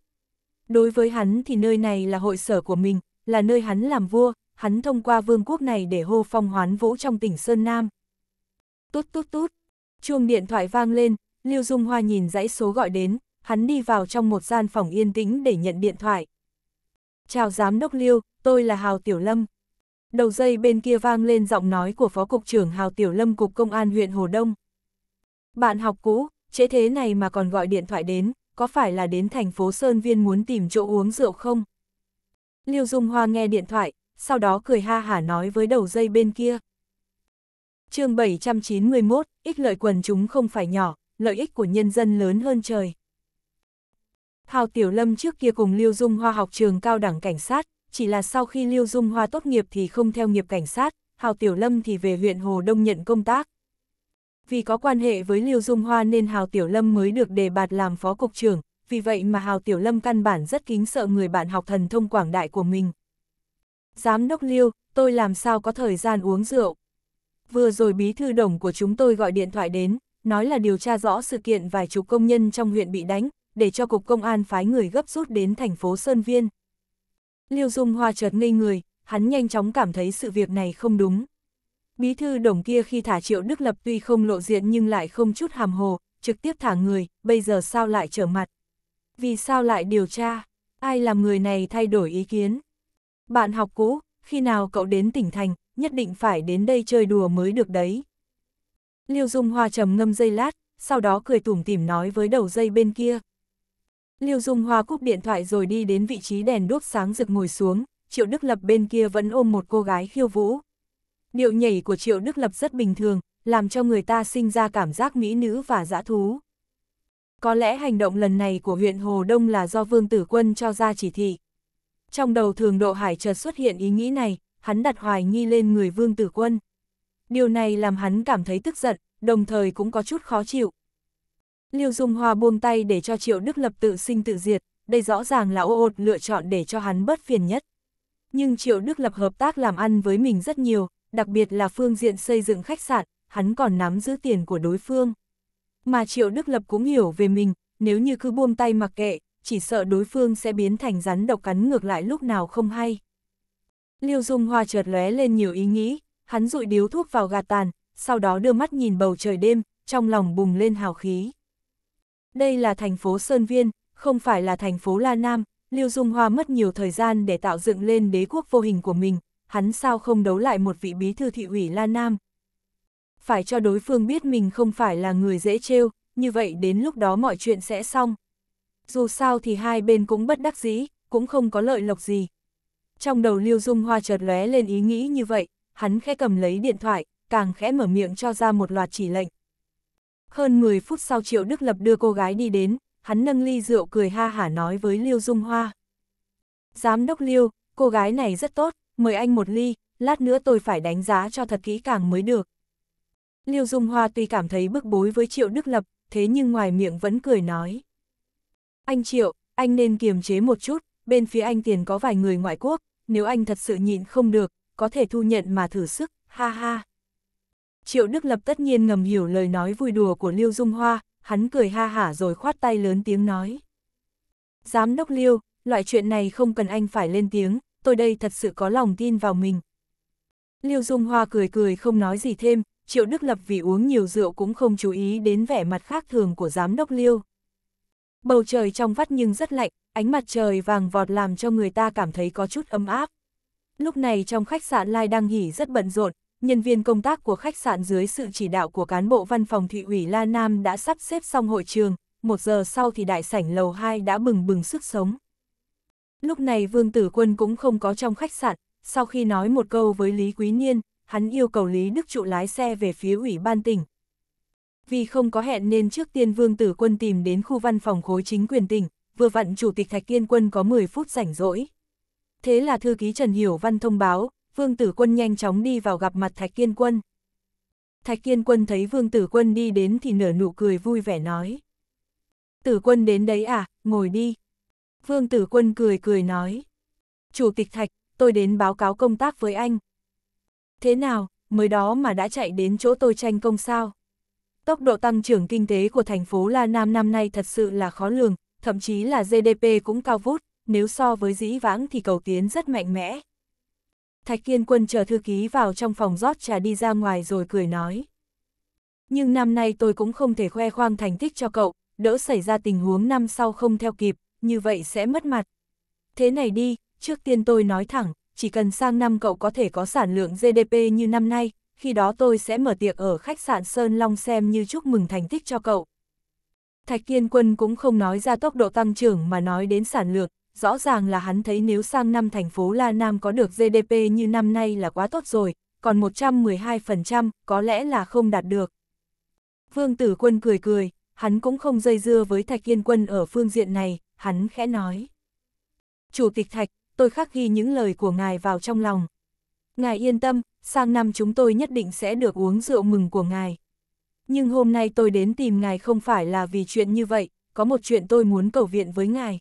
Đối với hắn thì nơi này là hội sở của mình, là nơi hắn làm vua, hắn thông qua vương quốc này để hô phong hoán vũ trong tỉnh Sơn Nam. Tút tút tút, chuông điện thoại vang lên, Liêu Dung Hoa nhìn dãy số gọi đến, hắn đi vào trong một gian phòng yên tĩnh để nhận điện thoại. Chào giám đốc Liêu, tôi là Hào Tiểu Lâm. Đầu dây bên kia vang lên giọng nói của Phó Cục trưởng Hào Tiểu Lâm Cục Công an huyện Hồ Đông. Bạn học cũ, chế thế này mà còn gọi điện thoại đến, có phải là đến thành phố Sơn Viên muốn tìm chỗ uống rượu không? Liêu Dung Hoa nghe điện thoại, sau đó cười ha hả nói với đầu dây bên kia. chương 791, ích lợi quần chúng không phải nhỏ, lợi ích của nhân dân lớn hơn trời. Hào Tiểu Lâm trước kia cùng Lưu Dung Hoa học trường cao đẳng cảnh sát, chỉ là sau khi Lưu Dung Hoa tốt nghiệp thì không theo nghiệp cảnh sát, Hào Tiểu Lâm thì về huyện Hồ Đông nhận công tác. Vì có quan hệ với Lưu Dung Hoa nên Hào Tiểu Lâm mới được đề bạt làm phó cục trưởng, vì vậy mà Hào Tiểu Lâm căn bản rất kính sợ người bạn học thần thông quảng đại của mình. Giám đốc Lưu, tôi làm sao có thời gian uống rượu? Vừa rồi bí thư đồng của chúng tôi gọi điện thoại đến, nói là điều tra rõ sự kiện vài chục công nhân trong huyện bị đánh, để cho Cục Công an phái người gấp rút đến thành phố Sơn Viên. Liêu Dung Hoa chợt ngây người, hắn nhanh chóng cảm thấy sự việc này không đúng. Bí thư đồng kia khi thả triệu Đức Lập tuy không lộ diện nhưng lại không chút hàm hồ, trực tiếp thả người, bây giờ sao lại trở mặt? Vì sao lại điều tra? Ai làm người này thay đổi ý kiến? Bạn học cũ, khi nào cậu đến tỉnh thành, nhất định phải đến đây chơi đùa mới được đấy. Liêu Dung Hoa trầm ngâm dây lát, sau đó cười tủm tỉm nói với đầu dây bên kia, Liêu Dung Hoa cúp điện thoại rồi đi đến vị trí đèn đuốc sáng rực ngồi xuống, Triệu Đức Lập bên kia vẫn ôm một cô gái khiêu vũ. Điệu nhảy của Triệu Đức Lập rất bình thường, làm cho người ta sinh ra cảm giác mỹ nữ và dã thú. Có lẽ hành động lần này của huyện Hồ Đông là do Vương Tử Quân cho ra chỉ thị. Trong đầu thường độ hải chợt xuất hiện ý nghĩ này, hắn đặt hoài nghi lên người Vương Tử Quân. Điều này làm hắn cảm thấy tức giận, đồng thời cũng có chút khó chịu, Liêu Dung Hoa buông tay để cho Triệu Đức Lập tự sinh tự diệt, đây rõ ràng là ô ột lựa chọn để cho hắn bớt phiền nhất. Nhưng Triệu Đức Lập hợp tác làm ăn với mình rất nhiều, đặc biệt là phương diện xây dựng khách sạn, hắn còn nắm giữ tiền của đối phương. Mà Triệu Đức Lập cũng hiểu về mình, nếu như cứ buông tay mặc kệ, chỉ sợ đối phương sẽ biến thành rắn độc cắn ngược lại lúc nào không hay. Liêu Dung Hoa chợt lóe lên nhiều ý nghĩ, hắn rụi điếu thuốc vào gạt tàn, sau đó đưa mắt nhìn bầu trời đêm, trong lòng bùng lên hào khí đây là thành phố Sơn Viên, không phải là thành phố La Nam, Lưu Dung Hoa mất nhiều thời gian để tạo dựng lên đế quốc vô hình của mình, hắn sao không đấu lại một vị bí thư thị ủy La Nam. Phải cho đối phương biết mình không phải là người dễ trêu, như vậy đến lúc đó mọi chuyện sẽ xong. Dù sao thì hai bên cũng bất đắc dĩ, cũng không có lợi lộc gì. Trong đầu Lưu Dung Hoa chợt lóe lên ý nghĩ như vậy, hắn khẽ cầm lấy điện thoại, càng khẽ mở miệng cho ra một loạt chỉ lệnh. Hơn 10 phút sau Triệu Đức Lập đưa cô gái đi đến, hắn nâng ly rượu cười ha hả nói với Liêu Dung Hoa. Giám đốc Liêu, cô gái này rất tốt, mời anh một ly, lát nữa tôi phải đánh giá cho thật kỹ càng mới được. Liêu Dung Hoa tuy cảm thấy bức bối với Triệu Đức Lập, thế nhưng ngoài miệng vẫn cười nói. Anh Triệu, anh nên kiềm chế một chút, bên phía anh tiền có vài người ngoại quốc, nếu anh thật sự nhịn không được, có thể thu nhận mà thử sức, ha ha. Triệu Đức Lập tất nhiên ngầm hiểu lời nói vui đùa của Lưu Dung Hoa, hắn cười ha hả rồi khoát tay lớn tiếng nói. Giám đốc Lưu, loại chuyện này không cần anh phải lên tiếng, tôi đây thật sự có lòng tin vào mình. Lưu Dung Hoa cười cười không nói gì thêm, Triệu Đức Lập vì uống nhiều rượu cũng không chú ý đến vẻ mặt khác thường của giám đốc Lưu. Bầu trời trong vắt nhưng rất lạnh, ánh mặt trời vàng vọt làm cho người ta cảm thấy có chút ấm áp. Lúc này trong khách sạn Lai đang Hỉ rất bận rộn, nhân viên công tác của khách sạn dưới sự chỉ đạo của cán bộ văn phòng thị ủy La Nam đã sắp xếp xong hội trường, một giờ sau thì đại sảnh lầu 2 đã bừng bừng sức sống. Lúc này Vương Tử Quân cũng không có trong khách sạn, sau khi nói một câu với Lý Quý Niên, hắn yêu cầu Lý Đức Trụ lái xe về phía ủy ban tỉnh. Vì không có hẹn nên trước tiên Vương Tử Quân tìm đến khu văn phòng khối chính quyền tỉnh, vừa vặn Chủ tịch Thạch Kiên Quân có 10 phút rảnh rỗi. Thế là thư ký Trần Hiểu Văn thông báo, Vương Tử Quân nhanh chóng đi vào gặp mặt Thạch Kiên Quân. Thạch Kiên Quân thấy Vương Tử Quân đi đến thì nở nụ cười vui vẻ nói. Tử Quân đến đấy à, ngồi đi. Vương Tử Quân cười cười nói. Chủ tịch Thạch, tôi đến báo cáo công tác với anh. Thế nào, mới đó mà đã chạy đến chỗ tôi tranh công sao? Tốc độ tăng trưởng kinh tế của thành phố La Nam năm nay thật sự là khó lường, thậm chí là GDP cũng cao vút, nếu so với dĩ vãng thì cầu tiến rất mạnh mẽ, Thạch Kiên Quân chờ thư ký vào trong phòng rót trà đi ra ngoài rồi cười nói. Nhưng năm nay tôi cũng không thể khoe khoang thành tích cho cậu, đỡ xảy ra tình huống năm sau không theo kịp, như vậy sẽ mất mặt. Thế này đi, trước tiên tôi nói thẳng, chỉ cần sang năm cậu có thể có sản lượng GDP như năm nay, khi đó tôi sẽ mở tiệc ở khách sạn Sơn Long xem như chúc mừng thành tích cho cậu. Thạch Kiên Quân cũng không nói ra tốc độ tăng trưởng mà nói đến sản lượng, rõ ràng là hắn thấy nếu sang năm thành phố La Nam có được GDP như năm nay là quá tốt rồi, còn 112% có lẽ là không đạt được. Vương Tử Quân cười cười, hắn cũng không dây dưa với Thạch Yên Quân ở phương diện này, hắn khẽ nói. Chủ tịch Thạch, tôi khắc ghi những lời của ngài vào trong lòng. Ngài yên tâm, sang năm chúng tôi nhất định sẽ được uống rượu mừng của ngài. Nhưng hôm nay tôi đến tìm ngài không phải là vì chuyện như vậy, có một chuyện tôi muốn cầu viện với ngài.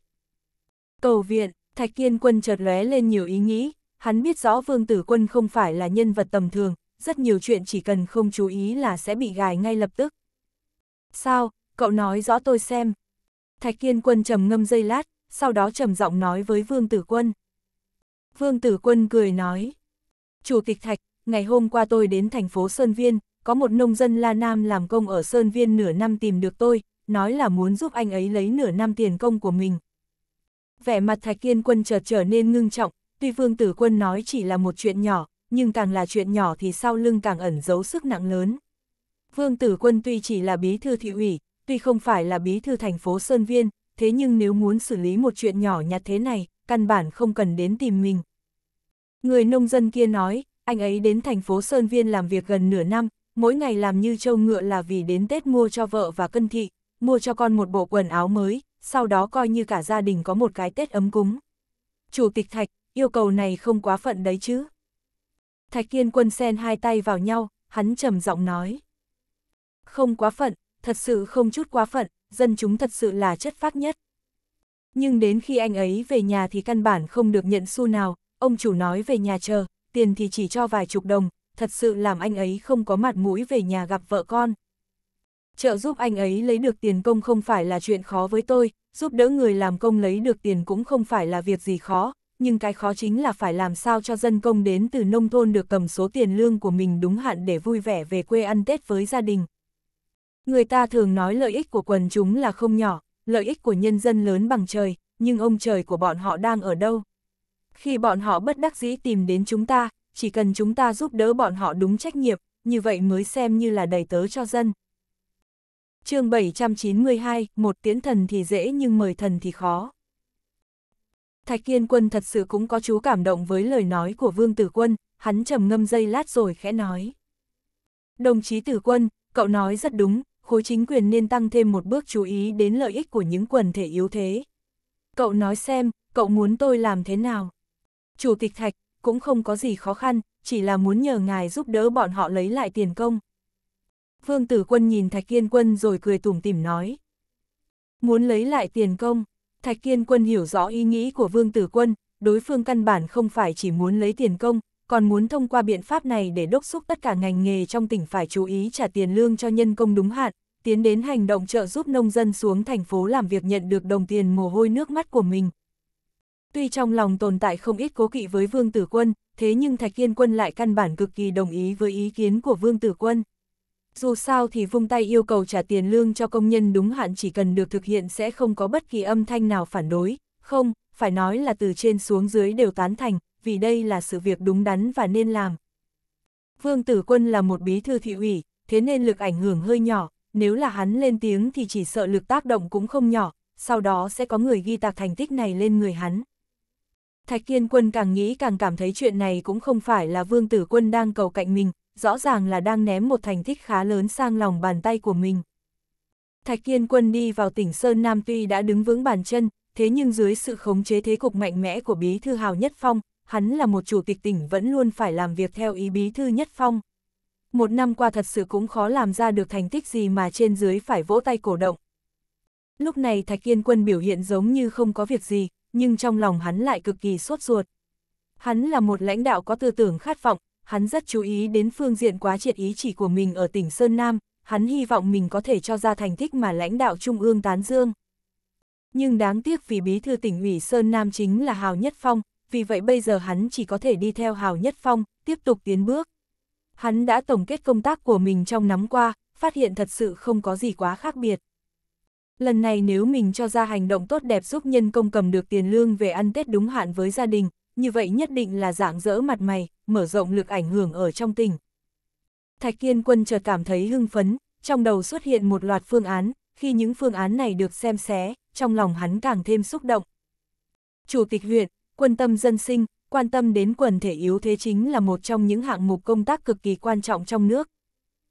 Cầu viện, Thạch Kiên Quân chợt lóe lên nhiều ý nghĩ, hắn biết rõ Vương Tử Quân không phải là nhân vật tầm thường, rất nhiều chuyện chỉ cần không chú ý là sẽ bị gài ngay lập tức. Sao, cậu nói rõ tôi xem. Thạch Kiên Quân trầm ngâm dây lát, sau đó trầm giọng nói với Vương Tử Quân. Vương Tử Quân cười nói. Chủ tịch Thạch, ngày hôm qua tôi đến thành phố Sơn Viên, có một nông dân La Nam làm công ở Sơn Viên nửa năm tìm được tôi, nói là muốn giúp anh ấy lấy nửa năm tiền công của mình, vẻ mặt Thạch Kiên Quân chợt trở nên ngưng trọng, tuy Vương Tử Quân nói chỉ là một chuyện nhỏ, nhưng càng là chuyện nhỏ thì sau lưng càng ẩn giấu sức nặng lớn. Vương Tử Quân tuy chỉ là bí thư thị ủy, tuy không phải là bí thư thành phố Sơn Viên, thế nhưng nếu muốn xử lý một chuyện nhỏ nhặt thế này, căn bản không cần đến tìm mình. Người nông dân kia nói, anh ấy đến thành phố Sơn Viên làm việc gần nửa năm, mỗi ngày làm như trâu ngựa là vì đến Tết mua cho vợ và cân thị, mua cho con một bộ quần áo mới, sau đó coi như cả gia đình có một cái Tết ấm cúng. Chủ tịch Thạch, yêu cầu này không quá phận đấy chứ. Thạch Kiên Quân sen hai tay vào nhau, hắn trầm giọng nói. Không quá phận, thật sự không chút quá phận, dân chúng thật sự là chất phát nhất. Nhưng đến khi anh ấy về nhà thì căn bản không được nhận xu nào, ông chủ nói về nhà chờ, tiền thì chỉ cho vài chục đồng, thật sự làm anh ấy không có mặt mũi về nhà gặp vợ con, trợ giúp anh ấy lấy được tiền công không phải là chuyện khó với tôi, giúp đỡ người làm công lấy được tiền cũng không phải là việc gì khó, nhưng cái khó chính là phải làm sao cho dân công đến từ nông thôn được cầm số tiền lương của mình đúng hạn để vui vẻ về quê ăn Tết với gia đình. Người ta thường nói lợi ích của quần chúng là không nhỏ, lợi ích của nhân dân lớn bằng trời, nhưng ông trời của bọn họ đang ở đâu? Khi bọn họ bất đắc dĩ tìm đến chúng ta, chỉ cần chúng ta giúp đỡ bọn họ đúng trách nhiệm, như vậy mới xem như là đầy tớ cho dân chương 792, một tiến thần thì dễ nhưng mời thần thì khó. Thạch Kiên Quân thật sự cũng có chú cảm động với lời nói của Vương Tử Quân, hắn trầm ngâm dây lát rồi khẽ nói. Đồng chí Tử Quân, cậu nói rất đúng, khối chính quyền nên tăng thêm một bước chú ý đến lợi ích của những quần thể yếu thế. Cậu nói xem, cậu muốn tôi làm thế nào? Chủ tịch Thạch, cũng không có gì khó khăn, chỉ là muốn nhờ ngài giúp đỡ bọn họ lấy lại tiền công. Vương Tử Quân nhìn Thạch Kiên Quân rồi cười tủm tỉm nói. Muốn lấy lại tiền công, Thạch Kiên Quân hiểu rõ ý nghĩ của Vương Tử Quân, đối phương căn bản không phải chỉ muốn lấy tiền công, còn muốn thông qua biện pháp này để đốc xúc tất cả ngành nghề trong tỉnh phải chú ý trả tiền lương cho nhân công đúng hạn, tiến đến hành động trợ giúp nông dân xuống thành phố làm việc nhận được đồng tiền mồ hôi nước mắt của mình. Tuy trong lòng tồn tại không ít cố kỵ với Vương Tử Quân, thế nhưng Thạch Kiên Quân lại căn bản cực kỳ đồng ý với ý kiến của Vương Tử Quân dù sao thì vung tay yêu cầu trả tiền lương cho công nhân đúng hạn chỉ cần được thực hiện sẽ không có bất kỳ âm thanh nào phản đối, không, phải nói là từ trên xuống dưới đều tán thành, vì đây là sự việc đúng đắn và nên làm. Vương Tử Quân là một bí thư thị ủy, thế nên lực ảnh hưởng hơi nhỏ, nếu là hắn lên tiếng thì chỉ sợ lực tác động cũng không nhỏ, sau đó sẽ có người ghi tạc thành tích này lên người hắn. Thạch Kiên Quân càng nghĩ càng cảm thấy chuyện này cũng không phải là Vương Tử Quân đang cầu cạnh mình, rõ ràng là đang ném một thành tích khá lớn sang lòng bàn tay của mình. Thạch Kiên Quân đi vào tỉnh Sơn Nam tuy đã đứng vững bàn chân, thế nhưng dưới sự khống chế thế cục mạnh mẽ của Bí Thư Hào Nhất Phong, hắn là một chủ tịch tỉnh vẫn luôn phải làm việc theo ý Bí Thư Nhất Phong. Một năm qua thật sự cũng khó làm ra được thành tích gì mà trên dưới phải vỗ tay cổ động. Lúc này Thạch Kiên Quân biểu hiện giống như không có việc gì, nhưng trong lòng hắn lại cực kỳ sốt ruột. Hắn là một lãnh đạo có tư tưởng khát vọng, hắn rất chú ý đến phương diện quá triệt ý chỉ của mình ở tỉnh Sơn Nam, hắn hy vọng mình có thể cho ra thành tích mà lãnh đạo Trung ương tán dương. Nhưng đáng tiếc vì bí thư tỉnh ủy Sơn Nam chính là Hào Nhất Phong, vì vậy bây giờ hắn chỉ có thể đi theo Hào Nhất Phong, tiếp tục tiến bước. Hắn đã tổng kết công tác của mình trong nắm qua, phát hiện thật sự không có gì quá khác biệt. Lần này nếu mình cho ra hành động tốt đẹp giúp nhân công cầm được tiền lương về ăn Tết đúng hạn với gia đình, như vậy nhất định là dạng dỡ mặt mày, mở rộng lực ảnh hưởng ở trong tỉnh. Thạch Kiên Quân chợt cảm thấy hưng phấn, trong đầu xuất hiện một loạt phương án, khi những phương án này được xem xé, trong lòng hắn càng thêm xúc động. Chủ tịch huyện, quân tâm dân sinh, quan tâm đến quần thể yếu thế chính là một trong những hạng mục công tác cực kỳ quan trọng trong nước.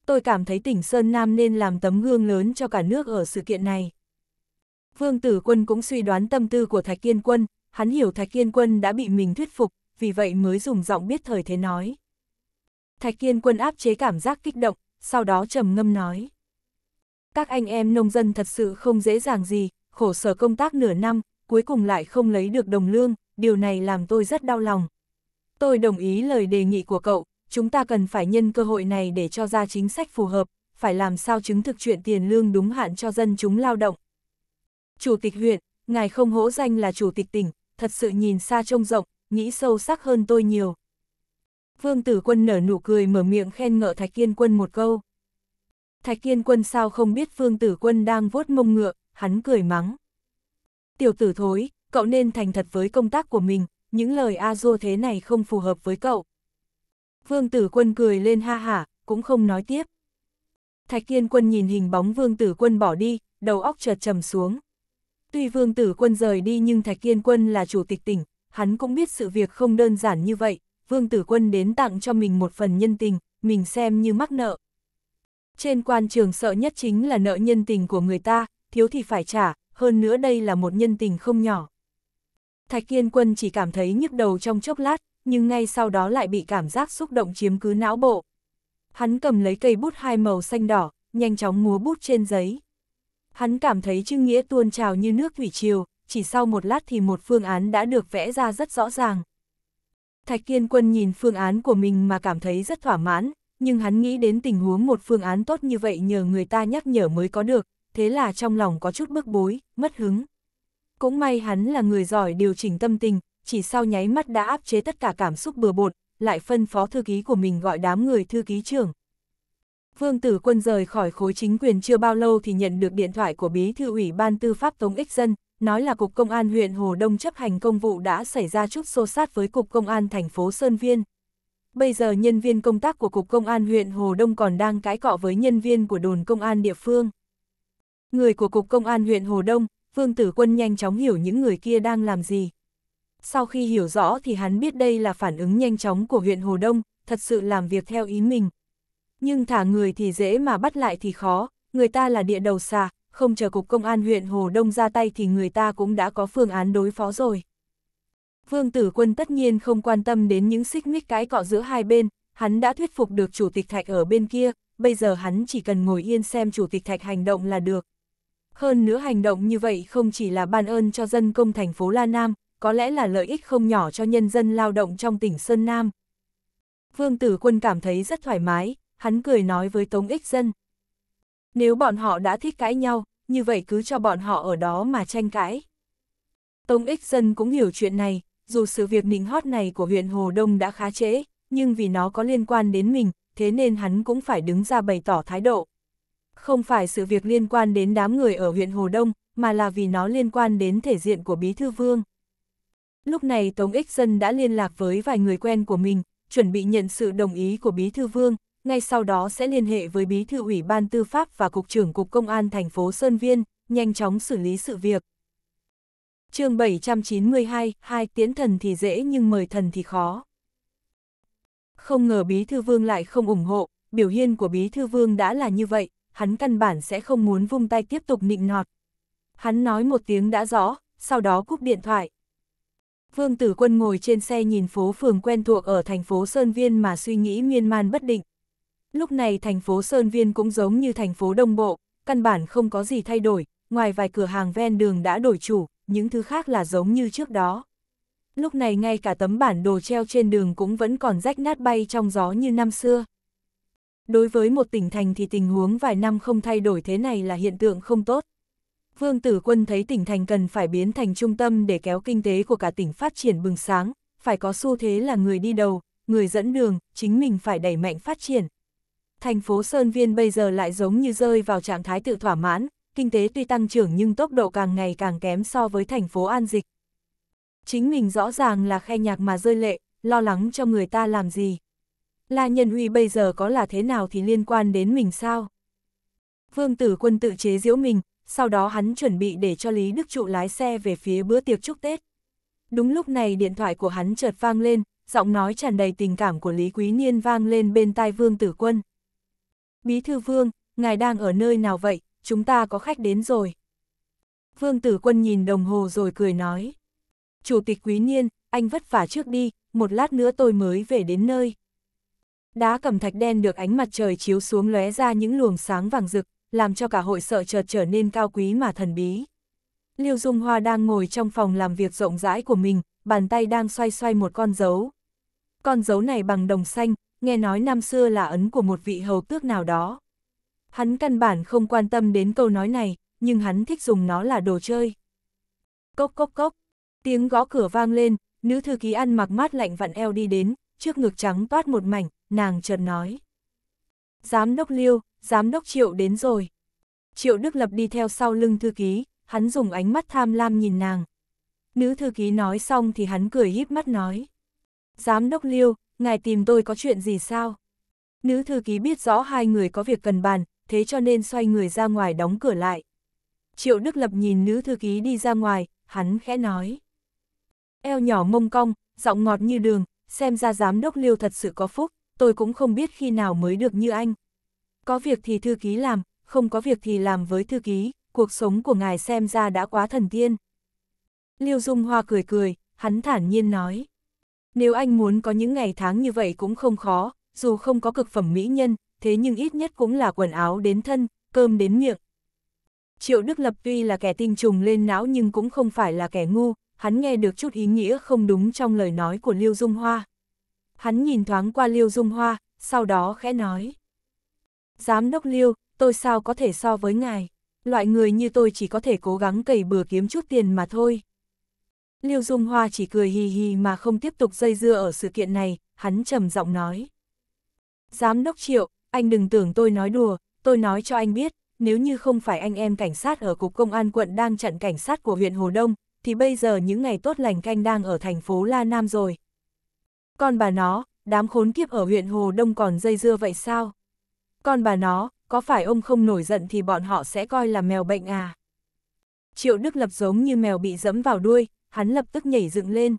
Tôi cảm thấy tỉnh Sơn Nam nên làm tấm gương lớn cho cả nước ở sự kiện này. Vương Tử Quân cũng suy đoán tâm tư của Thạch Kiên Quân, hắn hiểu Thạch Kiên Quân đã bị mình thuyết phục, vì vậy mới dùng giọng biết thời thế nói. Thạch Kiên Quân áp chế cảm giác kích động, sau đó trầm ngâm nói. Các anh em nông dân thật sự không dễ dàng gì, khổ sở công tác nửa năm, cuối cùng lại không lấy được đồng lương, điều này làm tôi rất đau lòng. Tôi đồng ý lời đề nghị của cậu, chúng ta cần phải nhân cơ hội này để cho ra chính sách phù hợp, phải làm sao chứng thực chuyện tiền lương đúng hạn cho dân chúng lao động. Chủ tịch huyện, ngài không hỗ danh là chủ tịch tỉnh, thật sự nhìn xa trông rộng, nghĩ sâu sắc hơn tôi nhiều. Vương tử quân nở nụ cười mở miệng khen ngợi Thạch Kiên quân một câu. Thạch Kiên quân sao không biết Vương tử quân đang vuốt mông ngựa, hắn cười mắng. Tiểu tử thối, cậu nên thành thật với công tác của mình, những lời a dua thế này không phù hợp với cậu. Vương tử quân cười lên ha hả, cũng không nói tiếp. Thạch Kiên quân nhìn hình bóng Vương tử quân bỏ đi, đầu óc chợt trầm xuống. Tuy vương tử quân rời đi nhưng Thạch Kiên quân là chủ tịch tỉnh, hắn cũng biết sự việc không đơn giản như vậy, vương tử quân đến tặng cho mình một phần nhân tình, mình xem như mắc nợ. Trên quan trường sợ nhất chính là nợ nhân tình của người ta, thiếu thì phải trả, hơn nữa đây là một nhân tình không nhỏ. Thạch Kiên Quân chỉ cảm thấy nhức đầu trong chốc lát, nhưng ngay sau đó lại bị cảm giác xúc động chiếm cứ não bộ. Hắn cầm lấy cây bút hai màu xanh đỏ, nhanh chóng múa bút trên giấy. Hắn cảm thấy chữ nghĩa tuôn trào như nước thủy triều, chỉ sau một lát thì một phương án đã được vẽ ra rất rõ ràng. Thạch Kiên Quân nhìn phương án của mình mà cảm thấy rất thỏa mãn, nhưng hắn nghĩ đến tình huống một phương án tốt như vậy nhờ người ta nhắc nhở mới có được, thế là trong lòng có chút bức bối, mất hứng. Cũng may hắn là người giỏi điều chỉnh tâm tình, chỉ sau nháy mắt đã áp chế tất cả cảm xúc bừa bột, lại phân phó thư ký của mình gọi đám người thư ký trưởng, Vương Tử Quân rời khỏi khối chính quyền chưa bao lâu thì nhận được điện thoại của Bí thư ủy ban tư pháp Tống Ích Dân, nói là Cục Công an huyện Hồ Đông chấp hành công vụ đã xảy ra chút xô sát với Cục Công an thành phố Sơn Viên. Bây giờ nhân viên công tác của Cục Công an huyện Hồ Đông còn đang cãi cọ với nhân viên của đồn công an địa phương. Người của Cục Công an huyện Hồ Đông, Vương Tử Quân nhanh chóng hiểu những người kia đang làm gì. Sau khi hiểu rõ thì hắn biết đây là phản ứng nhanh chóng của huyện Hồ Đông, thật sự làm việc theo ý mình, nhưng thả người thì dễ mà bắt lại thì khó, người ta là địa đầu xà, không chờ Cục Công an huyện Hồ Đông ra tay thì người ta cũng đã có phương án đối phó rồi. Vương Tử Quân tất nhiên không quan tâm đến những xích mích cái cọ giữa hai bên, hắn đã thuyết phục được Chủ tịch Thạch ở bên kia, bây giờ hắn chỉ cần ngồi yên xem Chủ tịch Thạch hành động là được. Hơn nữa hành động như vậy không chỉ là ban ơn cho dân công thành phố La Nam, có lẽ là lợi ích không nhỏ cho nhân dân lao động trong tỉnh Sơn Nam. Vương Tử Quân cảm thấy rất thoải mái, hắn cười nói với Tống Ích Dân. Nếu bọn họ đã thích cãi nhau, như vậy cứ cho bọn họ ở đó mà tranh cãi. Tống Ích Dân cũng hiểu chuyện này, dù sự việc nịnh hót này của huyện Hồ Đông đã khá trễ, nhưng vì nó có liên quan đến mình, thế nên hắn cũng phải đứng ra bày tỏ thái độ. Không phải sự việc liên quan đến đám người ở huyện Hồ Đông, mà là vì nó liên quan đến thể diện của Bí Thư Vương. Lúc này Tống Ích Dân đã liên lạc với vài người quen của mình, chuẩn bị nhận sự đồng ý của Bí Thư Vương, ngay sau đó sẽ liên hệ với Bí thư ủy ban tư pháp và Cục trưởng Cục Công an thành phố Sơn Viên, nhanh chóng xử lý sự việc. chương 792, hai tiến thần thì dễ nhưng mời thần thì khó. Không ngờ Bí thư Vương lại không ủng hộ, biểu hiện của Bí thư Vương đã là như vậy, hắn căn bản sẽ không muốn vung tay tiếp tục nịnh nọt. Hắn nói một tiếng đã rõ, sau đó cúp điện thoại. Vương Tử Quân ngồi trên xe nhìn phố phường quen thuộc ở thành phố Sơn Viên mà suy nghĩ miên man bất định. Lúc này thành phố Sơn Viên cũng giống như thành phố Đông Bộ, căn bản không có gì thay đổi, ngoài vài cửa hàng ven đường đã đổi chủ, những thứ khác là giống như trước đó. Lúc này ngay cả tấm bản đồ treo trên đường cũng vẫn còn rách nát bay trong gió như năm xưa. Đối với một tỉnh thành thì tình huống vài năm không thay đổi thế này là hiện tượng không tốt. Vương Tử Quân thấy tỉnh thành cần phải biến thành trung tâm để kéo kinh tế của cả tỉnh phát triển bừng sáng, phải có xu thế là người đi đầu, người dẫn đường, chính mình phải đẩy mạnh phát triển, thành phố Sơn Viên bây giờ lại giống như rơi vào trạng thái tự thỏa mãn, kinh tế tuy tăng trưởng nhưng tốc độ càng ngày càng kém so với thành phố An Dịch. Chính mình rõ ràng là khe nhạc mà rơi lệ, lo lắng cho người ta làm gì. La Nhân Huy bây giờ có là thế nào thì liên quan đến mình sao? Vương Tử Quân tự chế diễu mình, sau đó hắn chuẩn bị để cho Lý Đức Trụ lái xe về phía bữa tiệc chúc Tết. Đúng lúc này điện thoại của hắn chợt vang lên, giọng nói tràn đầy tình cảm của Lý Quý Niên vang lên bên tai Vương Tử Quân. Bí thư vương, ngài đang ở nơi nào vậy, chúng ta có khách đến rồi. Vương tử quân nhìn đồng hồ rồi cười nói. Chủ tịch quý niên, anh vất vả trước đi, một lát nữa tôi mới về đến nơi. Đá cẩm thạch đen được ánh mặt trời chiếu xuống lóe ra những luồng sáng vàng rực, làm cho cả hội sợ chợt trở nên cao quý mà thần bí. Liêu Dung Hoa đang ngồi trong phòng làm việc rộng rãi của mình, bàn tay đang xoay xoay một con dấu. Con dấu này bằng đồng xanh, nghe nói năm xưa là ấn của một vị hầu tước nào đó. Hắn căn bản không quan tâm đến câu nói này, nhưng hắn thích dùng nó là đồ chơi. Cốc cốc cốc, tiếng gõ cửa vang lên, nữ thư ký ăn mặc mát lạnh vặn eo đi đến, trước ngực trắng toát một mảnh, nàng chợt nói. Giám đốc Liêu, giám đốc Triệu đến rồi. Triệu Đức Lập đi theo sau lưng thư ký, hắn dùng ánh mắt tham lam nhìn nàng. Nữ thư ký nói xong thì hắn cười híp mắt nói. Giám đốc Liêu, ngài tìm tôi có chuyện gì sao? Nữ thư ký biết rõ hai người có việc cần bàn, thế cho nên xoay người ra ngoài đóng cửa lại. Triệu Đức Lập nhìn nữ thư ký đi ra ngoài, hắn khẽ nói. Eo nhỏ mông cong, giọng ngọt như đường, xem ra giám đốc liêu thật sự có phúc, tôi cũng không biết khi nào mới được như anh. Có việc thì thư ký làm, không có việc thì làm với thư ký, cuộc sống của ngài xem ra đã quá thần tiên. Liêu Dung Hoa cười cười, hắn thản nhiên nói. Nếu anh muốn có những ngày tháng như vậy cũng không khó, dù không có cực phẩm mỹ nhân, thế nhưng ít nhất cũng là quần áo đến thân, cơm đến miệng. Triệu Đức Lập tuy là kẻ tinh trùng lên não nhưng cũng không phải là kẻ ngu, hắn nghe được chút ý nghĩa không đúng trong lời nói của Liêu Dung Hoa. Hắn nhìn thoáng qua Liêu Dung Hoa, sau đó khẽ nói. Giám đốc Liêu, tôi sao có thể so với ngài? Loại người như tôi chỉ có thể cố gắng cầy bừa kiếm chút tiền mà thôi. Liêu Dung Hoa chỉ cười hì hì mà không tiếp tục dây dưa ở sự kiện này, hắn trầm giọng nói. Giám đốc Triệu, anh đừng tưởng tôi nói đùa, tôi nói cho anh biết, nếu như không phải anh em cảnh sát ở Cục Công an quận đang chặn cảnh sát của huyện Hồ Đông, thì bây giờ những ngày tốt lành canh đang ở thành phố La Nam rồi. Con bà nó, đám khốn kiếp ở huyện Hồ Đông còn dây dưa vậy sao? Con bà nó, có phải ông không nổi giận thì bọn họ sẽ coi là mèo bệnh à? Triệu Đức Lập giống như mèo bị dẫm vào đuôi, hắn lập tức nhảy dựng lên.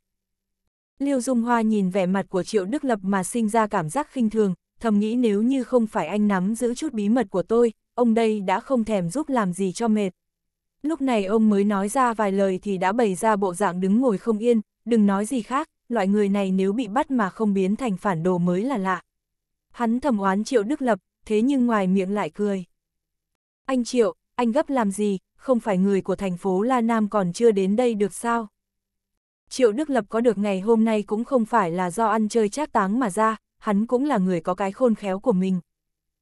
Liêu Dung Hoa nhìn vẻ mặt của Triệu Đức Lập mà sinh ra cảm giác khinh thường, thầm nghĩ nếu như không phải anh nắm giữ chút bí mật của tôi, ông đây đã không thèm giúp làm gì cho mệt. Lúc này ông mới nói ra vài lời thì đã bày ra bộ dạng đứng ngồi không yên, đừng nói gì khác, loại người này nếu bị bắt mà không biến thành phản đồ mới là lạ. Hắn thầm oán Triệu Đức Lập, thế nhưng ngoài miệng lại cười. Anh Triệu, anh gấp làm gì, không phải người của thành phố La Nam còn chưa đến đây được sao? Triệu Đức Lập có được ngày hôm nay cũng không phải là do ăn chơi trác táng mà ra, hắn cũng là người có cái khôn khéo của mình.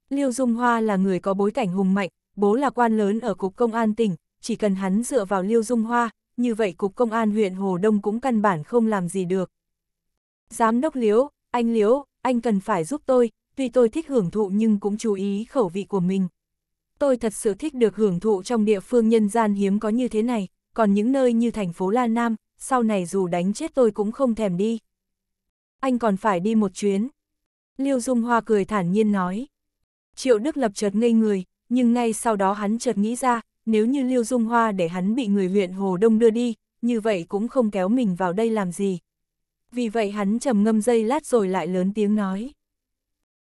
Liêu Dung Hoa là người có bối cảnh hùng mạnh, bố là quan lớn ở Cục Công an tỉnh, chỉ cần hắn dựa vào Liêu Dung Hoa, như vậy Cục Công an huyện Hồ Đông cũng căn bản không làm gì được. Giám đốc Liễu, anh Liễu, anh cần phải giúp tôi, tuy tôi thích hưởng thụ nhưng cũng chú ý khẩu vị của mình. Tôi thật sự thích được hưởng thụ trong địa phương nhân gian hiếm có như thế này, còn những nơi như thành phố La Nam, sau này dù đánh chết tôi cũng không thèm đi. Anh còn phải đi một chuyến. Liêu Dung Hoa cười thản nhiên nói. Triệu Đức Lập chợt ngây người, nhưng ngay sau đó hắn chợt nghĩ ra, nếu như Liêu Dung Hoa để hắn bị người huyện Hồ Đông đưa đi, như vậy cũng không kéo mình vào đây làm gì. Vì vậy hắn trầm ngâm dây lát rồi lại lớn tiếng nói.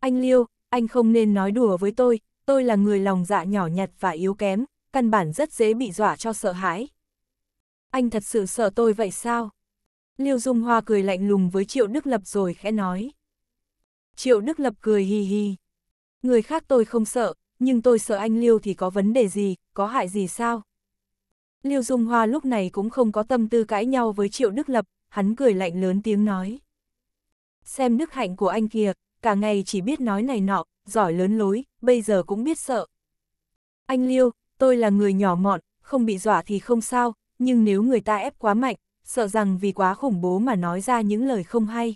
Anh Liêu, anh không nên nói đùa với tôi, tôi là người lòng dạ nhỏ nhặt và yếu kém, căn bản rất dễ bị dọa cho sợ hãi. Anh thật sự sợ tôi vậy sao? Liêu Dung Hoa cười lạnh lùng với Triệu Đức Lập rồi khẽ nói. Triệu Đức Lập cười hì hì. Người khác tôi không sợ, nhưng tôi sợ anh Liêu thì có vấn đề gì, có hại gì sao? Liêu Dung Hoa lúc này cũng không có tâm tư cãi nhau với Triệu Đức Lập, hắn cười lạnh lớn tiếng nói. Xem đức hạnh của anh kìa, cả ngày chỉ biết nói này nọ, giỏi lớn lối, bây giờ cũng biết sợ. Anh Liêu, tôi là người nhỏ mọn, không bị dọa thì không sao, nhưng nếu người ta ép quá mạnh, sợ rằng vì quá khủng bố mà nói ra những lời không hay.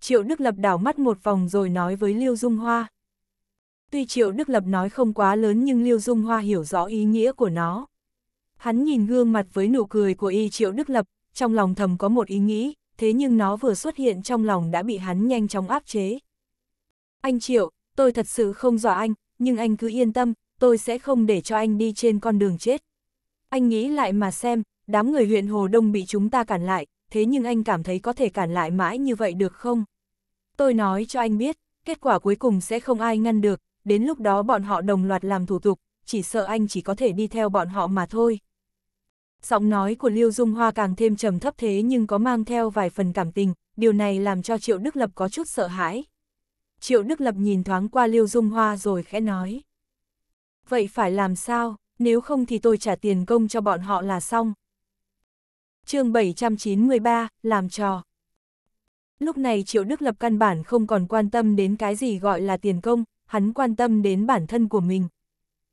Triệu Đức Lập đảo mắt một vòng rồi nói với Liêu Dung Hoa. Tuy Triệu Đức Lập nói không quá lớn nhưng Liêu Dung Hoa hiểu rõ ý nghĩa của nó. Hắn nhìn gương mặt với nụ cười của y Triệu Đức Lập, trong lòng thầm có một ý nghĩ, thế nhưng nó vừa xuất hiện trong lòng đã bị hắn nhanh chóng áp chế. Anh Triệu, tôi thật sự không dọa anh, nhưng anh cứ yên tâm, tôi sẽ không để cho anh đi trên con đường chết. Anh nghĩ lại mà xem, đám người huyện Hồ Đông bị chúng ta cản lại, thế nhưng anh cảm thấy có thể cản lại mãi như vậy được không? Tôi nói cho anh biết, kết quả cuối cùng sẽ không ai ngăn được, đến lúc đó bọn họ đồng loạt làm thủ tục, chỉ sợ anh chỉ có thể đi theo bọn họ mà thôi. Giọng nói của Lưu Dung Hoa càng thêm trầm thấp thế nhưng có mang theo vài phần cảm tình, điều này làm cho Triệu Đức Lập có chút sợ hãi. Triệu Đức Lập nhìn thoáng qua Lưu Dung Hoa rồi khẽ nói. Vậy phải làm sao? nếu không thì tôi trả tiền công cho bọn họ là xong. chương 793, làm trò. Lúc này Triệu Đức Lập căn bản không còn quan tâm đến cái gì gọi là tiền công, hắn quan tâm đến bản thân của mình.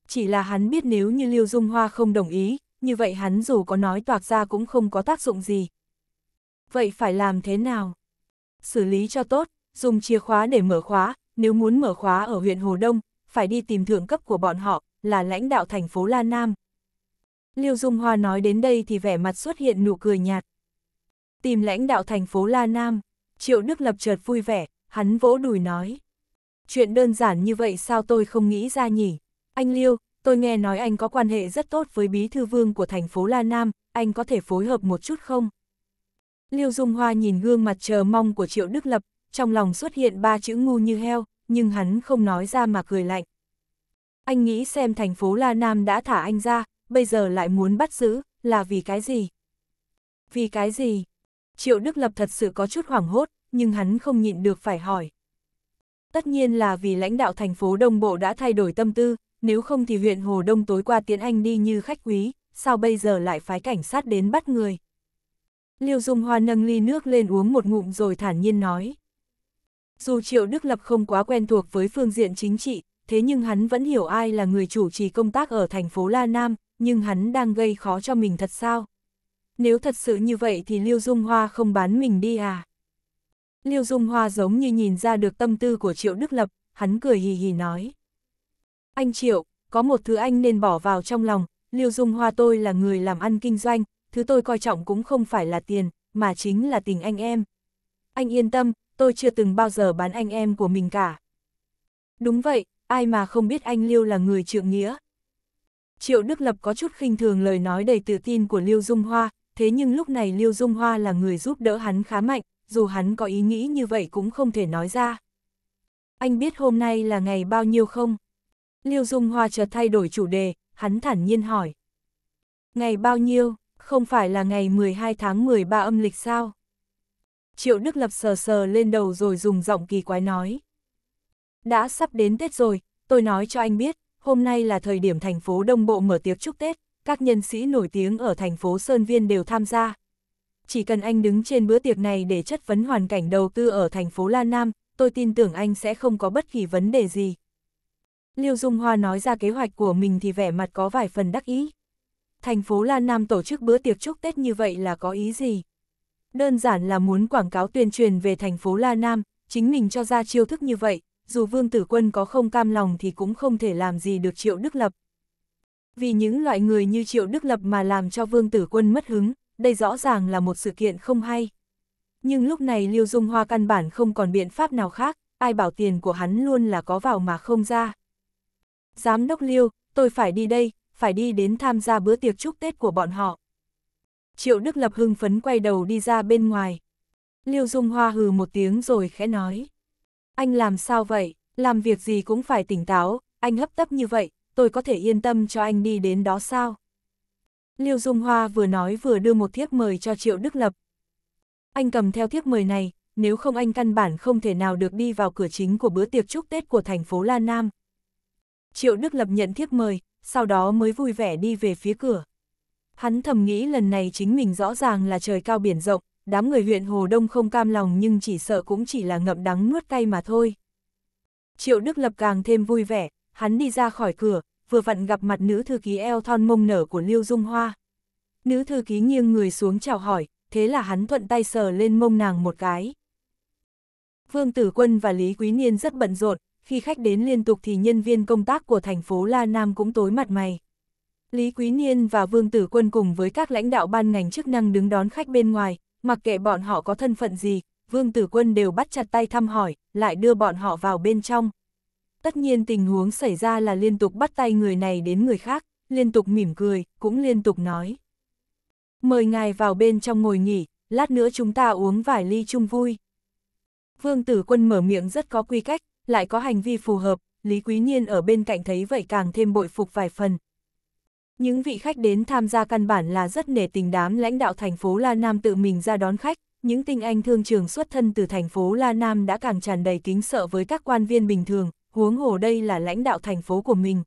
Chỉ là hắn biết nếu như Liêu Dung Hoa không đồng ý, như vậy hắn dù có nói toạc ra cũng không có tác dụng gì. Vậy phải làm thế nào? Xử lý cho tốt, dùng chìa khóa để mở khóa, nếu muốn mở khóa ở huyện Hồ Đông, phải đi tìm thượng cấp của bọn họ, là lãnh đạo thành phố La Nam. Liêu Dung Hoa nói đến đây thì vẻ mặt xuất hiện nụ cười nhạt. Tìm lãnh đạo thành phố La Nam, Triệu Đức Lập chợt vui vẻ, hắn vỗ đùi nói. Chuyện đơn giản như vậy sao tôi không nghĩ ra nhỉ? Anh Liêu, tôi nghe nói anh có quan hệ rất tốt với bí thư vương của thành phố La Nam, anh có thể phối hợp một chút không? Liêu Dung Hoa nhìn gương mặt chờ mong của Triệu Đức Lập, trong lòng xuất hiện ba chữ ngu như heo, nhưng hắn không nói ra mà cười lạnh anh nghĩ xem thành phố La Nam đã thả anh ra, bây giờ lại muốn bắt giữ, là vì cái gì? Vì cái gì? Triệu Đức Lập thật sự có chút hoảng hốt, nhưng hắn không nhịn được phải hỏi. Tất nhiên là vì lãnh đạo thành phố Đông Bộ đã thay đổi tâm tư, nếu không thì huyện Hồ Đông tối qua tiến anh đi như khách quý, sao bây giờ lại phái cảnh sát đến bắt người? Liêu Dung Hoa nâng ly nước lên uống một ngụm rồi thản nhiên nói. Dù Triệu Đức Lập không quá quen thuộc với phương diện chính trị, thế nhưng hắn vẫn hiểu ai là người chủ trì công tác ở thành phố La Nam, nhưng hắn đang gây khó cho mình thật sao? Nếu thật sự như vậy thì Liêu Dung Hoa không bán mình đi à? Liêu Dung Hoa giống như nhìn ra được tâm tư của Triệu Đức Lập, hắn cười hì hì nói. Anh Triệu, có một thứ anh nên bỏ vào trong lòng, Liêu Dung Hoa tôi là người làm ăn kinh doanh, thứ tôi coi trọng cũng không phải là tiền, mà chính là tình anh em. Anh yên tâm, tôi chưa từng bao giờ bán anh em của mình cả. Đúng vậy, ai mà không biết anh Lưu là người trượng nghĩa. Triệu Đức Lập có chút khinh thường lời nói đầy tự tin của Lưu Dung Hoa, thế nhưng lúc này Lưu Dung Hoa là người giúp đỡ hắn khá mạnh, dù hắn có ý nghĩ như vậy cũng không thể nói ra. Anh biết hôm nay là ngày bao nhiêu không? Lưu Dung Hoa chợt thay đổi chủ đề, hắn thản nhiên hỏi. Ngày bao nhiêu, không phải là ngày 12 tháng 13 âm lịch sao? Triệu Đức Lập sờ sờ lên đầu rồi dùng giọng kỳ quái nói đã sắp đến Tết rồi, tôi nói cho anh biết, hôm nay là thời điểm thành phố Đông Bộ mở tiệc chúc Tết, các nhân sĩ nổi tiếng ở thành phố Sơn Viên đều tham gia. Chỉ cần anh đứng trên bữa tiệc này để chất vấn hoàn cảnh đầu tư ở thành phố La Nam, tôi tin tưởng anh sẽ không có bất kỳ vấn đề gì. Liêu Dung Hoa nói ra kế hoạch của mình thì vẻ mặt có vài phần đắc ý. Thành phố La Nam tổ chức bữa tiệc chúc Tết như vậy là có ý gì? Đơn giản là muốn quảng cáo tuyên truyền về thành phố La Nam, chính mình cho ra chiêu thức như vậy, dù Vương Tử Quân có không cam lòng thì cũng không thể làm gì được Triệu Đức Lập. Vì những loại người như Triệu Đức Lập mà làm cho Vương Tử Quân mất hứng, đây rõ ràng là một sự kiện không hay. Nhưng lúc này Liêu Dung Hoa căn bản không còn biện pháp nào khác, ai bảo tiền của hắn luôn là có vào mà không ra. Giám đốc Liêu, tôi phải đi đây, phải đi đến tham gia bữa tiệc chúc Tết của bọn họ. Triệu Đức Lập hưng phấn quay đầu đi ra bên ngoài. Liêu Dung Hoa hừ một tiếng rồi khẽ nói. Anh làm sao vậy, làm việc gì cũng phải tỉnh táo, anh hấp tấp như vậy, tôi có thể yên tâm cho anh đi đến đó sao? Liêu Dung Hoa vừa nói vừa đưa một thiếp mời cho Triệu Đức Lập. Anh cầm theo thiếp mời này, nếu không anh căn bản không thể nào được đi vào cửa chính của bữa tiệc chúc Tết của thành phố La Nam. Triệu Đức Lập nhận thiếp mời, sau đó mới vui vẻ đi về phía cửa. Hắn thầm nghĩ lần này chính mình rõ ràng là trời cao biển rộng, đám người huyện Hồ Đông không cam lòng nhưng chỉ sợ cũng chỉ là ngậm đắng nuốt cay mà thôi. Triệu Đức Lập càng thêm vui vẻ, hắn đi ra khỏi cửa, vừa vặn gặp mặt nữ thư ký eo thon mông nở của Liêu Dung Hoa. Nữ thư ký nghiêng người xuống chào hỏi, thế là hắn thuận tay sờ lên mông nàng một cái. Vương Tử Quân và Lý Quý Niên rất bận rộn, khi khách đến liên tục thì nhân viên công tác của thành phố La Nam cũng tối mặt mày. Lý Quý Niên và Vương Tử Quân cùng với các lãnh đạo ban ngành chức năng đứng đón khách bên ngoài, mặc kệ bọn họ có thân phận gì, Vương Tử Quân đều bắt chặt tay thăm hỏi, lại đưa bọn họ vào bên trong. Tất nhiên tình huống xảy ra là liên tục bắt tay người này đến người khác, liên tục mỉm cười, cũng liên tục nói. Mời ngài vào bên trong ngồi nghỉ, lát nữa chúng ta uống vài ly chung vui. Vương Tử Quân mở miệng rất có quy cách, lại có hành vi phù hợp, Lý Quý Niên ở bên cạnh thấy vậy càng thêm bội phục vài phần, những vị khách đến tham gia căn bản là rất nể tình đám lãnh đạo thành phố La Nam tự mình ra đón khách, những tinh anh thương trường xuất thân từ thành phố La Nam đã càng tràn đầy kính sợ với các quan viên bình thường, huống hồ đây là lãnh đạo thành phố của mình.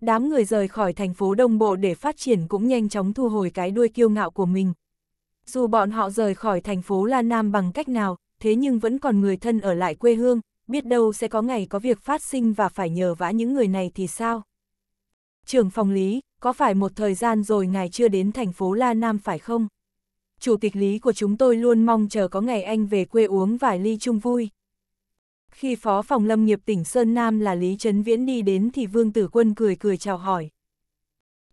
Đám người rời khỏi thành phố Đông Bộ để phát triển cũng nhanh chóng thu hồi cái đuôi kiêu ngạo của mình. Dù bọn họ rời khỏi thành phố La Nam bằng cách nào, thế nhưng vẫn còn người thân ở lại quê hương, biết đâu sẽ có ngày có việc phát sinh và phải nhờ vã những người này thì sao? trưởng phòng lý, có phải một thời gian rồi ngài chưa đến thành phố La Nam phải không? Chủ tịch lý của chúng tôi luôn mong chờ có ngày anh về quê uống vài ly chung vui. Khi phó phòng lâm nghiệp tỉnh Sơn Nam là Lý Trấn Viễn đi đến thì Vương Tử Quân cười cười chào hỏi.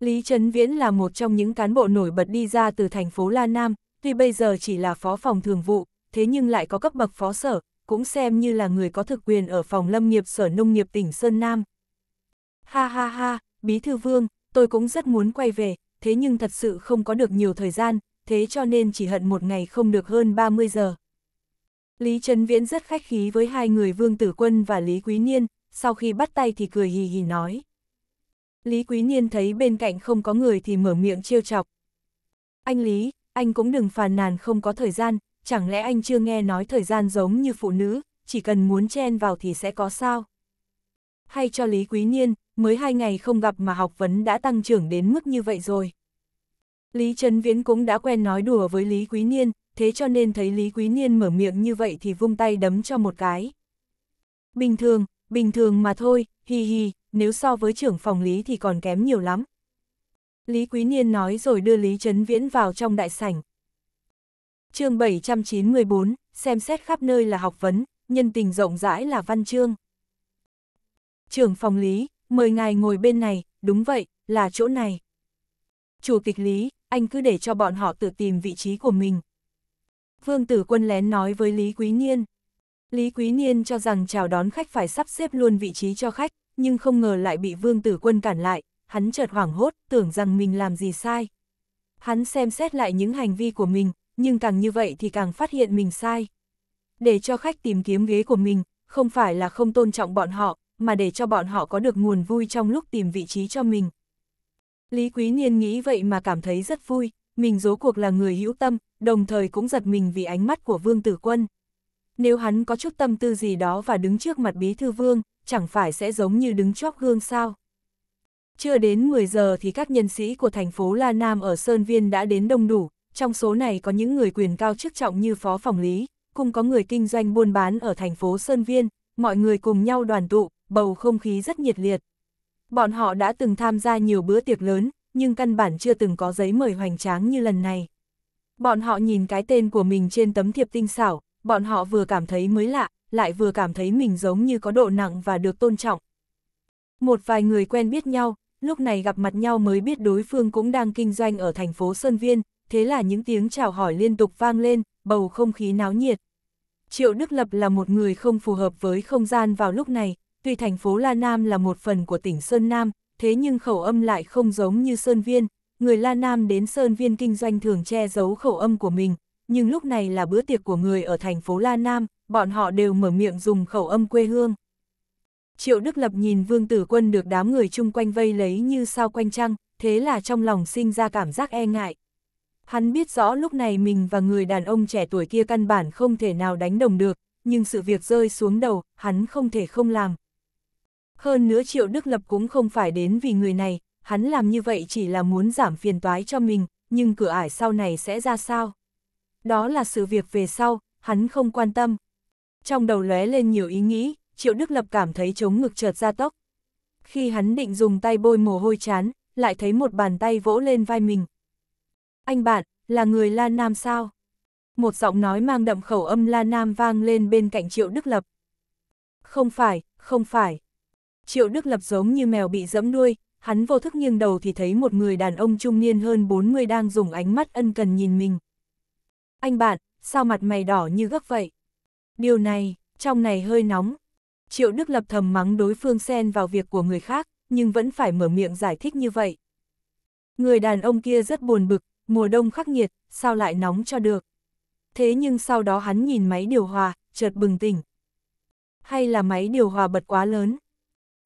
Lý Trấn Viễn là một trong những cán bộ nổi bật đi ra từ thành phố La Nam, tuy bây giờ chỉ là phó phòng thường vụ, thế nhưng lại có cấp bậc phó sở, cũng xem như là người có thực quyền ở phòng lâm nghiệp sở nông nghiệp tỉnh Sơn Nam. Ha ha ha, Bí Thư Vương, tôi cũng rất muốn quay về, thế nhưng thật sự không có được nhiều thời gian, thế cho nên chỉ hận một ngày không được hơn 30 giờ. Lý Trấn Viễn rất khách khí với hai người Vương Tử Quân và Lý Quý Niên, sau khi bắt tay thì cười hì hì nói. Lý Quý Niên thấy bên cạnh không có người thì mở miệng trêu chọc. Anh Lý, anh cũng đừng phàn nàn không có thời gian, chẳng lẽ anh chưa nghe nói thời gian giống như phụ nữ, chỉ cần muốn chen vào thì sẽ có sao? Hay cho Lý Quý Niên, mới hai ngày không gặp mà học vấn đã tăng trưởng đến mức như vậy rồi. Lý Trấn Viễn cũng đã quen nói đùa với Lý Quý Niên, thế cho nên thấy Lý Quý Niên mở miệng như vậy thì vung tay đấm cho một cái. Bình thường, bình thường mà thôi, hi hi, nếu so với trưởng phòng Lý thì còn kém nhiều lắm. Lý Quý Niên nói rồi đưa Lý Trấn Viễn vào trong đại sảnh. chương 794, xem xét khắp nơi là học vấn, nhân tình rộng rãi là văn chương. Trưởng phòng Lý, mời ngài ngồi bên này, đúng vậy, là chỗ này. Chủ tịch Lý, anh cứ để cho bọn họ tự tìm vị trí của mình. Vương Tử Quân lén nói với Lý Quý Niên. Lý Quý Niên cho rằng chào đón khách phải sắp xếp luôn vị trí cho khách, nhưng không ngờ lại bị Vương Tử Quân cản lại, hắn chợt hoảng hốt, tưởng rằng mình làm gì sai. Hắn xem xét lại những hành vi của mình, nhưng càng như vậy thì càng phát hiện mình sai. Để cho khách tìm kiếm ghế của mình, không phải là không tôn trọng bọn họ, mà để cho bọn họ có được nguồn vui trong lúc tìm vị trí cho mình. Lý Quý Niên nghĩ vậy mà cảm thấy rất vui, mình rố cuộc là người hữu tâm, đồng thời cũng giật mình vì ánh mắt của Vương Tử Quân. Nếu hắn có chút tâm tư gì đó và đứng trước mặt Bí Thư Vương, chẳng phải sẽ giống như đứng chóp gương sao. Chưa đến 10 giờ thì các nhân sĩ của thành phố La Nam ở Sơn Viên đã đến đông đủ, trong số này có những người quyền cao chức trọng như Phó Phòng Lý, cùng có người kinh doanh buôn bán ở thành phố Sơn Viên, mọi người cùng nhau đoàn tụ, bầu không khí rất nhiệt liệt. Bọn họ đã từng tham gia nhiều bữa tiệc lớn, nhưng căn bản chưa từng có giấy mời hoành tráng như lần này. Bọn họ nhìn cái tên của mình trên tấm thiệp tinh xảo, bọn họ vừa cảm thấy mới lạ, lại vừa cảm thấy mình giống như có độ nặng và được tôn trọng. Một vài người quen biết nhau, lúc này gặp mặt nhau mới biết đối phương cũng đang kinh doanh ở thành phố Sơn Viên, thế là những tiếng chào hỏi liên tục vang lên, bầu không khí náo nhiệt. Triệu Đức Lập là một người không phù hợp với không gian vào lúc này, Tuy thành phố La Nam là một phần của tỉnh Sơn Nam, thế nhưng khẩu âm lại không giống như Sơn Viên. Người La Nam đến Sơn Viên kinh doanh thường che giấu khẩu âm của mình, nhưng lúc này là bữa tiệc của người ở thành phố La Nam, bọn họ đều mở miệng dùng khẩu âm quê hương. Triệu Đức Lập nhìn Vương Tử Quân được đám người chung quanh vây lấy như sao quanh trăng, thế là trong lòng sinh ra cảm giác e ngại. Hắn biết rõ lúc này mình và người đàn ông trẻ tuổi kia căn bản không thể nào đánh đồng được, nhưng sự việc rơi xuống đầu, hắn không thể không làm. Hơn nữa triệu Đức Lập cũng không phải đến vì người này, hắn làm như vậy chỉ là muốn giảm phiền toái cho mình, nhưng cửa ải sau này sẽ ra sao? Đó là sự việc về sau, hắn không quan tâm. Trong đầu lóe lên nhiều ý nghĩ, triệu Đức Lập cảm thấy chống ngực chợt ra tốc Khi hắn định dùng tay bôi mồ hôi chán, lại thấy một bàn tay vỗ lên vai mình. Anh bạn, là người La Nam sao? Một giọng nói mang đậm khẩu âm La Nam vang lên bên cạnh Triệu Đức Lập. Không phải, không phải. Triệu Đức Lập giống như mèo bị dẫm đuôi, hắn vô thức nghiêng đầu thì thấy một người đàn ông trung niên hơn 40 đang dùng ánh mắt ân cần nhìn mình. Anh bạn, sao mặt mày đỏ như gấc vậy? Điều này, trong này hơi nóng. Triệu Đức Lập thầm mắng đối phương xen vào việc của người khác, nhưng vẫn phải mở miệng giải thích như vậy. Người đàn ông kia rất buồn bực, mùa đông khắc nghiệt, sao lại nóng cho được. Thế nhưng sau đó hắn nhìn máy điều hòa, chợt bừng tỉnh. Hay là máy điều hòa bật quá lớn?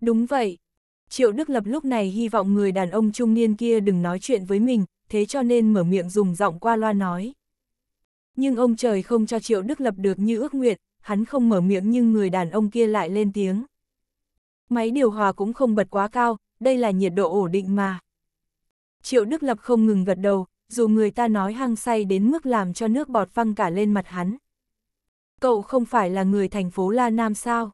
Đúng vậy. Triệu Đức Lập lúc này hy vọng người đàn ông trung niên kia đừng nói chuyện với mình, thế cho nên mở miệng dùng giọng qua loa nói. Nhưng ông trời không cho Triệu Đức Lập được như ước nguyện, hắn không mở miệng nhưng người đàn ông kia lại lên tiếng. Máy điều hòa cũng không bật quá cao, đây là nhiệt độ ổn định mà. Triệu Đức Lập không ngừng gật đầu, dù người ta nói hăng say đến mức làm cho nước bọt văng cả lên mặt hắn. Cậu không phải là người thành phố La Nam sao?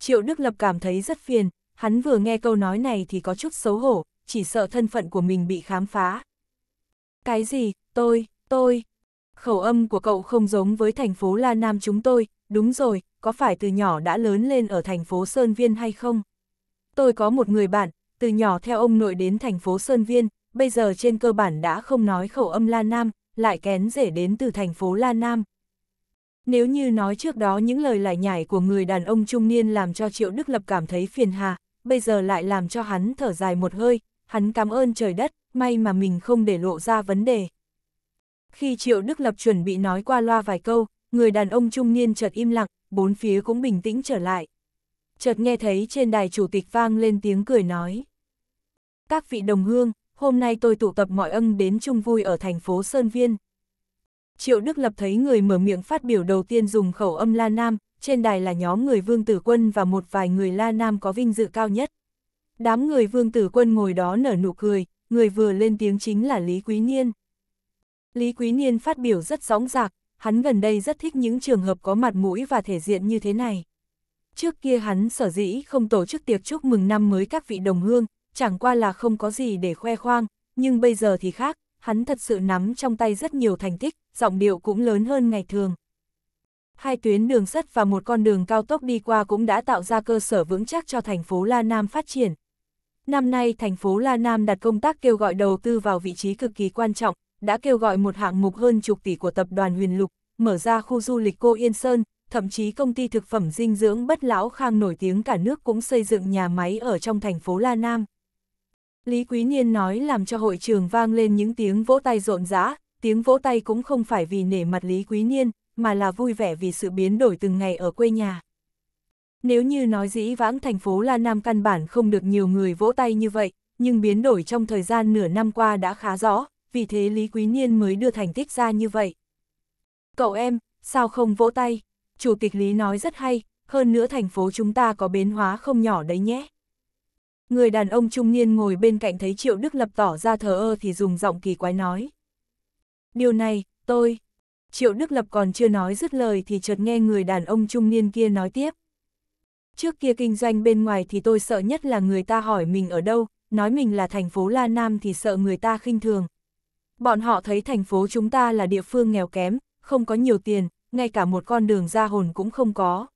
Triệu Đức Lập cảm thấy rất phiền, hắn vừa nghe câu nói này thì có chút xấu hổ, chỉ sợ thân phận của mình bị khám phá. Cái gì, tôi, tôi. Khẩu âm của cậu không giống với thành phố La Nam chúng tôi, đúng rồi, có phải từ nhỏ đã lớn lên ở thành phố Sơn Viên hay không? Tôi có một người bạn, từ nhỏ theo ông nội đến thành phố Sơn Viên, bây giờ trên cơ bản đã không nói khẩu âm La Nam, lại kén rể đến từ thành phố La Nam, nếu như nói trước đó những lời lải nhải của người đàn ông trung niên làm cho Triệu Đức Lập cảm thấy phiền hà, bây giờ lại làm cho hắn thở dài một hơi, hắn cảm ơn trời đất, may mà mình không để lộ ra vấn đề. Khi Triệu Đức Lập chuẩn bị nói qua loa vài câu, người đàn ông trung niên chợt im lặng, bốn phía cũng bình tĩnh trở lại. Chợt nghe thấy trên đài chủ tịch vang lên tiếng cười nói. Các vị đồng hương, hôm nay tôi tụ tập mọi ân đến chung vui ở thành phố Sơn Viên. Triệu Đức Lập thấy người mở miệng phát biểu đầu tiên dùng khẩu âm La Nam, trên đài là nhóm người Vương Tử Quân và một vài người La Nam có vinh dự cao nhất. Đám người Vương Tử Quân ngồi đó nở nụ cười, người vừa lên tiếng chính là Lý Quý Niên. Lý Quý Niên phát biểu rất sóng giạc, hắn gần đây rất thích những trường hợp có mặt mũi và thể diện như thế này. Trước kia hắn sở dĩ không tổ chức tiệc chúc mừng năm mới các vị đồng hương, chẳng qua là không có gì để khoe khoang, nhưng bây giờ thì khác, hắn thật sự nắm trong tay rất nhiều thành tích, giọng điệu cũng lớn hơn ngày thường. Hai tuyến đường sắt và một con đường cao tốc đi qua cũng đã tạo ra cơ sở vững chắc cho thành phố La Nam phát triển. Năm nay thành phố La Nam đặt công tác kêu gọi đầu tư vào vị trí cực kỳ quan trọng, đã kêu gọi một hạng mục hơn chục tỷ của tập đoàn Huyền Lục, mở ra khu du lịch Cô Yên Sơn, thậm chí công ty thực phẩm dinh dưỡng bất lão khang nổi tiếng cả nước cũng xây dựng nhà máy ở trong thành phố La Nam. Lý Quý Niên nói làm cho hội trường vang lên những tiếng vỗ tay rộn rã, tiếng vỗ tay cũng không phải vì nể mặt Lý Quý Niên, mà là vui vẻ vì sự biến đổi từng ngày ở quê nhà. Nếu như nói dĩ vãng thành phố La Nam căn bản không được nhiều người vỗ tay như vậy, nhưng biến đổi trong thời gian nửa năm qua đã khá rõ, vì thế Lý Quý Niên mới đưa thành tích ra như vậy. Cậu em, sao không vỗ tay? Chủ tịch Lý nói rất hay, hơn nữa thành phố chúng ta có biến hóa không nhỏ đấy nhé. Người đàn ông trung niên ngồi bên cạnh thấy Triệu Đức Lập tỏ ra thờ ơ thì dùng giọng kỳ quái nói. Điều này, tôi... Triệu Đức Lập còn chưa nói dứt lời thì chợt nghe người đàn ông trung niên kia nói tiếp. Trước kia kinh doanh bên ngoài thì tôi sợ nhất là người ta hỏi mình ở đâu, nói mình là thành phố La Nam thì sợ người ta khinh thường. Bọn họ thấy thành phố chúng ta là địa phương nghèo kém, không có nhiều tiền, ngay cả một con đường ra hồn cũng không có.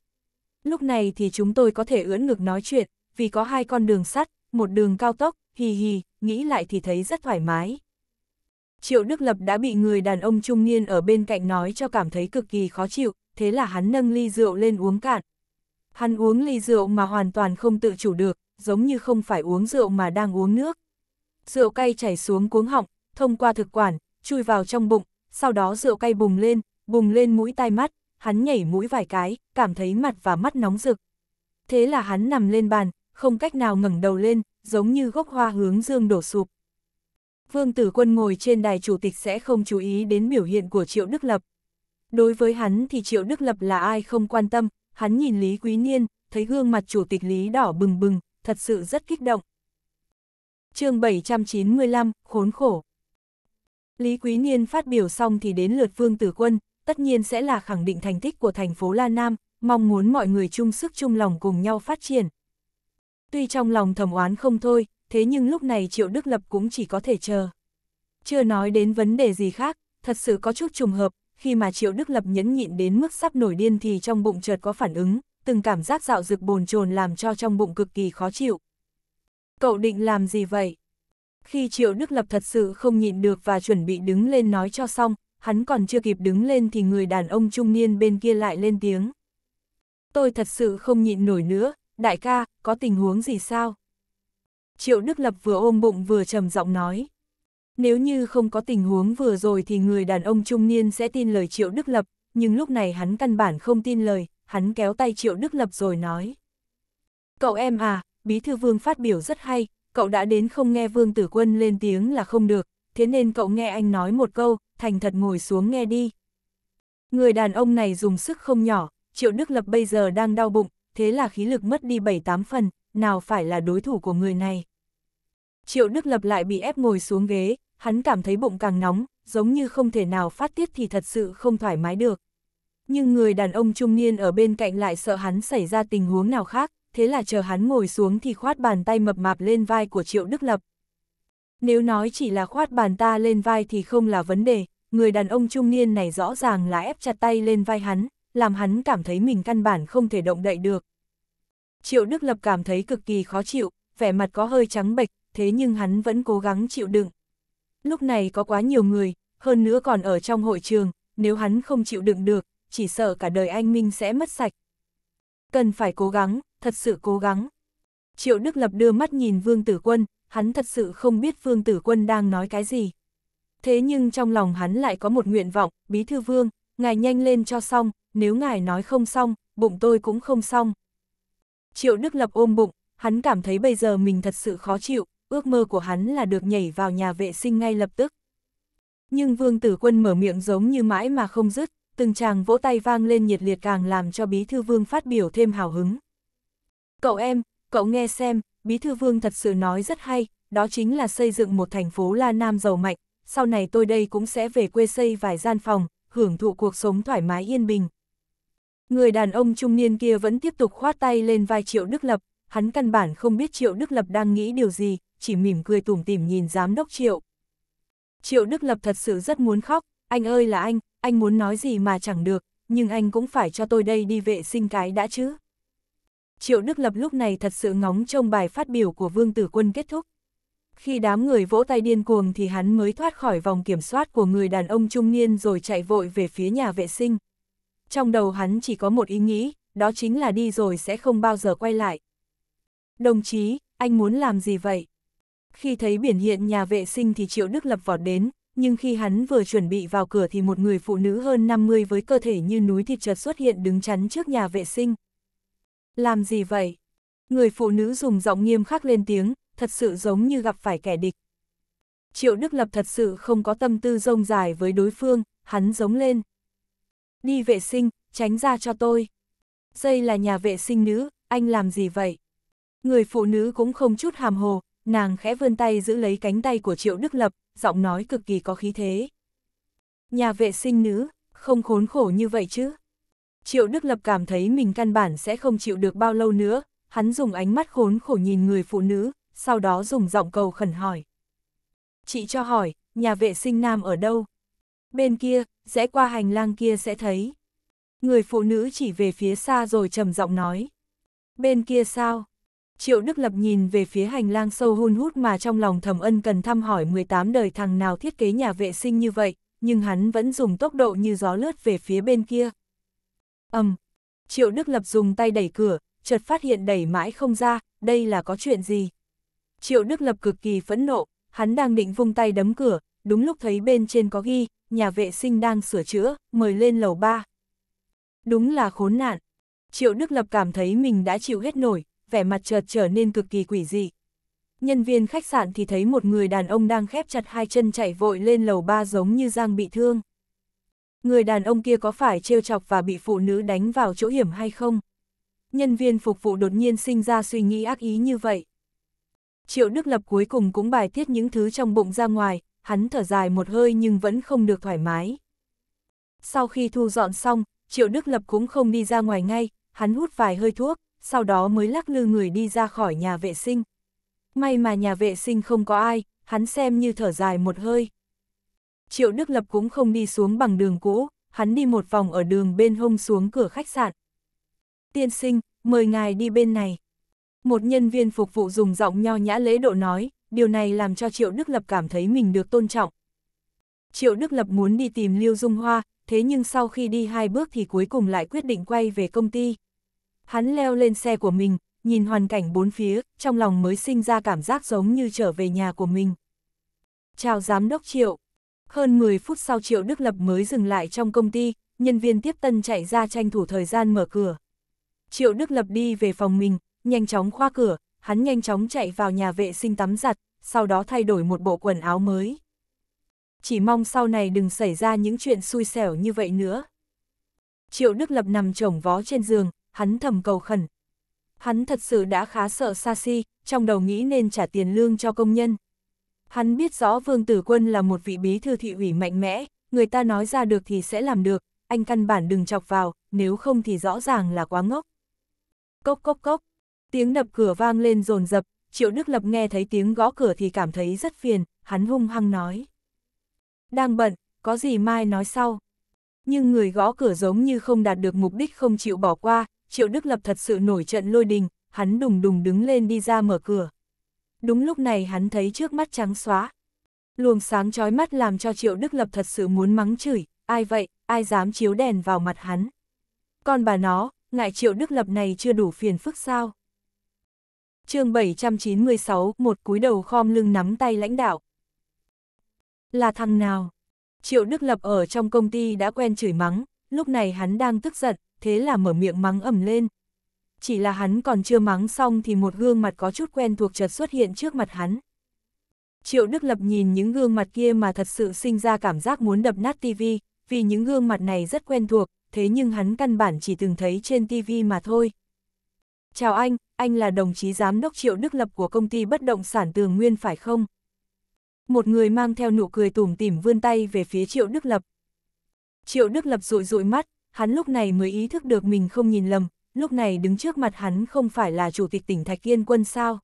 Lúc này thì chúng tôi có thể ưỡn ngực nói chuyện, vì có hai con đường sắt, một đường cao tốc, hì hì, nghĩ lại thì thấy rất thoải mái. Triệu Đức Lập đã bị người đàn ông trung niên ở bên cạnh nói cho cảm thấy cực kỳ khó chịu, thế là hắn nâng ly rượu lên uống cạn. Hắn uống ly rượu mà hoàn toàn không tự chủ được, giống như không phải uống rượu mà đang uống nước. Rượu cay chảy xuống cuống họng, thông qua thực quản, chui vào trong bụng, sau đó rượu cay bùng lên, bùng lên mũi tai mắt, hắn nhảy mũi vài cái, cảm thấy mặt và mắt nóng rực. Thế là hắn nằm lên bàn, không cách nào ngẩng đầu lên, giống như gốc hoa hướng dương đổ sụp. Vương Tử Quân ngồi trên đài chủ tịch sẽ không chú ý đến biểu hiện của Triệu Đức Lập. Đối với hắn thì Triệu Đức Lập là ai không quan tâm, hắn nhìn Lý Quý Niên, thấy gương mặt chủ tịch Lý đỏ bừng bừng, thật sự rất kích động. chương 795, Khốn khổ Lý Quý Niên phát biểu xong thì đến lượt Vương Tử Quân, tất nhiên sẽ là khẳng định thành tích của thành phố La Nam, mong muốn mọi người chung sức chung lòng cùng nhau phát triển, Tuy trong lòng thầm oán không thôi, thế nhưng lúc này Triệu Đức Lập cũng chỉ có thể chờ. Chưa nói đến vấn đề gì khác, thật sự có chút trùng hợp, khi mà Triệu Đức Lập nhẫn nhịn đến mức sắp nổi điên thì trong bụng chợt có phản ứng, từng cảm giác dạo dực bồn chồn làm cho trong bụng cực kỳ khó chịu. Cậu định làm gì vậy? Khi Triệu Đức Lập thật sự không nhịn được và chuẩn bị đứng lên nói cho xong, hắn còn chưa kịp đứng lên thì người đàn ông trung niên bên kia lại lên tiếng. Tôi thật sự không nhịn nổi nữa, đại ca, có tình huống gì sao? Triệu Đức Lập vừa ôm bụng vừa trầm giọng nói. Nếu như không có tình huống vừa rồi thì người đàn ông trung niên sẽ tin lời Triệu Đức Lập, nhưng lúc này hắn căn bản không tin lời, hắn kéo tay Triệu Đức Lập rồi nói. Cậu em à, Bí Thư Vương phát biểu rất hay, cậu đã đến không nghe Vương Tử Quân lên tiếng là không được, thế nên cậu nghe anh nói một câu, thành thật ngồi xuống nghe đi. Người đàn ông này dùng sức không nhỏ, Triệu Đức Lập bây giờ đang đau bụng, thế là khí lực mất đi 7-8 phần, nào phải là đối thủ của người này. Triệu Đức Lập lại bị ép ngồi xuống ghế, hắn cảm thấy bụng càng nóng, giống như không thể nào phát tiết thì thật sự không thoải mái được. Nhưng người đàn ông trung niên ở bên cạnh lại sợ hắn xảy ra tình huống nào khác, thế là chờ hắn ngồi xuống thì khoát bàn tay mập mạp lên vai của Triệu Đức Lập. Nếu nói chỉ là khoát bàn ta lên vai thì không là vấn đề, người đàn ông trung niên này rõ ràng là ép chặt tay lên vai hắn, làm hắn cảm thấy mình căn bản không thể động đậy được. Triệu Đức Lập cảm thấy cực kỳ khó chịu, vẻ mặt có hơi trắng bệch, thế nhưng hắn vẫn cố gắng chịu đựng. Lúc này có quá nhiều người, hơn nữa còn ở trong hội trường, nếu hắn không chịu đựng được, chỉ sợ cả đời anh Minh sẽ mất sạch. Cần phải cố gắng, thật sự cố gắng. Triệu Đức Lập đưa mắt nhìn Vương Tử Quân, hắn thật sự không biết Vương Tử Quân đang nói cái gì. Thế nhưng trong lòng hắn lại có một nguyện vọng, Bí Thư Vương, ngài nhanh lên cho xong, nếu ngài nói không xong, bụng tôi cũng không xong. Triệu Đức Lập ôm bụng, hắn cảm thấy bây giờ mình thật sự khó chịu, ước mơ của hắn là được nhảy vào nhà vệ sinh ngay lập tức. Nhưng Vương Tử Quân mở miệng giống như mãi mà không dứt, từng chàng vỗ tay vang lên nhiệt liệt càng làm cho Bí Thư Vương phát biểu thêm hào hứng. Cậu em, cậu nghe xem, Bí Thư Vương thật sự nói rất hay, đó chính là xây dựng một thành phố La Nam giàu mạnh, sau này tôi đây cũng sẽ về quê xây vài gian phòng, hưởng thụ cuộc sống thoải mái yên bình. Người đàn ông trung niên kia vẫn tiếp tục khoát tay lên vai Triệu Đức Lập, hắn căn bản không biết Triệu Đức Lập đang nghĩ điều gì, chỉ mỉm cười tủm tỉm nhìn giám đốc Triệu. Triệu Đức Lập thật sự rất muốn khóc, anh ơi là anh, anh muốn nói gì mà chẳng được, nhưng anh cũng phải cho tôi đây đi vệ sinh cái đã chứ. Triệu Đức Lập lúc này thật sự ngóng trông bài phát biểu của Vương Tử Quân kết thúc. Khi đám người vỗ tay điên cuồng thì hắn mới thoát khỏi vòng kiểm soát của người đàn ông trung niên rồi chạy vội về phía nhà vệ sinh. Trong đầu hắn chỉ có một ý nghĩ, đó chính là đi rồi sẽ không bao giờ quay lại. Đồng chí, anh muốn làm gì vậy? Khi thấy biển hiện nhà vệ sinh thì Triệu Đức Lập vọt đến, nhưng khi hắn vừa chuẩn bị vào cửa thì một người phụ nữ hơn 50 với cơ thể như núi thịt chợt xuất hiện đứng chắn trước nhà vệ sinh. Làm gì vậy? Người phụ nữ dùng giọng nghiêm khắc lên tiếng, thật sự giống như gặp phải kẻ địch. Triệu Đức Lập thật sự không có tâm tư rông dài với đối phương, hắn giống lên. Đi vệ sinh, tránh ra cho tôi. Dây là nhà vệ sinh nữ, anh làm gì vậy? Người phụ nữ cũng không chút hàm hồ, nàng khẽ vươn tay giữ lấy cánh tay của Triệu Đức Lập, giọng nói cực kỳ có khí thế. Nhà vệ sinh nữ, không khốn khổ như vậy chứ. Triệu Đức Lập cảm thấy mình căn bản sẽ không chịu được bao lâu nữa, hắn dùng ánh mắt khốn khổ nhìn người phụ nữ, sau đó dùng giọng cầu khẩn hỏi. Chị cho hỏi, nhà vệ sinh nam ở đâu? Bên kia, rẽ qua hành lang kia sẽ thấy. Người phụ nữ chỉ về phía xa rồi trầm giọng nói. Bên kia sao? Triệu Đức Lập nhìn về phía hành lang sâu hun hút mà trong lòng thầm ân cần thăm hỏi 18 đời thằng nào thiết kế nhà vệ sinh như vậy, nhưng hắn vẫn dùng tốc độ như gió lướt về phía bên kia. ầm um, Triệu Đức Lập dùng tay đẩy cửa, chợt phát hiện đẩy mãi không ra, đây là có chuyện gì? Triệu Đức Lập cực kỳ phẫn nộ, hắn đang định vung tay đấm cửa, đúng lúc thấy bên trên có ghi, nhà vệ sinh đang sửa chữa, mời lên lầu 3. Đúng là khốn nạn. Triệu Đức Lập cảm thấy mình đã chịu hết nổi, vẻ mặt chợt trở nên cực kỳ quỷ dị. Nhân viên khách sạn thì thấy một người đàn ông đang khép chặt hai chân chạy vội lên lầu 3 giống như Giang bị thương. Người đàn ông kia có phải trêu chọc và bị phụ nữ đánh vào chỗ hiểm hay không? Nhân viên phục vụ đột nhiên sinh ra suy nghĩ ác ý như vậy. Triệu Đức Lập cuối cùng cũng bài tiết những thứ trong bụng ra ngoài, hắn thở dài một hơi nhưng vẫn không được thoải mái. Sau khi thu dọn xong, Triệu Đức Lập cũng không đi ra ngoài ngay, hắn hút vài hơi thuốc, sau đó mới lắc lư người đi ra khỏi nhà vệ sinh. May mà nhà vệ sinh không có ai, hắn xem như thở dài một hơi. Triệu Đức Lập cũng không đi xuống bằng đường cũ, hắn đi một vòng ở đường bên hông xuống cửa khách sạn. Tiên sinh, mời ngài đi bên này. Một nhân viên phục vụ dùng giọng nho nhã lễ độ nói, điều này làm cho Triệu Đức Lập cảm thấy mình được tôn trọng. Triệu Đức Lập muốn đi tìm Lưu Dung Hoa, thế nhưng sau khi đi hai bước thì cuối cùng lại quyết định quay về công ty. Hắn leo lên xe của mình, nhìn hoàn cảnh bốn phía, trong lòng mới sinh ra cảm giác giống như trở về nhà của mình. Chào Giám đốc Triệu. Hơn 10 phút sau Triệu Đức Lập mới dừng lại trong công ty, nhân viên tiếp tân chạy ra tranh thủ thời gian mở cửa. Triệu Đức Lập đi về phòng mình, nhanh chóng khoa cửa, hắn nhanh chóng chạy vào nhà vệ sinh tắm giặt, sau đó thay đổi một bộ quần áo mới. Chỉ mong sau này đừng xảy ra những chuyện xui xẻo như vậy nữa. Triệu Đức Lập nằm chồng vó trên giường, hắn thầm cầu khẩn. Hắn thật sự đã khá sợ xa si, trong đầu nghĩ nên trả tiền lương cho công nhân. Hắn biết rõ Vương Tử Quân là một vị bí thư thị ủy mạnh mẽ, người ta nói ra được thì sẽ làm được, anh căn bản đừng chọc vào, nếu không thì rõ ràng là quá ngốc. Cốc cốc cốc, Tiếng đập cửa vang lên rồn rập, Triệu Đức Lập nghe thấy tiếng gõ cửa thì cảm thấy rất phiền, hắn hung hăng nói. Đang bận, có gì mai nói sau. Nhưng người gõ cửa giống như không đạt được mục đích không chịu bỏ qua, Triệu Đức Lập thật sự nổi trận lôi đình, hắn đùng đùng đứng lên đi ra mở cửa. Đúng lúc này hắn thấy trước mắt trắng xóa. Luồng sáng chói mắt làm cho Triệu Đức Lập thật sự muốn mắng chửi, ai vậy, ai dám chiếu đèn vào mặt hắn. Còn bà nó, ngại Triệu Đức Lập này chưa đủ phiền phức sao? chương 796, một cúi đầu khom lưng nắm tay lãnh đạo. Là thằng nào? Triệu Đức Lập ở trong công ty đã quen chửi mắng, lúc này hắn đang tức giận, thế là mở miệng mắng ầm lên. Chỉ là hắn còn chưa mắng xong thì một gương mặt có chút quen thuộc chợt xuất hiện trước mặt hắn. Triệu Đức Lập nhìn những gương mặt kia mà thật sự sinh ra cảm giác muốn đập nát tivi, vì những gương mặt này rất quen thuộc, thế nhưng hắn căn bản chỉ từng thấy trên tivi mà thôi. Chào anh, anh là đồng chí giám đốc triệu đức lập của công ty bất động sản tường nguyên phải không? Một người mang theo nụ cười tủm tỉm vươn tay về phía triệu đức lập. Triệu đức lập rụi rụi mắt, hắn lúc này mới ý thức được mình không nhìn lầm, lúc này đứng trước mặt hắn không phải là chủ tịch tỉnh Thạch Kiên Quân sao?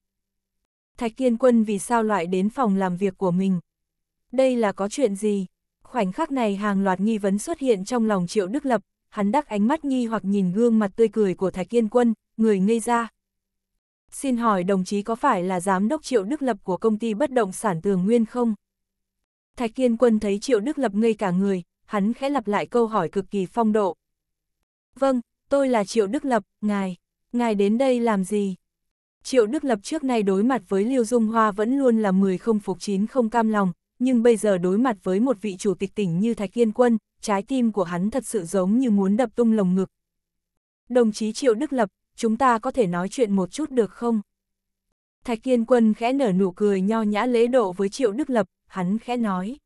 Thạch Kiên Quân vì sao loại đến phòng làm việc của mình? Đây là có chuyện gì? Khoảnh khắc này hàng loạt nghi vấn xuất hiện trong lòng Triệu Đức Lập, hắn đắc ánh mắt nghi hoặc nhìn gương mặt tươi cười của Thạch Kiên Quân, người ngây ra. Xin hỏi đồng chí có phải là giám đốc Triệu Đức Lập của công ty bất động sản Tường Nguyên không? Thạch Kiên Quân thấy Triệu Đức Lập ngây cả người, hắn khẽ lặp lại câu hỏi cực kỳ phong độ. Vâng, tôi là Triệu Đức Lập, ngài, ngài đến đây làm gì? Triệu Đức Lập trước nay đối mặt với Liêu Dung Hoa vẫn luôn là 10 không phục 9 không cam lòng, nhưng bây giờ đối mặt với một vị chủ tịch tỉnh như Thạch Kiên Quân, trái tim của hắn thật sự giống như muốn đập tung lồng ngực. Đồng chí Triệu Đức Lập, chúng ta có thể nói chuyện một chút được không? Thạch Kiên Quân khẽ nở nụ cười nho nhã lễ độ với Triệu Đức Lập, hắn khẽ nói.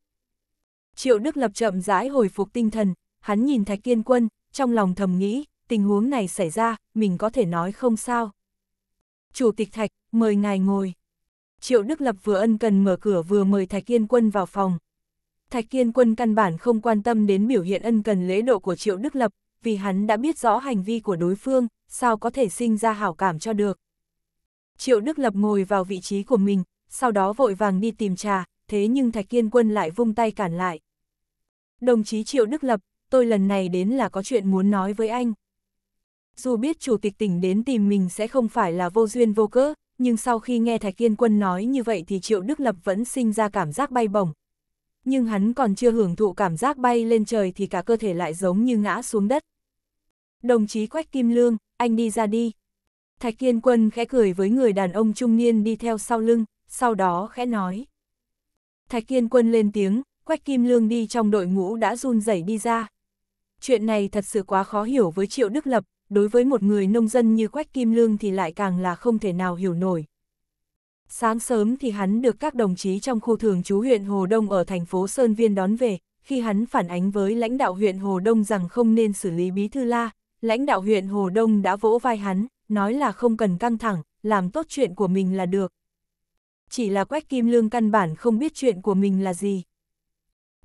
Triệu Đức Lập chậm rãi hồi phục tinh thần, hắn nhìn Thạch Kiên Quân, trong lòng thầm nghĩ, tình huống này xảy ra, mình có thể nói không sao. Chủ tịch Thạch, mời ngài ngồi. Triệu Đức Lập vừa ân cần mở cửa vừa mời Thạch Kiên Quân vào phòng. Thạch Kiên Quân căn bản không quan tâm đến biểu hiện ân cần lễ độ của Triệu Đức Lập, vì hắn đã biết rõ hành vi của đối phương, sao có thể sinh ra hảo cảm cho được. Triệu Đức Lập ngồi vào vị trí của mình, sau đó vội vàng đi tìm trà, thế nhưng Thạch Kiên Quân lại vung tay cản lại. Đồng chí Triệu Đức Lập, tôi lần này đến là có chuyện muốn nói với anh. Dù biết chủ tịch tỉnh đến tìm mình sẽ không phải là vô duyên vô cớ, nhưng sau khi nghe Thạch Kiên Quân nói như vậy thì Triệu Đức Lập vẫn sinh ra cảm giác bay bổng. Nhưng hắn còn chưa hưởng thụ cảm giác bay lên trời thì cả cơ thể lại giống như ngã xuống đất đồng chí Quách Kim Lương, anh đi ra đi. Thạch Kiên Quân khẽ cười với người đàn ông trung niên đi theo sau lưng, sau đó khẽ nói. Thạch Kiên Quân lên tiếng, Quách Kim Lương đi trong đội ngũ đã run rẩy đi ra. Chuyện này thật sự quá khó hiểu với Triệu Đức Lập, đối với một người nông dân như Quách Kim Lương thì lại càng là không thể nào hiểu nổi. Sáng sớm thì hắn được các đồng chí trong khu thường trú huyện Hồ Đông ở thành phố Sơn Viên đón về, khi hắn phản ánh với lãnh đạo huyện Hồ Đông rằng không nên xử lý Bí Thư La, lãnh đạo huyện Hồ Đông đã vỗ vai hắn, nói là không cần căng thẳng, làm tốt chuyện của mình là được. Chỉ là Quách Kim Lương căn bản không biết chuyện của mình là gì.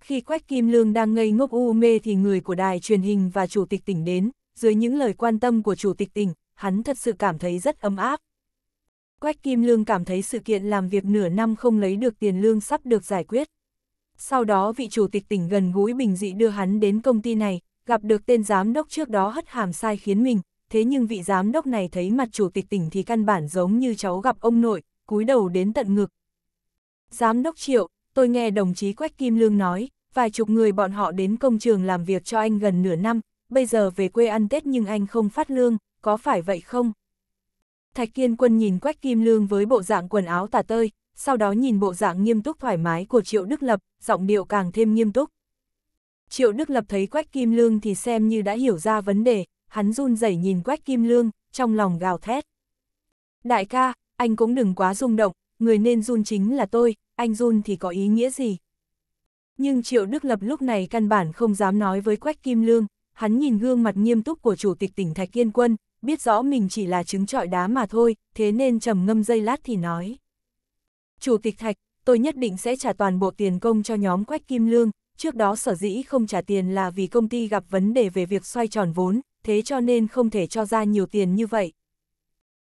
Khi Quách Kim Lương đang ngây ngốc u mê thì người của đài truyền hình và chủ tịch tỉnh đến, dưới những lời quan tâm của chủ tịch tỉnh, hắn thật sự cảm thấy rất ấm áp. Quách Kim Lương cảm thấy sự kiện làm việc nửa năm không lấy được tiền lương sắp được giải quyết. Sau đó vị chủ tịch tỉnh gần gũi bình dị đưa hắn đến công ty này, gặp được tên giám đốc trước đó hất hàm sai khiến mình, thế nhưng vị giám đốc này thấy mặt chủ tịch tỉnh thì căn bản giống như cháu gặp ông nội, cúi đầu đến tận ngực. Giám đốc Triệu, tôi nghe đồng chí Quách Kim Lương nói, vài chục người bọn họ đến công trường làm việc cho anh gần nửa năm, bây giờ về quê ăn Tết nhưng anh không phát lương, có phải vậy không? Thạch Kiên Quân nhìn Quách Kim Lương với bộ dạng quần áo tả tơi, sau đó nhìn bộ dạng nghiêm túc thoải mái của Triệu Đức Lập, giọng điệu càng thêm nghiêm túc. Triệu Đức Lập thấy Quách Kim Lương thì xem như đã hiểu ra vấn đề, hắn run rẩy nhìn Quách Kim Lương, trong lòng gào thét. Đại ca, anh cũng đừng quá rung động, người nên run chính là tôi, anh run thì có ý nghĩa gì? Nhưng Triệu Đức Lập lúc này căn bản không dám nói với Quách Kim Lương, hắn nhìn gương mặt nghiêm túc của Chủ tịch tỉnh Thạch Kiên Quân, biết rõ mình chỉ là trứng trọi đá mà thôi, thế nên trầm ngâm dây lát thì nói. Chủ tịch Thạch, tôi nhất định sẽ trả toàn bộ tiền công cho nhóm Quách Kim Lương, trước đó sở dĩ không trả tiền là vì công ty gặp vấn đề về việc xoay tròn vốn, thế cho nên không thể cho ra nhiều tiền như vậy.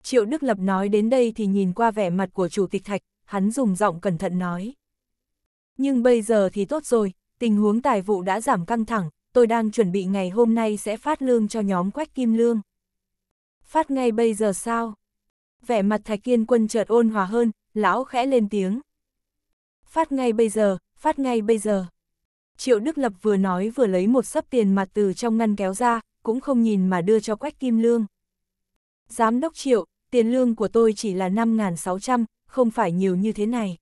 Triệu Đức Lập nói đến đây thì nhìn qua vẻ mặt của Chủ tịch Thạch, hắn dùng giọng cẩn thận nói. Nhưng bây giờ thì tốt rồi, tình huống tài vụ đã giảm căng thẳng, tôi đang chuẩn bị ngày hôm nay sẽ phát lương cho nhóm Quách Kim Lương. Phát ngay bây giờ sao? Vẻ mặt Thạch Kiên Quân chợt ôn hòa hơn, lão khẽ lên tiếng. Phát ngay bây giờ, phát ngay bây giờ. Triệu Đức Lập vừa nói vừa lấy một sấp tiền mặt từ trong ngăn kéo ra, cũng không nhìn mà đưa cho Quách Kim Lương. Giám đốc Triệu, tiền lương của tôi chỉ là 5.600, không phải nhiều như thế này.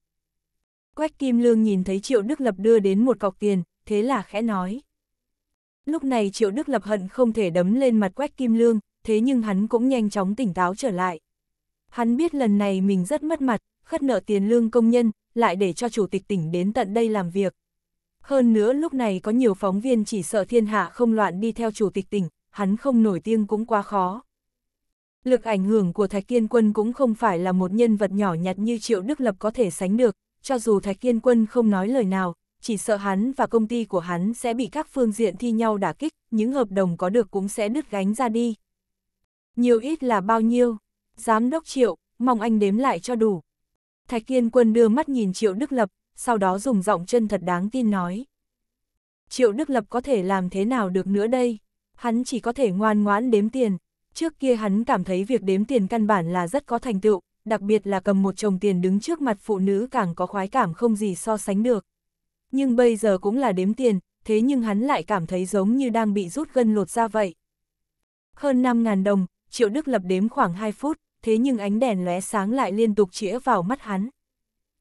Quách Kim Lương nhìn thấy Triệu Đức Lập đưa đến một cọc tiền, thế là khẽ nói. Lúc này Triệu Đức Lập hận không thể đấm lên mặt Quách Kim Lương, thế nhưng hắn cũng nhanh chóng tỉnh táo trở lại. Hắn biết lần này mình rất mất mặt, khất nợ tiền lương công nhân, lại để cho chủ tịch tỉnh đến tận đây làm việc. Hơn nữa lúc này có nhiều phóng viên chỉ sợ thiên hạ không loạn đi theo chủ tịch tỉnh, hắn không nổi tiếng cũng quá khó. Lực ảnh hưởng của Thạch Kiên Quân cũng không phải là một nhân vật nhỏ nhặt như Triệu Đức Lập có thể sánh được, cho dù Thạch Kiên Quân không nói lời nào, chỉ sợ hắn và công ty của hắn sẽ bị các phương diện thi nhau đả kích, những hợp đồng có được cũng sẽ đứt gánh ra đi. Nhiều ít là bao nhiêu? Giám đốc Triệu, mong anh đếm lại cho đủ. Thạch Kiên Quân đưa mắt nhìn Triệu Đức Lập, sau đó dùng giọng chân thật đáng tin nói. Triệu Đức Lập có thể làm thế nào được nữa đây? Hắn chỉ có thể ngoan ngoãn đếm tiền. Trước kia hắn cảm thấy việc đếm tiền căn bản là rất có thành tựu, đặc biệt là cầm một chồng tiền đứng trước mặt phụ nữ càng có khoái cảm không gì so sánh được. Nhưng bây giờ cũng là đếm tiền, thế nhưng hắn lại cảm thấy giống như đang bị rút gân lột ra vậy. Hơn 5.000 đồng, Triệu Đức Lập đếm khoảng 2 phút, thế nhưng ánh đèn lóe sáng lại liên tục chĩa vào mắt hắn.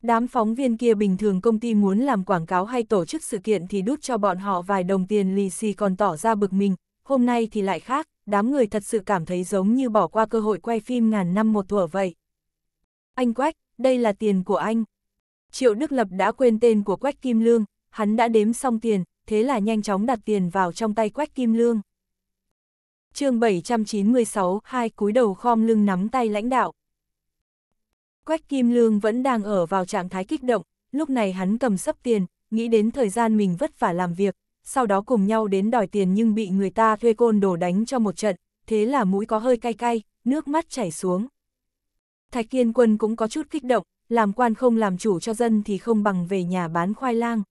Đám phóng viên kia bình thường công ty muốn làm quảng cáo hay tổ chức sự kiện thì đút cho bọn họ vài đồng tiền lì xì còn tỏ ra bực mình, hôm nay thì lại khác, đám người thật sự cảm thấy giống như bỏ qua cơ hội quay phim ngàn năm một thuở vậy. Anh Quách, đây là tiền của anh. Triệu Đức Lập đã quên tên của Quách Kim Lương, hắn đã đếm xong tiền, thế là nhanh chóng đặt tiền vào trong tay Quách Kim Lương. chương 796, hai cúi đầu khom lưng nắm tay lãnh đạo. Quách Kim Lương vẫn đang ở vào trạng thái kích động, lúc này hắn cầm sấp tiền, nghĩ đến thời gian mình vất vả làm việc, sau đó cùng nhau đến đòi tiền nhưng bị người ta thuê côn đồ đánh cho một trận, thế là mũi có hơi cay cay, nước mắt chảy xuống. Thạch Kiên Quân cũng có chút kích động, làm quan không làm chủ cho dân thì không bằng về nhà bán khoai lang.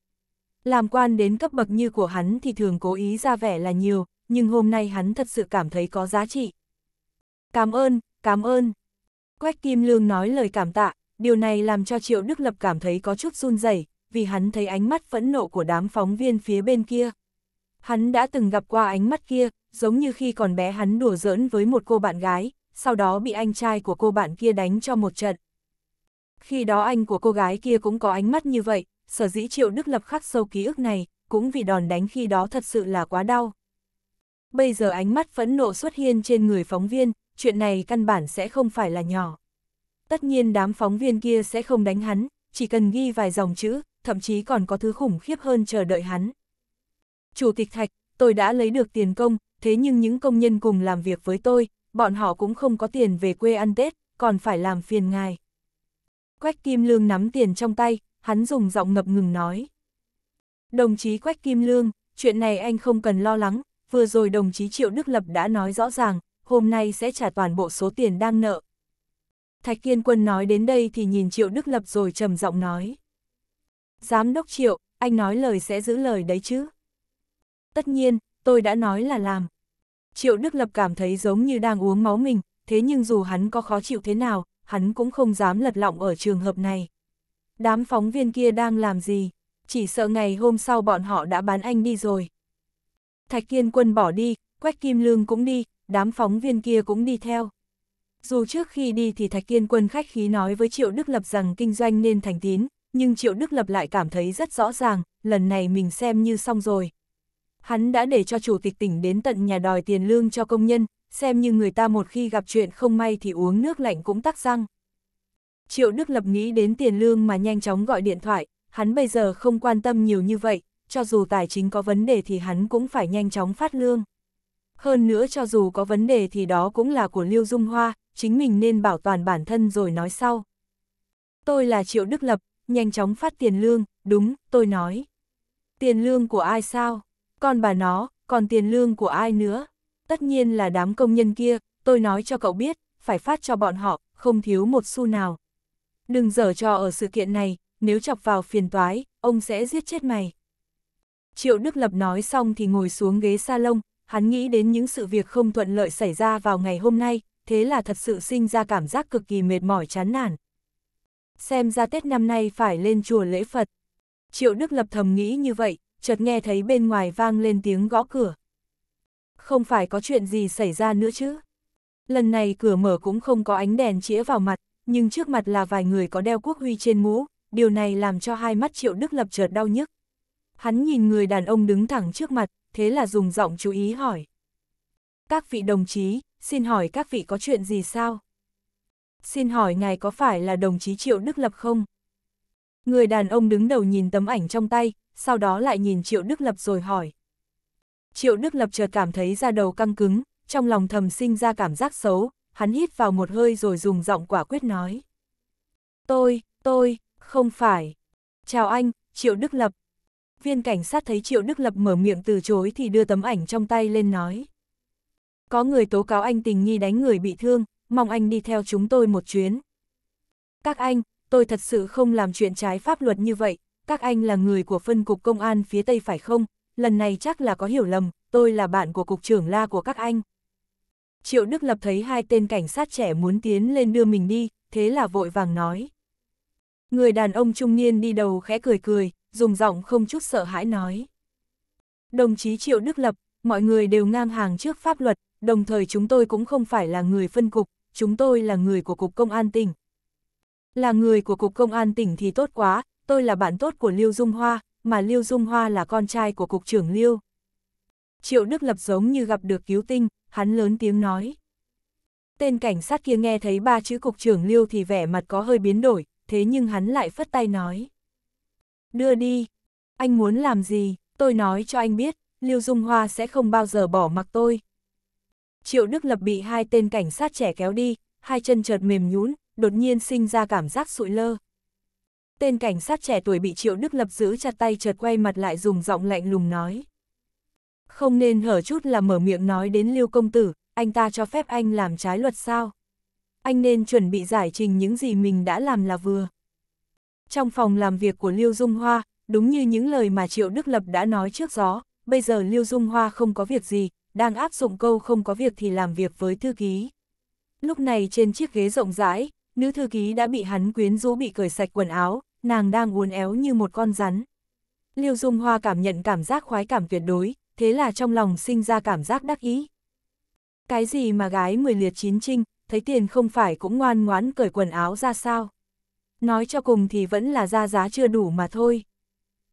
Làm quan đến cấp bậc như của hắn thì thường cố ý ra vẻ là nhiều, nhưng hôm nay hắn thật sự cảm thấy có giá trị. Cảm ơn, cảm ơn. Quách Kim Lương nói lời cảm tạ, điều này làm cho Triệu Đức Lập cảm thấy có chút run rẩy, vì hắn thấy ánh mắt phẫn nộ của đám phóng viên phía bên kia. Hắn đã từng gặp qua ánh mắt kia, giống như khi còn bé hắn đùa giỡn với một cô bạn gái, sau đó bị anh trai của cô bạn kia đánh cho một trận. Khi đó anh của cô gái kia cũng có ánh mắt như vậy, sở dĩ Triệu Đức Lập khắc sâu ký ức này, cũng vì đòn đánh khi đó thật sự là quá đau. Bây giờ ánh mắt phẫn nộ xuất hiện trên người phóng viên, chuyện này căn bản sẽ không phải là nhỏ. Tất nhiên đám phóng viên kia sẽ không đánh hắn, chỉ cần ghi vài dòng chữ, thậm chí còn có thứ khủng khiếp hơn chờ đợi hắn. Chủ tịch Thạch, tôi đã lấy được tiền công, thế nhưng những công nhân cùng làm việc với tôi, bọn họ cũng không có tiền về quê ăn Tết, còn phải làm phiền ngài. Quách Kim Lương nắm tiền trong tay, hắn dùng giọng ngập ngừng nói. Đồng chí Quách Kim Lương, chuyện này anh không cần lo lắng, vừa rồi đồng chí Triệu Đức Lập đã nói rõ ràng, hôm nay sẽ trả toàn bộ số tiền đang nợ. Thạch Kiên Quân nói đến đây thì nhìn Triệu Đức Lập rồi trầm giọng nói. Giám đốc Triệu, anh nói lời sẽ giữ lời đấy chứ. Tất nhiên, tôi đã nói là làm. Triệu Đức Lập cảm thấy giống như đang uống máu mình, thế nhưng dù hắn có khó chịu thế nào, hắn cũng không dám lật lọng ở trường hợp này. Đám phóng viên kia đang làm gì? Chỉ sợ ngày hôm sau bọn họ đã bán anh đi rồi. Thạch Kiên Quân bỏ đi, Quách Kim Lương cũng đi, đám phóng viên kia cũng đi theo. Dù trước khi đi thì Thạch Kiên Quân khách khí nói với Triệu Đức Lập rằng kinh doanh nên thành tín, nhưng Triệu Đức Lập lại cảm thấy rất rõ ràng, lần này mình xem như xong rồi. Hắn đã để cho chủ tịch tỉnh đến tận nhà đòi tiền lương cho công nhân, xem như người ta một khi gặp chuyện không may thì uống nước lạnh cũng tắc răng. Triệu Đức Lập nghĩ đến tiền lương mà nhanh chóng gọi điện thoại, hắn bây giờ không quan tâm nhiều như vậy, cho dù tài chính có vấn đề thì hắn cũng phải nhanh chóng phát lương. Hơn nữa cho dù có vấn đề thì đó cũng là của Lưu Dung Hoa, chính mình nên bảo toàn bản thân rồi nói sau. Tôi là Triệu Đức Lập, nhanh chóng phát tiền lương, đúng, tôi nói. Tiền lương của ai sao? còn bà nó, còn tiền lương của ai nữa? Tất nhiên là đám công nhân kia, tôi nói cho cậu biết, phải phát cho bọn họ, không thiếu một xu nào. Đừng dở trò ở sự kiện này, nếu chọc vào phiền toái, ông sẽ giết chết mày. Triệu Đức Lập nói xong thì ngồi xuống ghế salon, hắn nghĩ đến những sự việc không thuận lợi xảy ra vào ngày hôm nay, thế là thật sự sinh ra cảm giác cực kỳ mệt mỏi chán nản. Xem ra Tết năm nay phải lên chùa lễ Phật. Triệu Đức Lập thầm nghĩ như vậy, chợt nghe thấy bên ngoài vang lên tiếng gõ cửa. Không phải có chuyện gì xảy ra nữa chứ. Lần này cửa mở cũng không có ánh đèn chĩa vào mặt, nhưng trước mặt là vài người có đeo quốc huy trên mũ, điều này làm cho hai mắt Triệu Đức Lập chợt đau nhức. Hắn nhìn người đàn ông đứng thẳng trước mặt, thế là dùng giọng chú ý hỏi. Các vị đồng chí, xin hỏi các vị có chuyện gì sao? Xin hỏi ngài có phải là đồng chí Triệu Đức Lập không? Người đàn ông đứng đầu nhìn tấm ảnh trong tay, sau đó lại nhìn Triệu Đức Lập rồi hỏi. Triệu Đức Lập chợt cảm thấy da đầu căng cứng, trong lòng thầm sinh ra cảm giác xấu, hắn hít vào một hơi rồi dùng giọng quả quyết nói. Tôi, tôi, không phải. Chào anh, Triệu Đức Lập, viên cảnh sát thấy Triệu Đức Lập mở miệng từ chối thì đưa tấm ảnh trong tay lên nói. Có người tố cáo anh tình nghi đánh người bị thương, mong anh đi theo chúng tôi một chuyến. Các anh, tôi thật sự không làm chuyện trái pháp luật như vậy, các anh là người của phân cục công an phía Tây phải không? Lần này chắc là có hiểu lầm, tôi là bạn của cục trưởng la của các anh. Triệu Đức Lập thấy hai tên cảnh sát trẻ muốn tiến lên đưa mình đi, thế là vội vàng nói. Người đàn ông trung niên đi đầu khẽ cười cười, dùng giọng không chút sợ hãi nói. Đồng chí Triệu Đức Lập, mọi người đều ngang hàng trước pháp luật, đồng thời chúng tôi cũng không phải là người phân cục, chúng tôi là người của Cục Công an tỉnh. Là người của Cục Công an tỉnh thì tốt quá, tôi là bạn tốt của Liêu Dung Hoa, mà Liêu Dung Hoa là con trai của Cục trưởng Liêu. Triệu Đức Lập giống như gặp được cứu tinh, hắn lớn tiếng nói. Tên cảnh sát kia nghe thấy ba chữ Cục trưởng Liêu thì vẻ mặt có hơi biến đổi, thế nhưng hắn lại phất tay nói đưa đi. Anh muốn làm gì, tôi nói cho anh biết, Lưu Dung Hoa sẽ không bao giờ bỏ mặc tôi. Triệu Đức Lập bị hai tên cảnh sát trẻ kéo đi, hai chân chợt mềm nhún, đột nhiên sinh ra cảm giác sụi lơ. Tên cảnh sát trẻ tuổi bị Triệu Đức Lập giữ chặt tay chợt quay mặt lại dùng giọng lạnh lùng nói. Không nên hở chút là mở miệng nói đến Lưu Công Tử, anh ta cho phép anh làm trái luật sao? Anh nên chuẩn bị giải trình những gì mình đã làm là vừa. Trong phòng làm việc của Lưu Dung Hoa, đúng như những lời mà Triệu Đức Lập đã nói trước gió, bây giờ Lưu Dung Hoa không có việc gì, đang áp dụng câu không có việc thì làm việc với thư ký. Lúc này trên chiếc ghế rộng rãi, nữ thư ký đã bị hắn quyến rũ bị cởi sạch quần áo, nàng đang uốn éo như một con rắn. Lưu Dung Hoa cảm nhận cảm giác khoái cảm tuyệt đối, thế là trong lòng sinh ra cảm giác đắc ý. Cái gì mà gái mười liệt chín trinh, thấy tiền không phải cũng ngoan ngoãn cởi quần áo ra sao? nói cho cùng thì vẫn là ra giá chưa đủ mà thôi.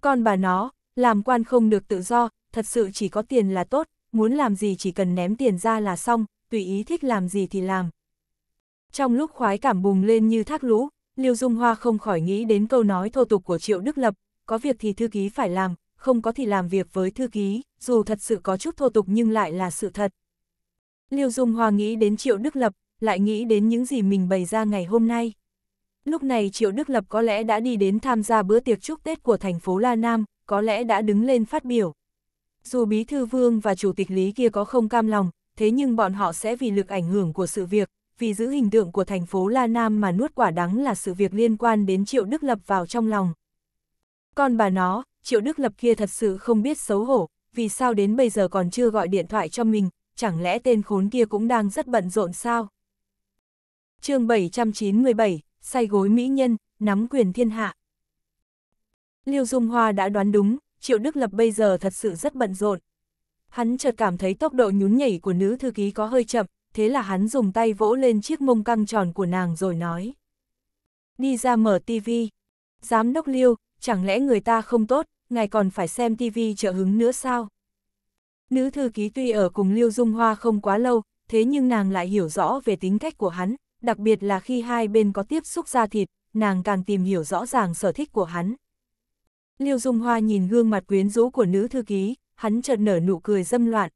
Còn bà nó, làm quan không được tự do, thật sự chỉ có tiền là tốt, muốn làm gì chỉ cần ném tiền ra là xong, tùy ý thích làm gì thì làm. Trong lúc khoái cảm bùng lên như thác lũ, Liêu Dung Hoa không khỏi nghĩ đến câu nói thô tục của Triệu Đức Lập, có việc thì thư ký phải làm, không có thì làm việc với thư ký, dù thật sự có chút thô tục nhưng lại là sự thật. Liêu Dung Hoa nghĩ đến Triệu Đức Lập, lại nghĩ đến những gì mình bày ra ngày hôm nay. Lúc này Triệu Đức Lập có lẽ đã đi đến tham gia bữa tiệc chúc Tết của thành phố La Nam, có lẽ đã đứng lên phát biểu. Dù Bí Thư Vương và Chủ tịch Lý kia có không cam lòng, thế nhưng bọn họ sẽ vì lực ảnh hưởng của sự việc, vì giữ hình tượng của thành phố La Nam mà nuốt quả đắng là sự việc liên quan đến Triệu Đức Lập vào trong lòng. Còn bà nó, Triệu Đức Lập kia thật sự không biết xấu hổ, vì sao đến bây giờ còn chưa gọi điện thoại cho mình, chẳng lẽ tên khốn kia cũng đang rất bận rộn sao? chương 797, say gối mỹ nhân, nắm quyền thiên hạ. Liêu Dung Hoa đã đoán đúng, Triệu Đức Lập bây giờ thật sự rất bận rộn. Hắn chợt cảm thấy tốc độ nhún nhảy của nữ thư ký có hơi chậm, thế là hắn dùng tay vỗ lên chiếc mông căng tròn của nàng rồi nói. Đi ra mở tivi. Giám đốc Liêu, chẳng lẽ người ta không tốt, ngài còn phải xem tivi trợ hứng nữa sao? Nữ thư ký tuy ở cùng Liêu Dung Hoa không quá lâu, thế nhưng nàng lại hiểu rõ về tính cách của hắn, đặc biệt là khi hai bên có tiếp xúc da thịt, nàng càng tìm hiểu rõ ràng sở thích của hắn. Liêu Dung Hoa nhìn gương mặt quyến rũ của nữ thư ký, hắn chợt nở nụ cười dâm loạn.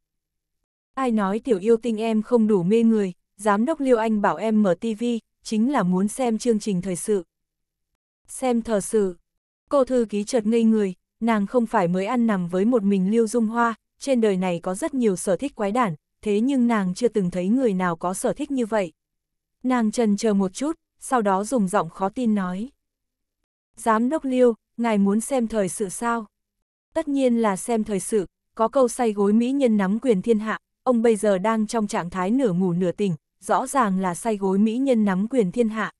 Ai nói tiểu yêu tinh em không đủ mê người, giám đốc Liêu Anh bảo em mở TV, chính là muốn xem chương trình thời sự. Xem thời sự, cô thư ký chợt ngây người, nàng không phải mới ăn nằm với một mình Liêu Dung Hoa, trên đời này có rất nhiều sở thích quái đản, thế nhưng nàng chưa từng thấy người nào có sở thích như vậy. Nàng trần chờ một chút, sau đó dùng giọng khó tin nói. Giám đốc Liêu, ngài muốn xem thời sự sao? Tất nhiên là xem thời sự, có câu say gối mỹ nhân nắm quyền thiên hạ, ông bây giờ đang trong trạng thái nửa ngủ nửa tỉnh, rõ ràng là say gối mỹ nhân nắm quyền thiên hạ.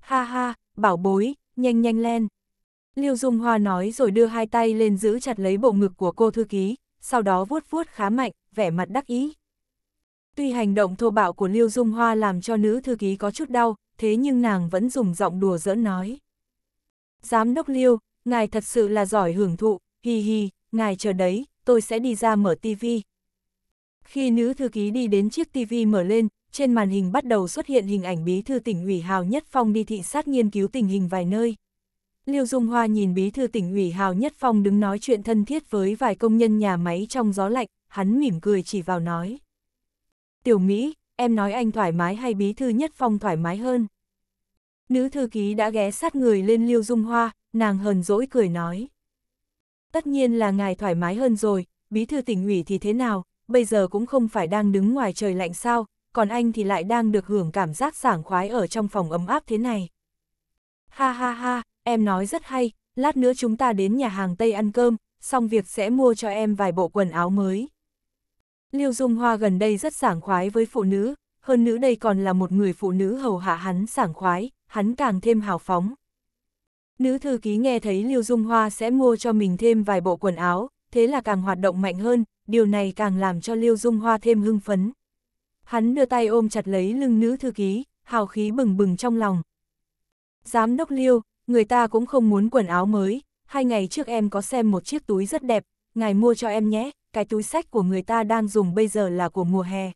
Ha ha, bảo bối, nhanh nhanh lên. Liêu Dung Hoa nói rồi đưa hai tay lên giữ chặt lấy bộ ngực của cô thư ký, sau đó vuốt vuốt khá mạnh, vẻ mặt đắc ý. Tuy hành động thô bạo của Lưu Dung Hoa làm cho nữ thư ký có chút đau, thế nhưng nàng vẫn dùng giọng đùa giỡn nói. Giám đốc liêu, ngài thật sự là giỏi hưởng thụ, hi hi, ngài chờ đấy, tôi sẽ đi ra mở tivi. Khi nữ thư ký đi đến chiếc tivi mở lên, trên màn hình bắt đầu xuất hiện hình ảnh bí thư tỉnh ủy Hào Nhất Phong đi thị sát nghiên cứu tình hình vài nơi. Liêu Dung Hoa nhìn bí thư tỉnh ủy Hào Nhất Phong đứng nói chuyện thân thiết với vài công nhân nhà máy trong gió lạnh, hắn mỉm cười chỉ vào nói tiểu Mỹ, em nói anh thoải mái hay bí thư nhất phong thoải mái hơn. Nữ thư ký đã ghé sát người lên Liêu Dung Hoa, nàng hờn dỗi cười nói. Tất nhiên là ngài thoải mái hơn rồi, bí thư tỉnh ủy thì thế nào, bây giờ cũng không phải đang đứng ngoài trời lạnh sao, còn anh thì lại đang được hưởng cảm giác sảng khoái ở trong phòng ấm áp thế này. Ha ha ha, em nói rất hay, lát nữa chúng ta đến nhà hàng Tây ăn cơm, xong việc sẽ mua cho em vài bộ quần áo mới. Liêu Dung Hoa gần đây rất sảng khoái với phụ nữ, hơn nữ đây còn là một người phụ nữ hầu hạ hắn sảng khoái, hắn càng thêm hào phóng. Nữ thư ký nghe thấy Liêu Dung Hoa sẽ mua cho mình thêm vài bộ quần áo, thế là càng hoạt động mạnh hơn, điều này càng làm cho Liêu Dung Hoa thêm hưng phấn. Hắn đưa tay ôm chặt lấy lưng nữ thư ký, hào khí bừng bừng trong lòng. Giám đốc Liêu, người ta cũng không muốn quần áo mới, hai ngày trước em có xem một chiếc túi rất đẹp, ngài mua cho em nhé cái túi sách của người ta đang dùng bây giờ là của mùa hè.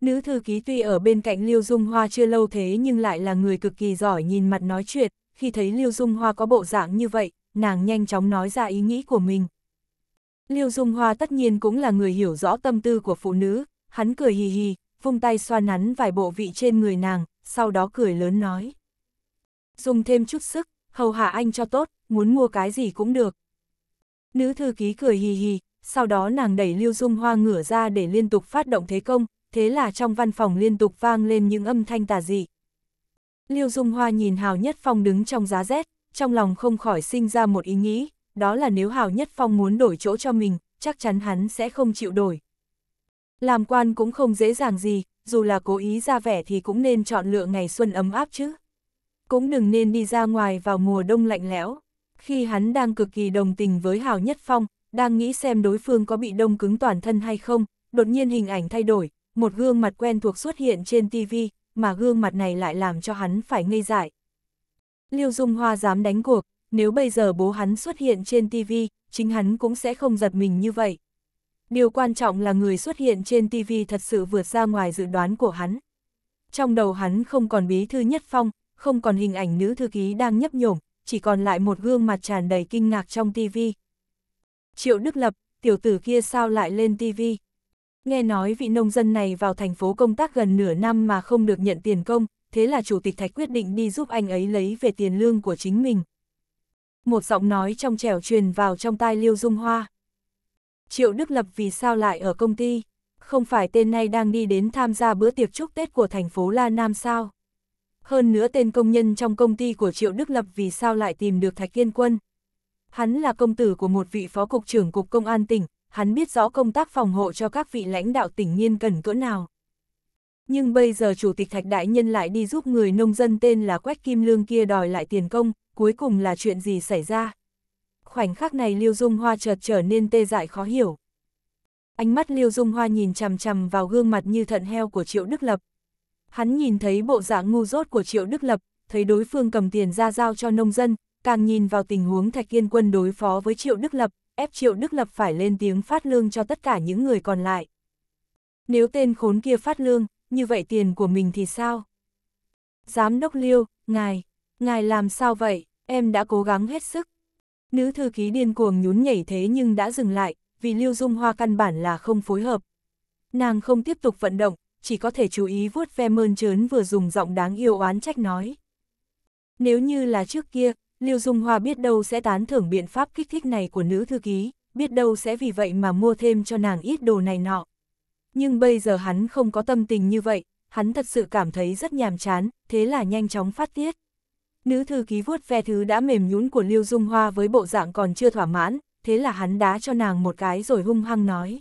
Nữ thư ký tuy ở bên cạnh Liêu Dung Hoa chưa lâu thế nhưng lại là người cực kỳ giỏi nhìn mặt nói chuyện, khi thấy Liêu Dung Hoa có bộ dạng như vậy, nàng nhanh chóng nói ra ý nghĩ của mình. Liêu Dung Hoa tất nhiên cũng là người hiểu rõ tâm tư của phụ nữ, hắn cười hì hì, vung tay xoa nắn vài bộ vị trên người nàng, sau đó cười lớn nói. Dùng thêm chút sức, hầu hạ anh cho tốt, muốn mua cái gì cũng được. Nữ thư ký cười hì hì, sau đó nàng đẩy Lưu Dung Hoa ngửa ra để liên tục phát động thế công, thế là trong văn phòng liên tục vang lên những âm thanh tà dị. Lưu Dung Hoa nhìn Hào Nhất Phong đứng trong giá rét, trong lòng không khỏi sinh ra một ý nghĩ, đó là nếu Hào Nhất Phong muốn đổi chỗ cho mình, chắc chắn hắn sẽ không chịu đổi. Làm quan cũng không dễ dàng gì, dù là cố ý ra vẻ thì cũng nên chọn lựa ngày xuân ấm áp chứ. Cũng đừng nên đi ra ngoài vào mùa đông lạnh lẽo. Khi hắn đang cực kỳ đồng tình với Hào Nhất Phong, đang nghĩ xem đối phương có bị đông cứng toàn thân hay không, đột nhiên hình ảnh thay đổi, một gương mặt quen thuộc xuất hiện trên TV, mà gương mặt này lại làm cho hắn phải ngây dại. Liêu Dung Hoa dám đánh cuộc, nếu bây giờ bố hắn xuất hiện trên TV, chính hắn cũng sẽ không giật mình như vậy. Điều quan trọng là người xuất hiện trên TV thật sự vượt ra ngoài dự đoán của hắn. Trong đầu hắn không còn bí thư nhất phong, không còn hình ảnh nữ thư ký đang nhấp nhổm, chỉ còn lại một gương mặt tràn đầy kinh ngạc trong TV, Triệu Đức Lập, tiểu tử kia sao lại lên TV? Nghe nói vị nông dân này vào thành phố công tác gần nửa năm mà không được nhận tiền công, thế là Chủ tịch Thạch quyết định đi giúp anh ấy lấy về tiền lương của chính mình. Một giọng nói trong trẻo truyền vào trong tai Liêu Dung Hoa. Triệu Đức Lập vì sao lại ở công ty? Không phải tên này đang đi đến tham gia bữa tiệc chúc Tết của thành phố La Nam sao? Hơn nữa tên công nhân trong công ty của Triệu Đức Lập vì sao lại tìm được Thạch Kiên Quân? Hắn là công tử của một vị phó cục trưởng cục công an tỉnh, hắn biết rõ công tác phòng hộ cho các vị lãnh đạo tỉnh nghiên cần cỡ nào. Nhưng bây giờ chủ tịch Thạch Đại Nhân lại đi giúp người nông dân tên là Quách Kim Lương kia đòi lại tiền công, cuối cùng là chuyện gì xảy ra? Khoảnh khắc này Liêu Dung Hoa chợt trở nên tê dại khó hiểu. Ánh mắt Liêu Dung Hoa nhìn chằm chằm vào gương mặt như thận heo của Triệu Đức Lập. Hắn nhìn thấy bộ dạng ngu dốt của Triệu Đức Lập, thấy đối phương cầm tiền ra giao cho nông dân, càng nhìn vào tình huống Thạch Kiên Quân đối phó với Triệu Đức Lập, ép Triệu Đức Lập phải lên tiếng phát lương cho tất cả những người còn lại. Nếu tên khốn kia phát lương, như vậy tiền của mình thì sao? Giám đốc Liêu, ngài, ngài làm sao vậy, em đã cố gắng hết sức. Nữ thư ký điên cuồng nhún nhảy thế nhưng đã dừng lại, vì Liêu Dung Hoa căn bản là không phối hợp. Nàng không tiếp tục vận động, chỉ có thể chú ý vuốt ve mơn trớn vừa dùng giọng đáng yêu oán trách nói. Nếu như là trước kia, Liêu Dung Hoa biết đâu sẽ tán thưởng biện pháp kích thích này của nữ thư ký, biết đâu sẽ vì vậy mà mua thêm cho nàng ít đồ này nọ. Nhưng bây giờ hắn không có tâm tình như vậy, hắn thật sự cảm thấy rất nhàm chán, thế là nhanh chóng phát tiết. Nữ thư ký vuốt ve thứ đã mềm nhũn của Liêu Dung Hoa với bộ dạng còn chưa thỏa mãn, thế là hắn đá cho nàng một cái rồi hung hăng nói.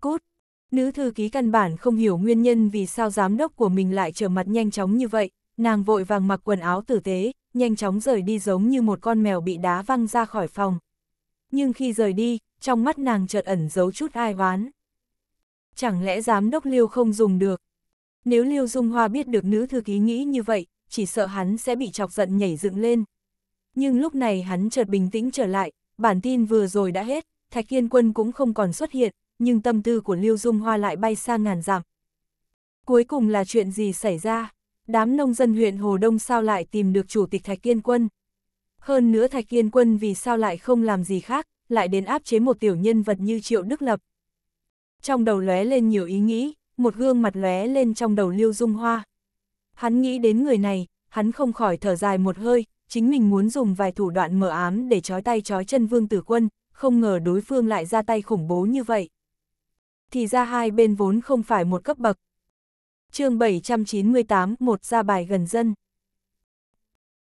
Cút! Nữ thư ký căn bản không hiểu nguyên nhân vì sao giám đốc của mình lại trở mặt nhanh chóng như vậy, nàng vội vàng mặc quần áo tử tế, nhanh chóng rời đi giống như một con mèo bị đá văng ra khỏi phòng. Nhưng khi rời đi, trong mắt nàng chợt ẩn giấu chút ai oán. Chẳng lẽ giám đốc Liêu không dùng được? Nếu Liêu Dung Hoa biết được nữ thư ký nghĩ như vậy, chỉ sợ hắn sẽ bị chọc giận nhảy dựng lên. Nhưng lúc này hắn chợt bình tĩnh trở lại, bản tin vừa rồi đã hết, Thạch Kiên Quân cũng không còn xuất hiện, nhưng tâm tư của Liêu Dung Hoa lại bay xa ngàn dặm. Cuối cùng là chuyện gì xảy ra? đám nông dân huyện Hồ Đông sao lại tìm được chủ tịch Thạch Kiên Quân. Hơn nữa Thạch Kiên Quân vì sao lại không làm gì khác, lại đến áp chế một tiểu nhân vật như Triệu Đức Lập. Trong đầu lóe lên nhiều ý nghĩ, một gương mặt lóe lên trong đầu Liêu Dung Hoa. Hắn nghĩ đến người này, hắn không khỏi thở dài một hơi, chính mình muốn dùng vài thủ đoạn mờ ám để trói tay trói chân Vương Tử Quân, không ngờ đối phương lại ra tay khủng bố như vậy. Thì ra hai bên vốn không phải một cấp bậc, chương 798, một ra bài gần dân.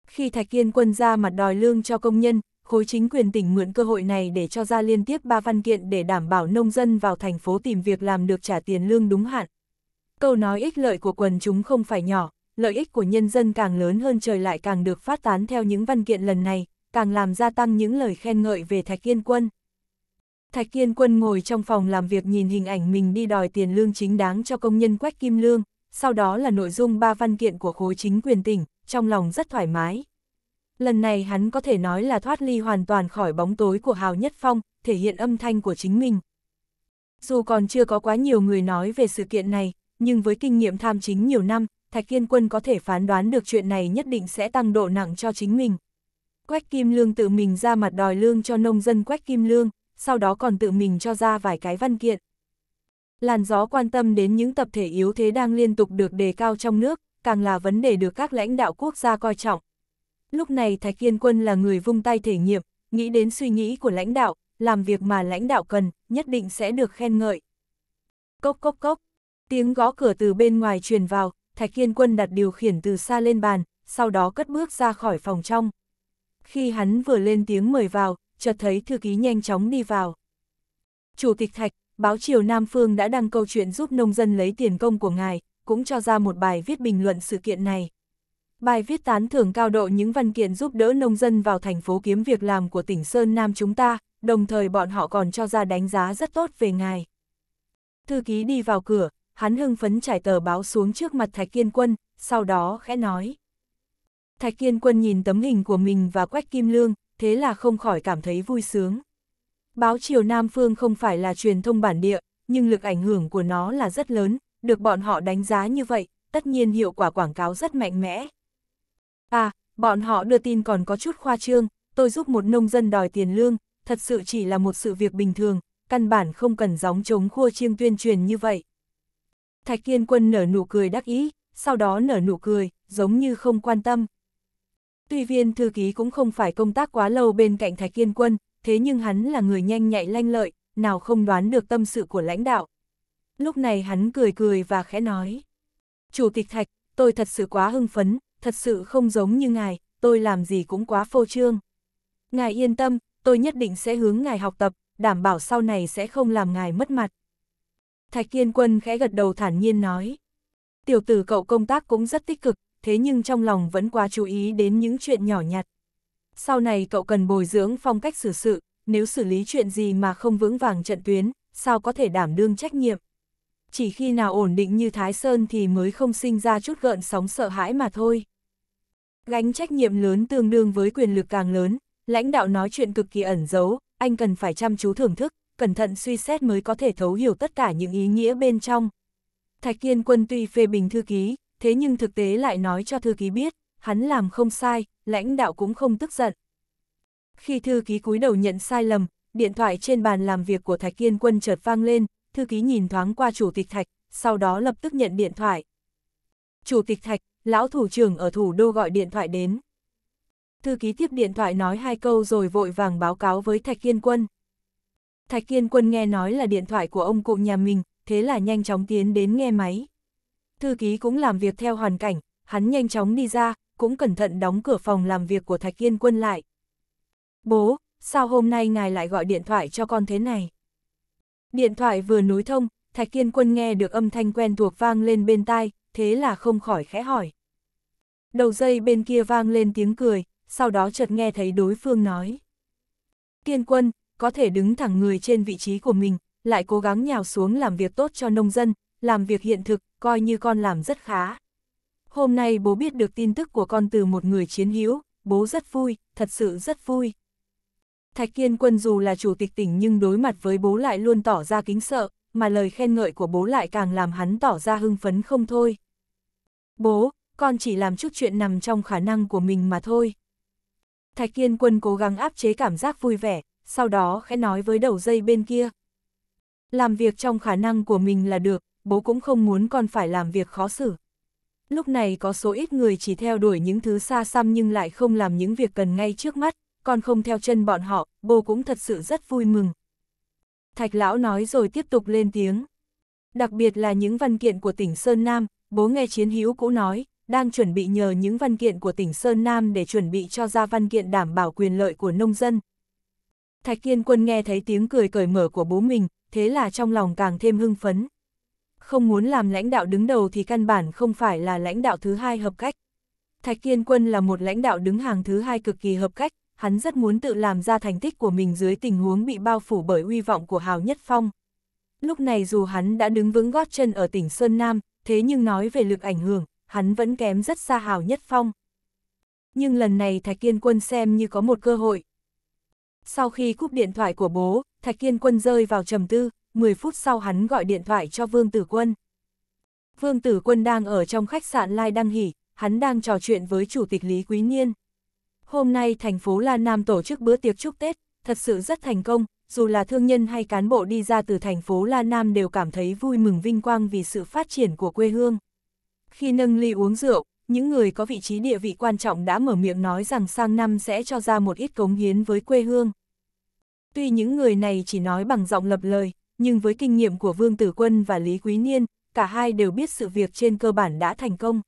Khi Thạch Kiên quân ra mặt đòi lương cho công nhân, khối chính quyền tỉnh mượn cơ hội này để cho ra liên tiếp ba văn kiện để đảm bảo nông dân vào thành phố tìm việc làm được trả tiền lương đúng hạn. Câu nói ích lợi của quần chúng không phải nhỏ, lợi ích của nhân dân càng lớn hơn trời lại càng được phát tán theo những văn kiện lần này, càng làm gia tăng những lời khen ngợi về Thạch Kiên Quân. Thạch Kiên Quân ngồi trong phòng làm việc nhìn hình ảnh mình đi đòi tiền lương chính đáng cho công nhân Quách Kim Lương, sau đó là nội dung ba văn kiện của khối chính quyền tỉnh, trong lòng rất thoải mái. Lần này hắn có thể nói là thoát ly hoàn toàn khỏi bóng tối của Hào Nhất Phong, thể hiện âm thanh của chính mình. Dù còn chưa có quá nhiều người nói về sự kiện này, nhưng với kinh nghiệm tham chính nhiều năm, Thạch Kiên Quân có thể phán đoán được chuyện này nhất định sẽ tăng độ nặng cho chính mình. Quách Kim Lương tự mình ra mặt đòi lương cho nông dân Quách Kim Lương, sau đó còn tự mình cho ra vài cái văn kiện. Làn gió quan tâm đến những tập thể yếu thế đang liên tục được đề cao trong nước, càng là vấn đề được các lãnh đạo quốc gia coi trọng. Lúc này Thạch Kiên Quân là người vung tay thể nghiệm, nghĩ đến suy nghĩ của lãnh đạo, làm việc mà lãnh đạo cần, nhất định sẽ được khen ngợi. Cốc cốc cốc, tiếng gõ cửa từ bên ngoài truyền vào, Thạch Kiên Quân đặt điều khiển từ xa lên bàn, sau đó cất bước ra khỏi phòng trong. Khi hắn vừa lên tiếng mời vào, chợt thấy thư ký nhanh chóng đi vào. Chủ tịch Thạch, báo Triều Nam Phương đã đăng câu chuyện giúp nông dân lấy tiền công của ngài, cũng cho ra một bài viết bình luận sự kiện này. Bài viết tán thưởng cao độ những văn kiện giúp đỡ nông dân vào thành phố kiếm việc làm của tỉnh Sơn Nam chúng ta, đồng thời bọn họ còn cho ra đánh giá rất tốt về ngài. Thư ký đi vào cửa, hắn hưng phấn trải tờ báo xuống trước mặt Thạch Kiên Quân, sau đó khẽ nói. Thạch Kiên Quân nhìn tấm hình của mình và Quách Kim Lương, thế là không khỏi cảm thấy vui sướng. Báo chiều Nam Phương không phải là truyền thông bản địa, nhưng lực ảnh hưởng của nó là rất lớn, được bọn họ đánh giá như vậy, tất nhiên hiệu quả quảng cáo rất mạnh mẽ. À, bọn họ đưa tin còn có chút khoa trương, tôi giúp một nông dân đòi tiền lương, thật sự chỉ là một sự việc bình thường, căn bản không cần gióng chống khua chiêng tuyên truyền như vậy. Thạch Kiên Quân nở nụ cười đắc ý, sau đó nở nụ cười, giống như không quan tâm. Tuy viên thư ký cũng không phải công tác quá lâu bên cạnh Thạch Kiên Quân, thế nhưng hắn là người nhanh nhạy lanh lợi, nào không đoán được tâm sự của lãnh đạo. Lúc này hắn cười cười và khẽ nói. Chủ tịch Thạch, tôi thật sự quá hưng phấn, thật sự không giống như ngài, tôi làm gì cũng quá phô trương. Ngài yên tâm, tôi nhất định sẽ hướng ngài học tập, đảm bảo sau này sẽ không làm ngài mất mặt. Thạch Kiên Quân khẽ gật đầu thản nhiên nói. Tiểu tử cậu công tác cũng rất tích cực, thế nhưng trong lòng vẫn quá chú ý đến những chuyện nhỏ nhặt sau này cậu cần bồi dưỡng phong cách xử sự, nếu xử lý chuyện gì mà không vững vàng trận tuyến, sao có thể đảm đương trách nhiệm. Chỉ khi nào ổn định như Thái Sơn thì mới không sinh ra chút gợn sóng sợ hãi mà thôi. Gánh trách nhiệm lớn tương đương với quyền lực càng lớn, lãnh đạo nói chuyện cực kỳ ẩn giấu, anh cần phải chăm chú thưởng thức, cẩn thận suy xét mới có thể thấu hiểu tất cả những ý nghĩa bên trong. Thạch Kiên Quân tuy phê bình thư ký, thế nhưng thực tế lại nói cho thư ký biết, hắn làm không sai, lãnh đạo cũng không tức giận. Khi thư ký cúi đầu nhận sai lầm, điện thoại trên bàn làm việc của Thạch Kiên Quân chợt vang lên, thư ký nhìn thoáng qua chủ tịch Thạch, sau đó lập tức nhận điện thoại. Chủ tịch Thạch, lão thủ trưởng ở thủ đô gọi điện thoại đến. Thư ký tiếp điện thoại nói hai câu rồi vội vàng báo cáo với Thạch Kiên Quân. Thạch Kiên Quân nghe nói là điện thoại của ông cụ nhà mình, thế là nhanh chóng tiến đến nghe máy. Thư ký cũng làm việc theo hoàn cảnh, hắn nhanh chóng đi ra, cũng cẩn thận đóng cửa phòng làm việc của Thạch Yên Quân lại. Bố, sao hôm nay ngài lại gọi điện thoại cho con thế này? Điện thoại vừa nối thông, Thạch Yên Quân nghe được âm thanh quen thuộc vang lên bên tai, thế là không khỏi khẽ hỏi. Đầu dây bên kia vang lên tiếng cười, sau đó chợt nghe thấy đối phương nói. Kiên Quân, có thể đứng thẳng người trên vị trí của mình, lại cố gắng nhào xuống làm việc tốt cho nông dân, làm việc hiện thực, coi như con làm rất khá. Hôm nay bố biết được tin tức của con từ một người chiến hữu, bố rất vui, thật sự rất vui. Thạch Kiên Quân dù là chủ tịch tỉnh nhưng đối mặt với bố lại luôn tỏ ra kính sợ, mà lời khen ngợi của bố lại càng làm hắn tỏ ra hưng phấn không thôi. Bố, con chỉ làm chút chuyện nằm trong khả năng của mình mà thôi. Thạch Kiên Quân cố gắng áp chế cảm giác vui vẻ, sau đó khẽ nói với đầu dây bên kia. Làm việc trong khả năng của mình là được, bố cũng không muốn con phải làm việc khó xử lúc này có số ít người chỉ theo đuổi những thứ xa xăm nhưng lại không làm những việc cần ngay trước mắt, còn không theo chân bọn họ, bồ cũng thật sự rất vui mừng. Thạch lão nói rồi tiếp tục lên tiếng. Đặc biệt là những văn kiện của tỉnh Sơn Nam, bố nghe chiến hữu cũ nói, đang chuẩn bị nhờ những văn kiện của tỉnh Sơn Nam để chuẩn bị cho ra văn kiện đảm bảo quyền lợi của nông dân. Thạch Kiên Quân nghe thấy tiếng cười cởi mở của bố mình, thế là trong lòng càng thêm hưng phấn không muốn làm lãnh đạo đứng đầu thì căn bản không phải là lãnh đạo thứ hai hợp cách. Thạch Kiên Quân là một lãnh đạo đứng hàng thứ hai cực kỳ hợp cách, hắn rất muốn tự làm ra thành tích của mình dưới tình huống bị bao phủ bởi uy vọng của Hào Nhất Phong. Lúc này dù hắn đã đứng vững gót chân ở tỉnh Sơn Nam, thế nhưng nói về lực ảnh hưởng, hắn vẫn kém rất xa Hào Nhất Phong. Nhưng lần này Thạch Kiên Quân xem như có một cơ hội. Sau khi cúp điện thoại của bố, Thạch Kiên Quân rơi vào trầm tư, 10 phút sau hắn gọi điện thoại cho Vương Tử Quân. Vương Tử Quân đang ở trong khách sạn Lai Đăng Hỷ, hắn đang trò chuyện với Chủ tịch Lý Quý Nhiên. Hôm nay thành phố La Nam tổ chức bữa tiệc chúc Tết, thật sự rất thành công, dù là thương nhân hay cán bộ đi ra từ thành phố La Nam đều cảm thấy vui mừng vinh quang vì sự phát triển của quê hương. Khi nâng ly uống rượu, những người có vị trí địa vị quan trọng đã mở miệng nói rằng sang năm sẽ cho ra một ít cống hiến với quê hương. Tuy những người này chỉ nói bằng giọng lập lời, nhưng với kinh nghiệm của Vương Tử Quân và Lý Quý Niên, cả hai đều biết sự việc trên cơ bản đã thành công.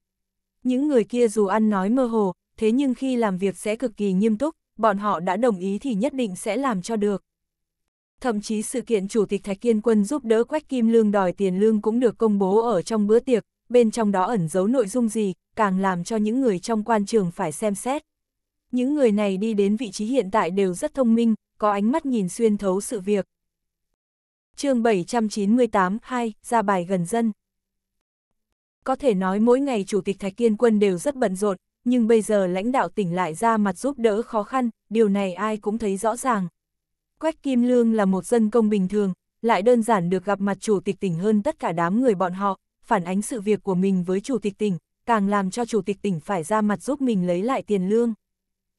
Những người kia dù ăn nói mơ hồ, thế nhưng khi làm việc sẽ cực kỳ nghiêm túc, bọn họ đã đồng ý thì nhất định sẽ làm cho được. Thậm chí sự kiện Chủ tịch Thạch Kiên Quân giúp đỡ Quách Kim Lương đòi tiền lương cũng được công bố ở trong bữa tiệc, bên trong đó ẩn giấu nội dung gì, càng làm cho những người trong quan trường phải xem xét. Những người này đi đến vị trí hiện tại đều rất thông minh, có ánh mắt nhìn xuyên thấu sự việc chương 798 2, ra bài gần dân. Có thể nói mỗi ngày Chủ tịch Thạch Kiên Quân đều rất bận rộn, nhưng bây giờ lãnh đạo tỉnh lại ra mặt giúp đỡ khó khăn, điều này ai cũng thấy rõ ràng. Quách Kim Lương là một dân công bình thường, lại đơn giản được gặp mặt Chủ tịch tỉnh hơn tất cả đám người bọn họ, phản ánh sự việc của mình với Chủ tịch tỉnh, càng làm cho Chủ tịch tỉnh phải ra mặt giúp mình lấy lại tiền lương.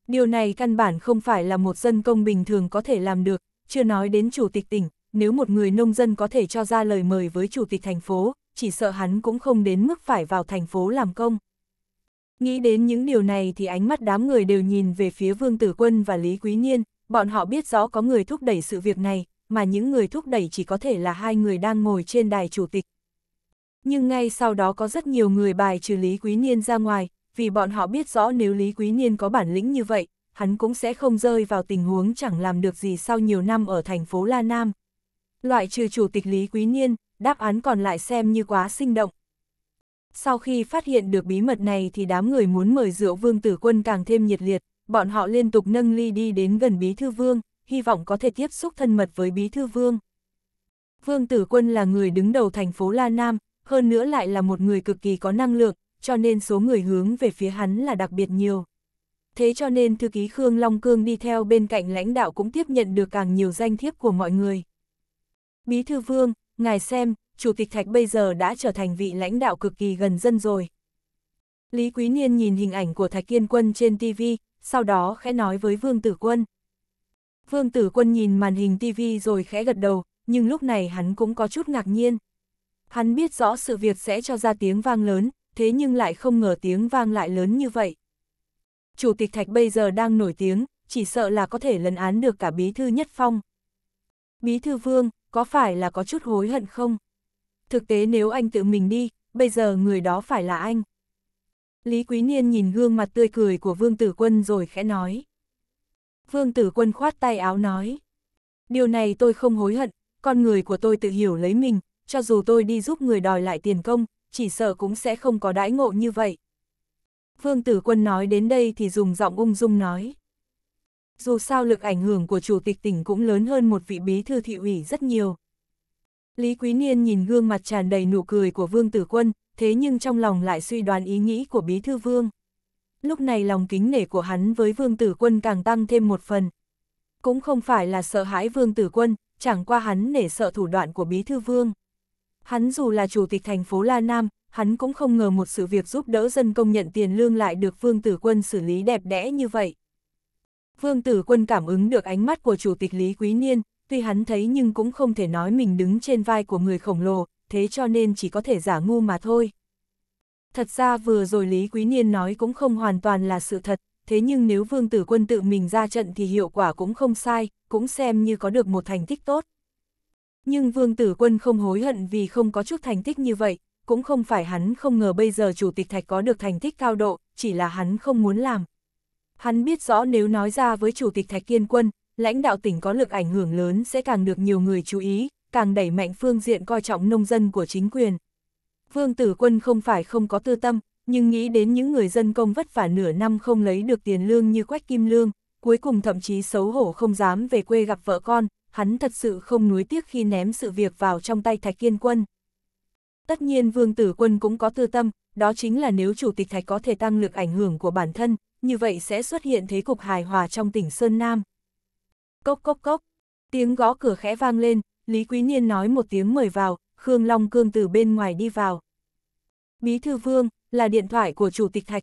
Điều này căn bản không phải là một dân công bình thường có thể làm được, chưa nói đến Chủ tịch tỉnh, nếu một người nông dân có thể cho ra lời mời với chủ tịch thành phố, chỉ sợ hắn cũng không đến mức phải vào thành phố làm công. Nghĩ đến những điều này thì ánh mắt đám người đều nhìn về phía Vương Tử Quân và Lý Quý Niên, bọn họ biết rõ có người thúc đẩy sự việc này, mà những người thúc đẩy chỉ có thể là hai người đang ngồi trên đài chủ tịch. Nhưng ngay sau đó có rất nhiều người bài trừ Lý Quý Niên ra ngoài, vì bọn họ biết rõ nếu Lý Quý Niên có bản lĩnh như vậy, hắn cũng sẽ không rơi vào tình huống chẳng làm được gì sau nhiều năm ở thành phố La Nam. Loại trừ chủ tịch Lý Quý Niên, đáp án còn lại xem như quá sinh động. Sau khi phát hiện được bí mật này thì đám người muốn mời rượu vương tử quân càng thêm nhiệt liệt, bọn họ liên tục nâng ly đi đến gần bí thư vương, hy vọng có thể tiếp xúc thân mật với bí thư vương. Vương tử quân là người đứng đầu thành phố La Nam, hơn nữa lại là một người cực kỳ có năng lượng, cho nên số người hướng về phía hắn là đặc biệt nhiều. Thế cho nên thư ký Khương Long Cương đi theo bên cạnh lãnh đạo cũng tiếp nhận được càng nhiều danh thiếp của mọi người. Bí thư vương, ngài xem, chủ tịch thạch bây giờ đã trở thành vị lãnh đạo cực kỳ gần dân rồi. Lý Quý Niên nhìn hình ảnh của thạch kiên quân trên TV, sau đó khẽ nói với vương tử quân. Vương tử quân nhìn màn hình TV rồi khẽ gật đầu, nhưng lúc này hắn cũng có chút ngạc nhiên. Hắn biết rõ sự việc sẽ cho ra tiếng vang lớn, thế nhưng lại không ngờ tiếng vang lại lớn như vậy. Chủ tịch Thạch bây giờ đang nổi tiếng, chỉ sợ là có thể lấn án được cả bí thư nhất phong. Bí thư vương, có phải là có chút hối hận không? Thực tế nếu anh tự mình đi, bây giờ người đó phải là anh. Lý Quý Niên nhìn gương mặt tươi cười của Vương Tử Quân rồi khẽ nói. Vương Tử Quân khoát tay áo nói. Điều này tôi không hối hận, con người của tôi tự hiểu lấy mình, cho dù tôi đi giúp người đòi lại tiền công, chỉ sợ cũng sẽ không có đãi ngộ như vậy. Vương Tử Quân nói đến đây thì dùng giọng ung dung nói dù sao lực ảnh hưởng của chủ tịch tỉnh cũng lớn hơn một vị bí thư thị ủy rất nhiều. Lý Quý Niên nhìn gương mặt tràn đầy nụ cười của Vương Tử Quân, thế nhưng trong lòng lại suy đoán ý nghĩ của bí thư Vương. Lúc này lòng kính nể của hắn với Vương Tử Quân càng tăng thêm một phần. Cũng không phải là sợ hãi Vương Tử Quân, chẳng qua hắn nể sợ thủ đoạn của bí thư Vương. Hắn dù là chủ tịch thành phố La Nam, hắn cũng không ngờ một sự việc giúp đỡ dân công nhận tiền lương lại được Vương Tử Quân xử lý đẹp đẽ như vậy. Vương Tử Quân cảm ứng được ánh mắt của Chủ tịch Lý Quý Niên, tuy hắn thấy nhưng cũng không thể nói mình đứng trên vai của người khổng lồ, thế cho nên chỉ có thể giả ngu mà thôi. Thật ra vừa rồi Lý Quý Niên nói cũng không hoàn toàn là sự thật, thế nhưng nếu Vương Tử Quân tự mình ra trận thì hiệu quả cũng không sai, cũng xem như có được một thành tích tốt. Nhưng Vương Tử Quân không hối hận vì không có chút thành tích như vậy, cũng không phải hắn không ngờ bây giờ Chủ tịch Thạch có được thành tích cao độ, chỉ là hắn không muốn làm. Hắn biết rõ nếu nói ra với Chủ tịch Thạch Kiên Quân, lãnh đạo tỉnh có lực ảnh hưởng lớn sẽ càng được nhiều người chú ý, càng đẩy mạnh phương diện coi trọng nông dân của chính quyền. Vương Tử Quân không phải không có tư tâm, nhưng nghĩ đến những người dân công vất vả nửa năm không lấy được tiền lương như Quách Kim Lương, cuối cùng thậm chí xấu hổ không dám về quê gặp vợ con, hắn thật sự không nuối tiếc khi ném sự việc vào trong tay Thạch Kiên Quân. Tất nhiên Vương Tử Quân cũng có tư tâm, đó chính là nếu Chủ tịch Thạch có thể tăng lực ảnh hưởng của bản thân, như vậy sẽ xuất hiện thế cục hài hòa trong tỉnh Sơn Nam. Cốc cốc cốc, tiếng gõ cửa khẽ vang lên, Lý Quý Niên nói một tiếng mời vào, Khương Long Cương từ bên ngoài đi vào. Bí thư vương, là điện thoại của Chủ tịch Thạch.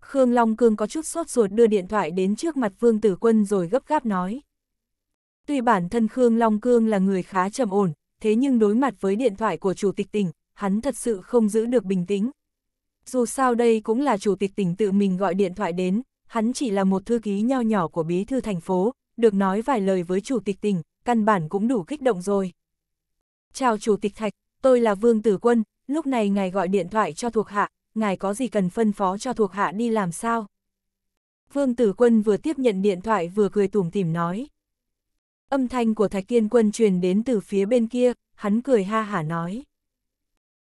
Khương Long Cương có chút sốt ruột đưa điện thoại đến trước mặt Vương Tử Quân rồi gấp gáp nói. Tuy bản thân Khương Long Cương là người khá trầm ổn, thế nhưng đối mặt với điện thoại của Chủ tịch tỉnh, hắn thật sự không giữ được bình tĩnh dù sao đây cũng là chủ tịch tỉnh tự mình gọi điện thoại đến, hắn chỉ là một thư ký nho nhỏ của bí thư thành phố, được nói vài lời với chủ tịch tỉnh, căn bản cũng đủ kích động rồi. Chào chủ tịch Thạch, tôi là Vương Tử Quân, lúc này ngài gọi điện thoại cho thuộc hạ, ngài có gì cần phân phó cho thuộc hạ đi làm sao? Vương Tử Quân vừa tiếp nhận điện thoại vừa cười tủm tỉm nói. Âm thanh của Thạch Kiên Quân truyền đến từ phía bên kia, hắn cười ha hả nói.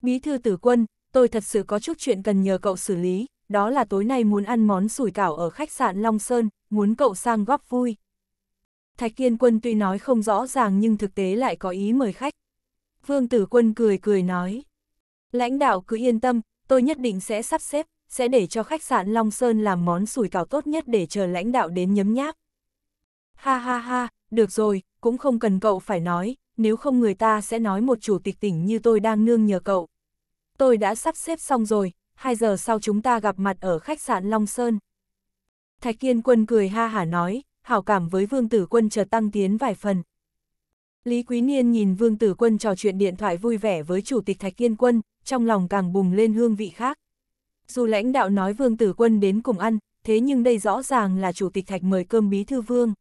Bí thư Tử Quân, tôi thật sự có chút chuyện cần nhờ cậu xử lý, đó là tối nay muốn ăn món sủi cảo ở khách sạn Long Sơn, muốn cậu sang góp vui. Thạch Kiên Quân tuy nói không rõ ràng nhưng thực tế lại có ý mời khách. Vương Tử Quân cười cười nói. Lãnh đạo cứ yên tâm, tôi nhất định sẽ sắp xếp, sẽ để cho khách sạn Long Sơn làm món sủi cảo tốt nhất để chờ lãnh đạo đến nhấm nháp. Ha ha ha, được rồi, cũng không cần cậu phải nói, nếu không người ta sẽ nói một chủ tịch tỉnh như tôi đang nương nhờ cậu tôi đã sắp xếp xong rồi, 2 giờ sau chúng ta gặp mặt ở khách sạn Long Sơn. Thạch Kiên Quân cười ha hả nói, hảo cảm với Vương Tử Quân chợt tăng tiến vài phần. Lý Quý Niên nhìn Vương Tử Quân trò chuyện điện thoại vui vẻ với Chủ tịch Thạch Kiên Quân, trong lòng càng bùng lên hương vị khác. Dù lãnh đạo nói Vương Tử Quân đến cùng ăn, thế nhưng đây rõ ràng là Chủ tịch Thạch mời cơm bí thư Vương.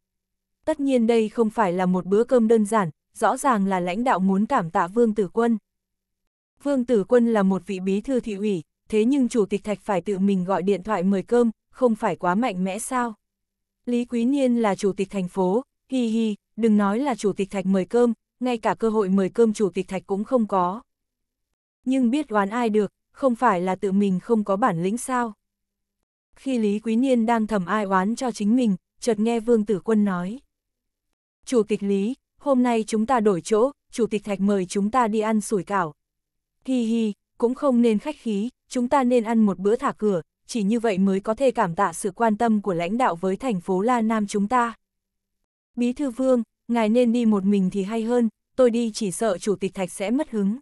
Tất nhiên đây không phải là một bữa cơm đơn giản, rõ ràng là lãnh đạo muốn cảm tạ Vương Tử Quân. Vương Tử Quân là một vị bí thư thị ủy, thế nhưng chủ tịch thạch phải tự mình gọi điện thoại mời cơm, không phải quá mạnh mẽ sao? Lý Quý Niên là chủ tịch thành phố, hi hi, đừng nói là chủ tịch thạch mời cơm, ngay cả cơ hội mời cơm chủ tịch thạch cũng không có. Nhưng biết oán ai được, không phải là tự mình không có bản lĩnh sao? Khi Lý Quý Niên đang thầm ai oán cho chính mình, chợt nghe Vương Tử Quân nói. Chủ tịch Lý, hôm nay chúng ta đổi chỗ, chủ tịch thạch mời chúng ta đi ăn sủi cảo, Hi hi, cũng không nên khách khí, chúng ta nên ăn một bữa thả cửa, chỉ như vậy mới có thể cảm tạ sự quan tâm của lãnh đạo với thành phố La Nam chúng ta. Bí thư vương, ngài nên đi một mình thì hay hơn, tôi đi chỉ sợ chủ tịch thạch sẽ mất hứng.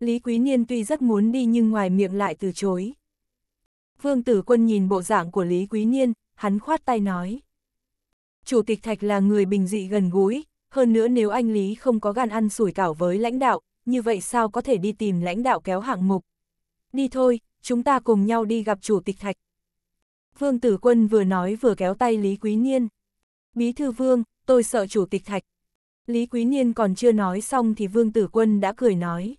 Lý Quý Niên tuy rất muốn đi nhưng ngoài miệng lại từ chối. Vương Tử Quân nhìn bộ dạng của Lý Quý Niên, hắn khoát tay nói. Chủ tịch Thạch là người bình dị gần gũi, hơn nữa nếu anh Lý không có gan ăn sủi cảo với lãnh đạo, như vậy sao có thể đi tìm lãnh đạo kéo hạng mục. Đi thôi, chúng ta cùng nhau đi gặp chủ tịch thạch. Vương Tử Quân vừa nói vừa kéo tay Lý Quý Niên. Bí thư Vương, tôi sợ chủ tịch thạch. Lý Quý Niên còn chưa nói xong thì Vương Tử Quân đã cười nói.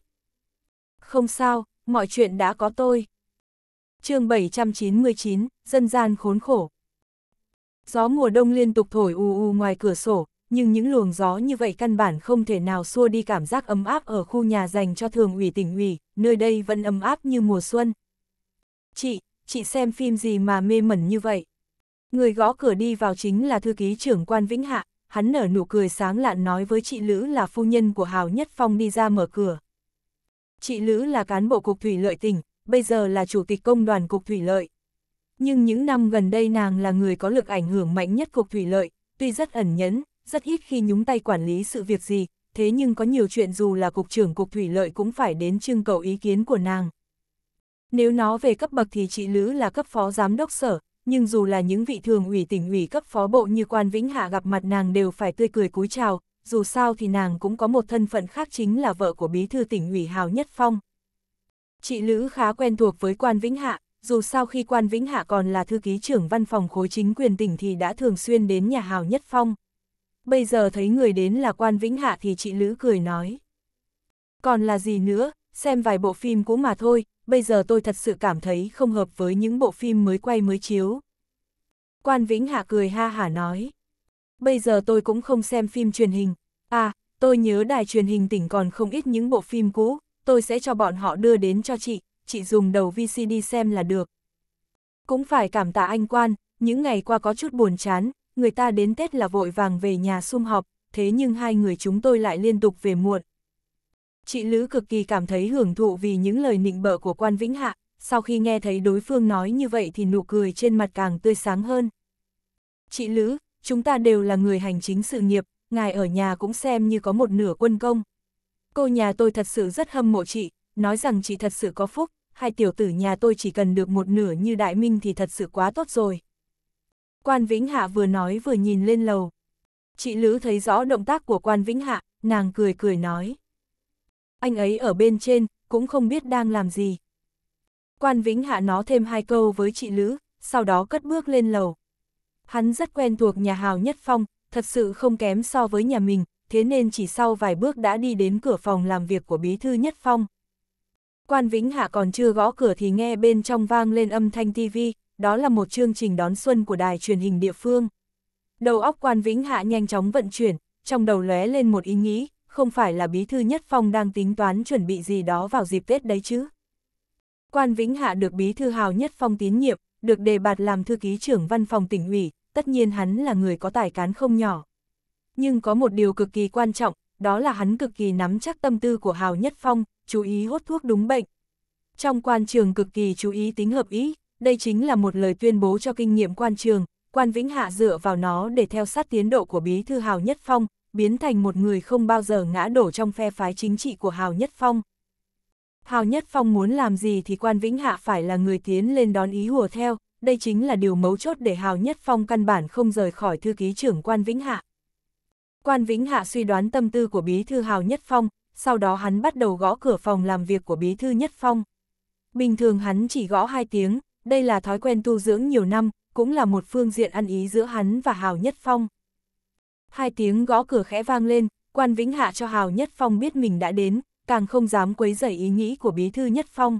Không sao, mọi chuyện đã có tôi. chương 799, dân gian khốn khổ. Gió mùa đông liên tục thổi u u ngoài cửa sổ, nhưng những luồng gió như vậy căn bản không thể nào xua đi cảm giác ấm áp ở khu nhà dành cho thường ủy tỉnh ủy, nơi đây vẫn ấm áp như mùa xuân. Chị, chị xem phim gì mà mê mẩn như vậy? Người gõ cửa đi vào chính là thư ký trưởng quan Vĩnh Hạ, hắn nở nụ cười sáng lạn nói với chị Lữ là phu nhân của Hào Nhất Phong đi ra mở cửa. Chị Lữ là cán bộ cục thủy lợi tỉnh, bây giờ là chủ tịch công đoàn cục thủy lợi. Nhưng những năm gần đây nàng là người có lực ảnh hưởng mạnh nhất cục thủy lợi, tuy rất ẩn nhẫn, rất ít khi nhúng tay quản lý sự việc gì, thế nhưng có nhiều chuyện dù là cục trưởng cục thủy lợi cũng phải đến trưng cầu ý kiến của nàng. Nếu nó về cấp bậc thì chị Lữ là cấp phó giám đốc sở, nhưng dù là những vị thường ủy tỉnh ủy cấp phó bộ như quan vĩnh hạ gặp mặt nàng đều phải tươi cười cúi chào, dù sao thì nàng cũng có một thân phận khác chính là vợ của bí thư tỉnh ủy Hào Nhất Phong. Chị Lữ khá quen thuộc với quan vĩnh hạ, dù sao khi quan vĩnh hạ còn là thư ký trưởng văn phòng khối chính quyền tỉnh thì đã thường xuyên đến nhà Hào Nhất Phong bây giờ thấy người đến là quan vĩnh hạ thì chị Lữ cười nói. Còn là gì nữa, xem vài bộ phim cũ mà thôi, bây giờ tôi thật sự cảm thấy không hợp với những bộ phim mới quay mới chiếu. Quan Vĩnh Hạ cười ha hả nói. Bây giờ tôi cũng không xem phim truyền hình. À, tôi nhớ đài truyền hình tỉnh còn không ít những bộ phim cũ, tôi sẽ cho bọn họ đưa đến cho chị, chị dùng đầu VCD xem là được. Cũng phải cảm tạ anh Quan, những ngày qua có chút buồn chán, người ta đến Tết là vội vàng về nhà sum họp, thế nhưng hai người chúng tôi lại liên tục về muộn. Chị Lữ cực kỳ cảm thấy hưởng thụ vì những lời nịnh bợ của quan Vĩnh Hạ, sau khi nghe thấy đối phương nói như vậy thì nụ cười trên mặt càng tươi sáng hơn. Chị Lữ, chúng ta đều là người hành chính sự nghiệp, ngài ở nhà cũng xem như có một nửa quân công. Cô nhà tôi thật sự rất hâm mộ chị, nói rằng chị thật sự có phúc, hai tiểu tử nhà tôi chỉ cần được một nửa như đại minh thì thật sự quá tốt rồi. Quan Vĩnh Hạ vừa nói vừa nhìn lên lầu. Chị Lữ thấy rõ động tác của Quan Vĩnh Hạ, nàng cười cười nói. Anh ấy ở bên trên, cũng không biết đang làm gì. Quan Vĩnh Hạ nó thêm hai câu với chị Lữ, sau đó cất bước lên lầu. Hắn rất quen thuộc nhà hào nhất phong, thật sự không kém so với nhà mình, thế nên chỉ sau vài bước đã đi đến cửa phòng làm việc của bí thư nhất phong. Quan Vĩnh Hạ còn chưa gõ cửa thì nghe bên trong vang lên âm thanh tivi, đó là một chương trình đón xuân của đài truyền hình địa phương. Đầu óc quan vĩnh hạ nhanh chóng vận chuyển, trong đầu lóe lên một ý nghĩ, không phải là bí thư nhất phong đang tính toán chuẩn bị gì đó vào dịp Tết đấy chứ. Quan Vĩnh Hạ được bí thư hào nhất phong tín nhiệm, được đề bạt làm thư ký trưởng văn phòng tỉnh ủy, tất nhiên hắn là người có tài cán không nhỏ. Nhưng có một điều cực kỳ quan trọng, đó là hắn cực kỳ nắm chắc tâm tư của hào nhất phong, chú ý hốt thuốc đúng bệnh. Trong quan trường cực kỳ chú ý tính hợp ý, đây chính là một lời tuyên bố cho kinh nghiệm quan trường, quan Vĩnh Hạ dựa vào nó để theo sát tiến độ của bí thư Hào Nhất Phong, biến thành một người không bao giờ ngã đổ trong phe phái chính trị của Hào Nhất Phong. Hào Nhất Phong muốn làm gì thì quan Vĩnh Hạ phải là người tiến lên đón ý hùa theo, đây chính là điều mấu chốt để Hào Nhất Phong căn bản không rời khỏi thư ký trưởng quan Vĩnh Hạ. Quan Vĩnh Hạ suy đoán tâm tư của bí thư Hào Nhất Phong, sau đó hắn bắt đầu gõ cửa phòng làm việc của bí thư Nhất Phong. Bình thường hắn chỉ gõ hai tiếng, đây là thói quen tu dưỡng nhiều năm, cũng là một phương diện ăn ý giữa hắn và Hào Nhất Phong. Hai tiếng gõ cửa khẽ vang lên, quan vĩnh hạ cho Hào Nhất Phong biết mình đã đến, càng không dám quấy rầy ý nghĩ của bí thư Nhất Phong.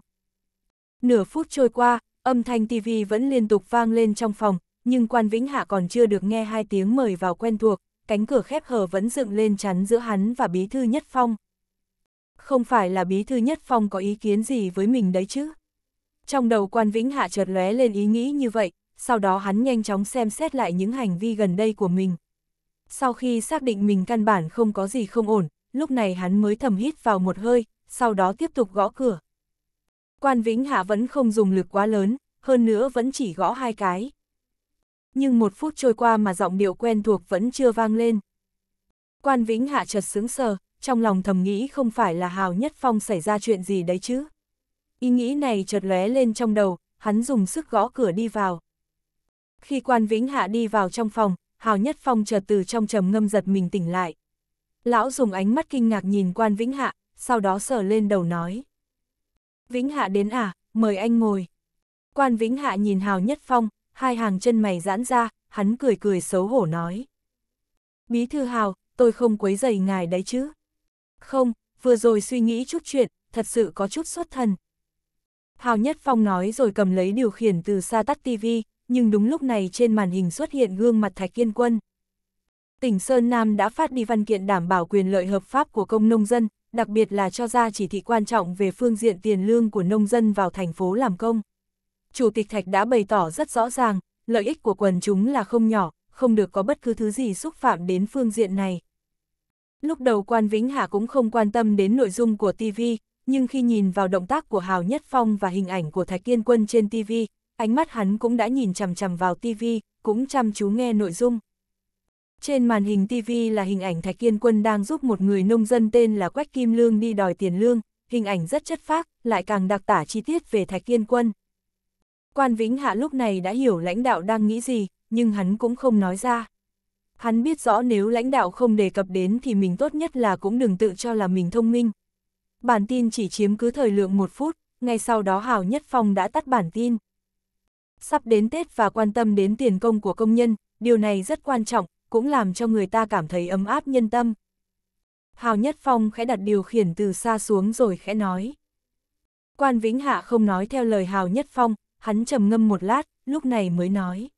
Nửa phút trôi qua, âm thanh TV vẫn liên tục vang lên trong phòng, nhưng quan vĩnh hạ còn chưa được nghe hai tiếng mời vào quen thuộc, cánh cửa khép hờ vẫn dựng lên chắn giữa hắn và bí thư Nhất Phong. Không phải là bí thư Nhất Phong có ý kiến gì với mình đấy chứ? Trong đầu quan vĩnh hạ chợt lóe lên ý nghĩ như vậy, sau đó hắn nhanh chóng xem xét lại những hành vi gần đây của mình. Sau khi xác định mình căn bản không có gì không ổn, lúc này hắn mới thầm hít vào một hơi, sau đó tiếp tục gõ cửa. Quan Vĩnh Hạ vẫn không dùng lực quá lớn, hơn nữa vẫn chỉ gõ hai cái. Nhưng một phút trôi qua mà giọng điệu quen thuộc vẫn chưa vang lên. Quan Vĩnh Hạ chợt sướng sờ, trong lòng thầm nghĩ không phải là Hào Nhất Phong xảy ra chuyện gì đấy chứ. Ý nghĩ này chợt lóe lên trong đầu, hắn dùng sức gõ cửa đi vào. Khi quan vĩnh hạ đi vào trong phòng, Hào Nhất Phong chợt từ trong trầm ngâm giật mình tỉnh lại. Lão dùng ánh mắt kinh ngạc nhìn quan vĩnh hạ, sau đó sờ lên đầu nói. Vĩnh hạ đến à, mời anh ngồi. Quan vĩnh hạ nhìn Hào Nhất Phong, hai hàng chân mày giãn ra, hắn cười cười xấu hổ nói. Bí thư Hào, tôi không quấy dày ngài đấy chứ. Không, vừa rồi suy nghĩ chút chuyện, thật sự có chút xuất thần. Hào Nhất Phong nói rồi cầm lấy điều khiển từ xa tắt tivi, nhưng đúng lúc này trên màn hình xuất hiện gương mặt Thạch Kiên Quân. Tỉnh Sơn Nam đã phát đi văn kiện đảm bảo quyền lợi hợp pháp của công nông dân, đặc biệt là cho ra chỉ thị quan trọng về phương diện tiền lương của nông dân vào thành phố làm công. Chủ tịch Thạch đã bày tỏ rất rõ ràng, lợi ích của quần chúng là không nhỏ, không được có bất cứ thứ gì xúc phạm đến phương diện này. Lúc đầu quan Vĩnh Hạ cũng không quan tâm đến nội dung của TV, nhưng khi nhìn vào động tác của Hào Nhất Phong và hình ảnh của Thạch Kiên Quân trên TV, ánh mắt hắn cũng đã nhìn chằm chằm vào TV, cũng chăm chú nghe nội dung. Trên màn hình TV là hình ảnh Thạch Kiên Quân đang giúp một người nông dân tên là Quách Kim Lương đi đòi tiền lương, hình ảnh rất chất phác, lại càng đặc tả chi tiết về Thạch Kiên Quân. Quan Vĩnh Hạ lúc này đã hiểu lãnh đạo đang nghĩ gì, nhưng hắn cũng không nói ra. Hắn biết rõ nếu lãnh đạo không đề cập đến thì mình tốt nhất là cũng đừng tự cho là mình thông minh, bản tin chỉ chiếm cứ thời lượng một phút, ngay sau đó Hào Nhất Phong đã tắt bản tin. Sắp đến Tết và quan tâm đến tiền công của công nhân, điều này rất quan trọng, cũng làm cho người ta cảm thấy ấm áp nhân tâm. Hào Nhất Phong khẽ đặt điều khiển từ xa xuống rồi khẽ nói. Quan Vĩnh Hạ không nói theo lời Hào Nhất Phong, hắn trầm ngâm một lát, lúc này mới nói.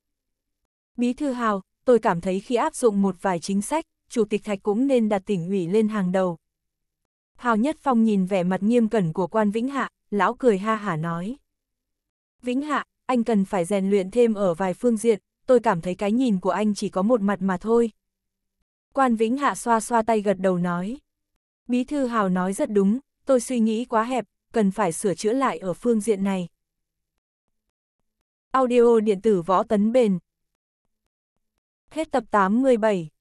Bí thư Hào, tôi cảm thấy khi áp dụng một vài chính sách, Chủ tịch Thạch cũng nên đặt tỉnh ủy lên hàng đầu, Hào Nhất Phong nhìn vẻ mặt nghiêm cẩn của quan Vĩnh Hạ, lão cười ha hả nói. Vĩnh Hạ, anh cần phải rèn luyện thêm ở vài phương diện, tôi cảm thấy cái nhìn của anh chỉ có một mặt mà thôi. Quan Vĩnh Hạ xoa xoa tay gật đầu nói. Bí thư Hào nói rất đúng, tôi suy nghĩ quá hẹp, cần phải sửa chữa lại ở phương diện này. Audio điện tử võ tấn bền. Hết tập 87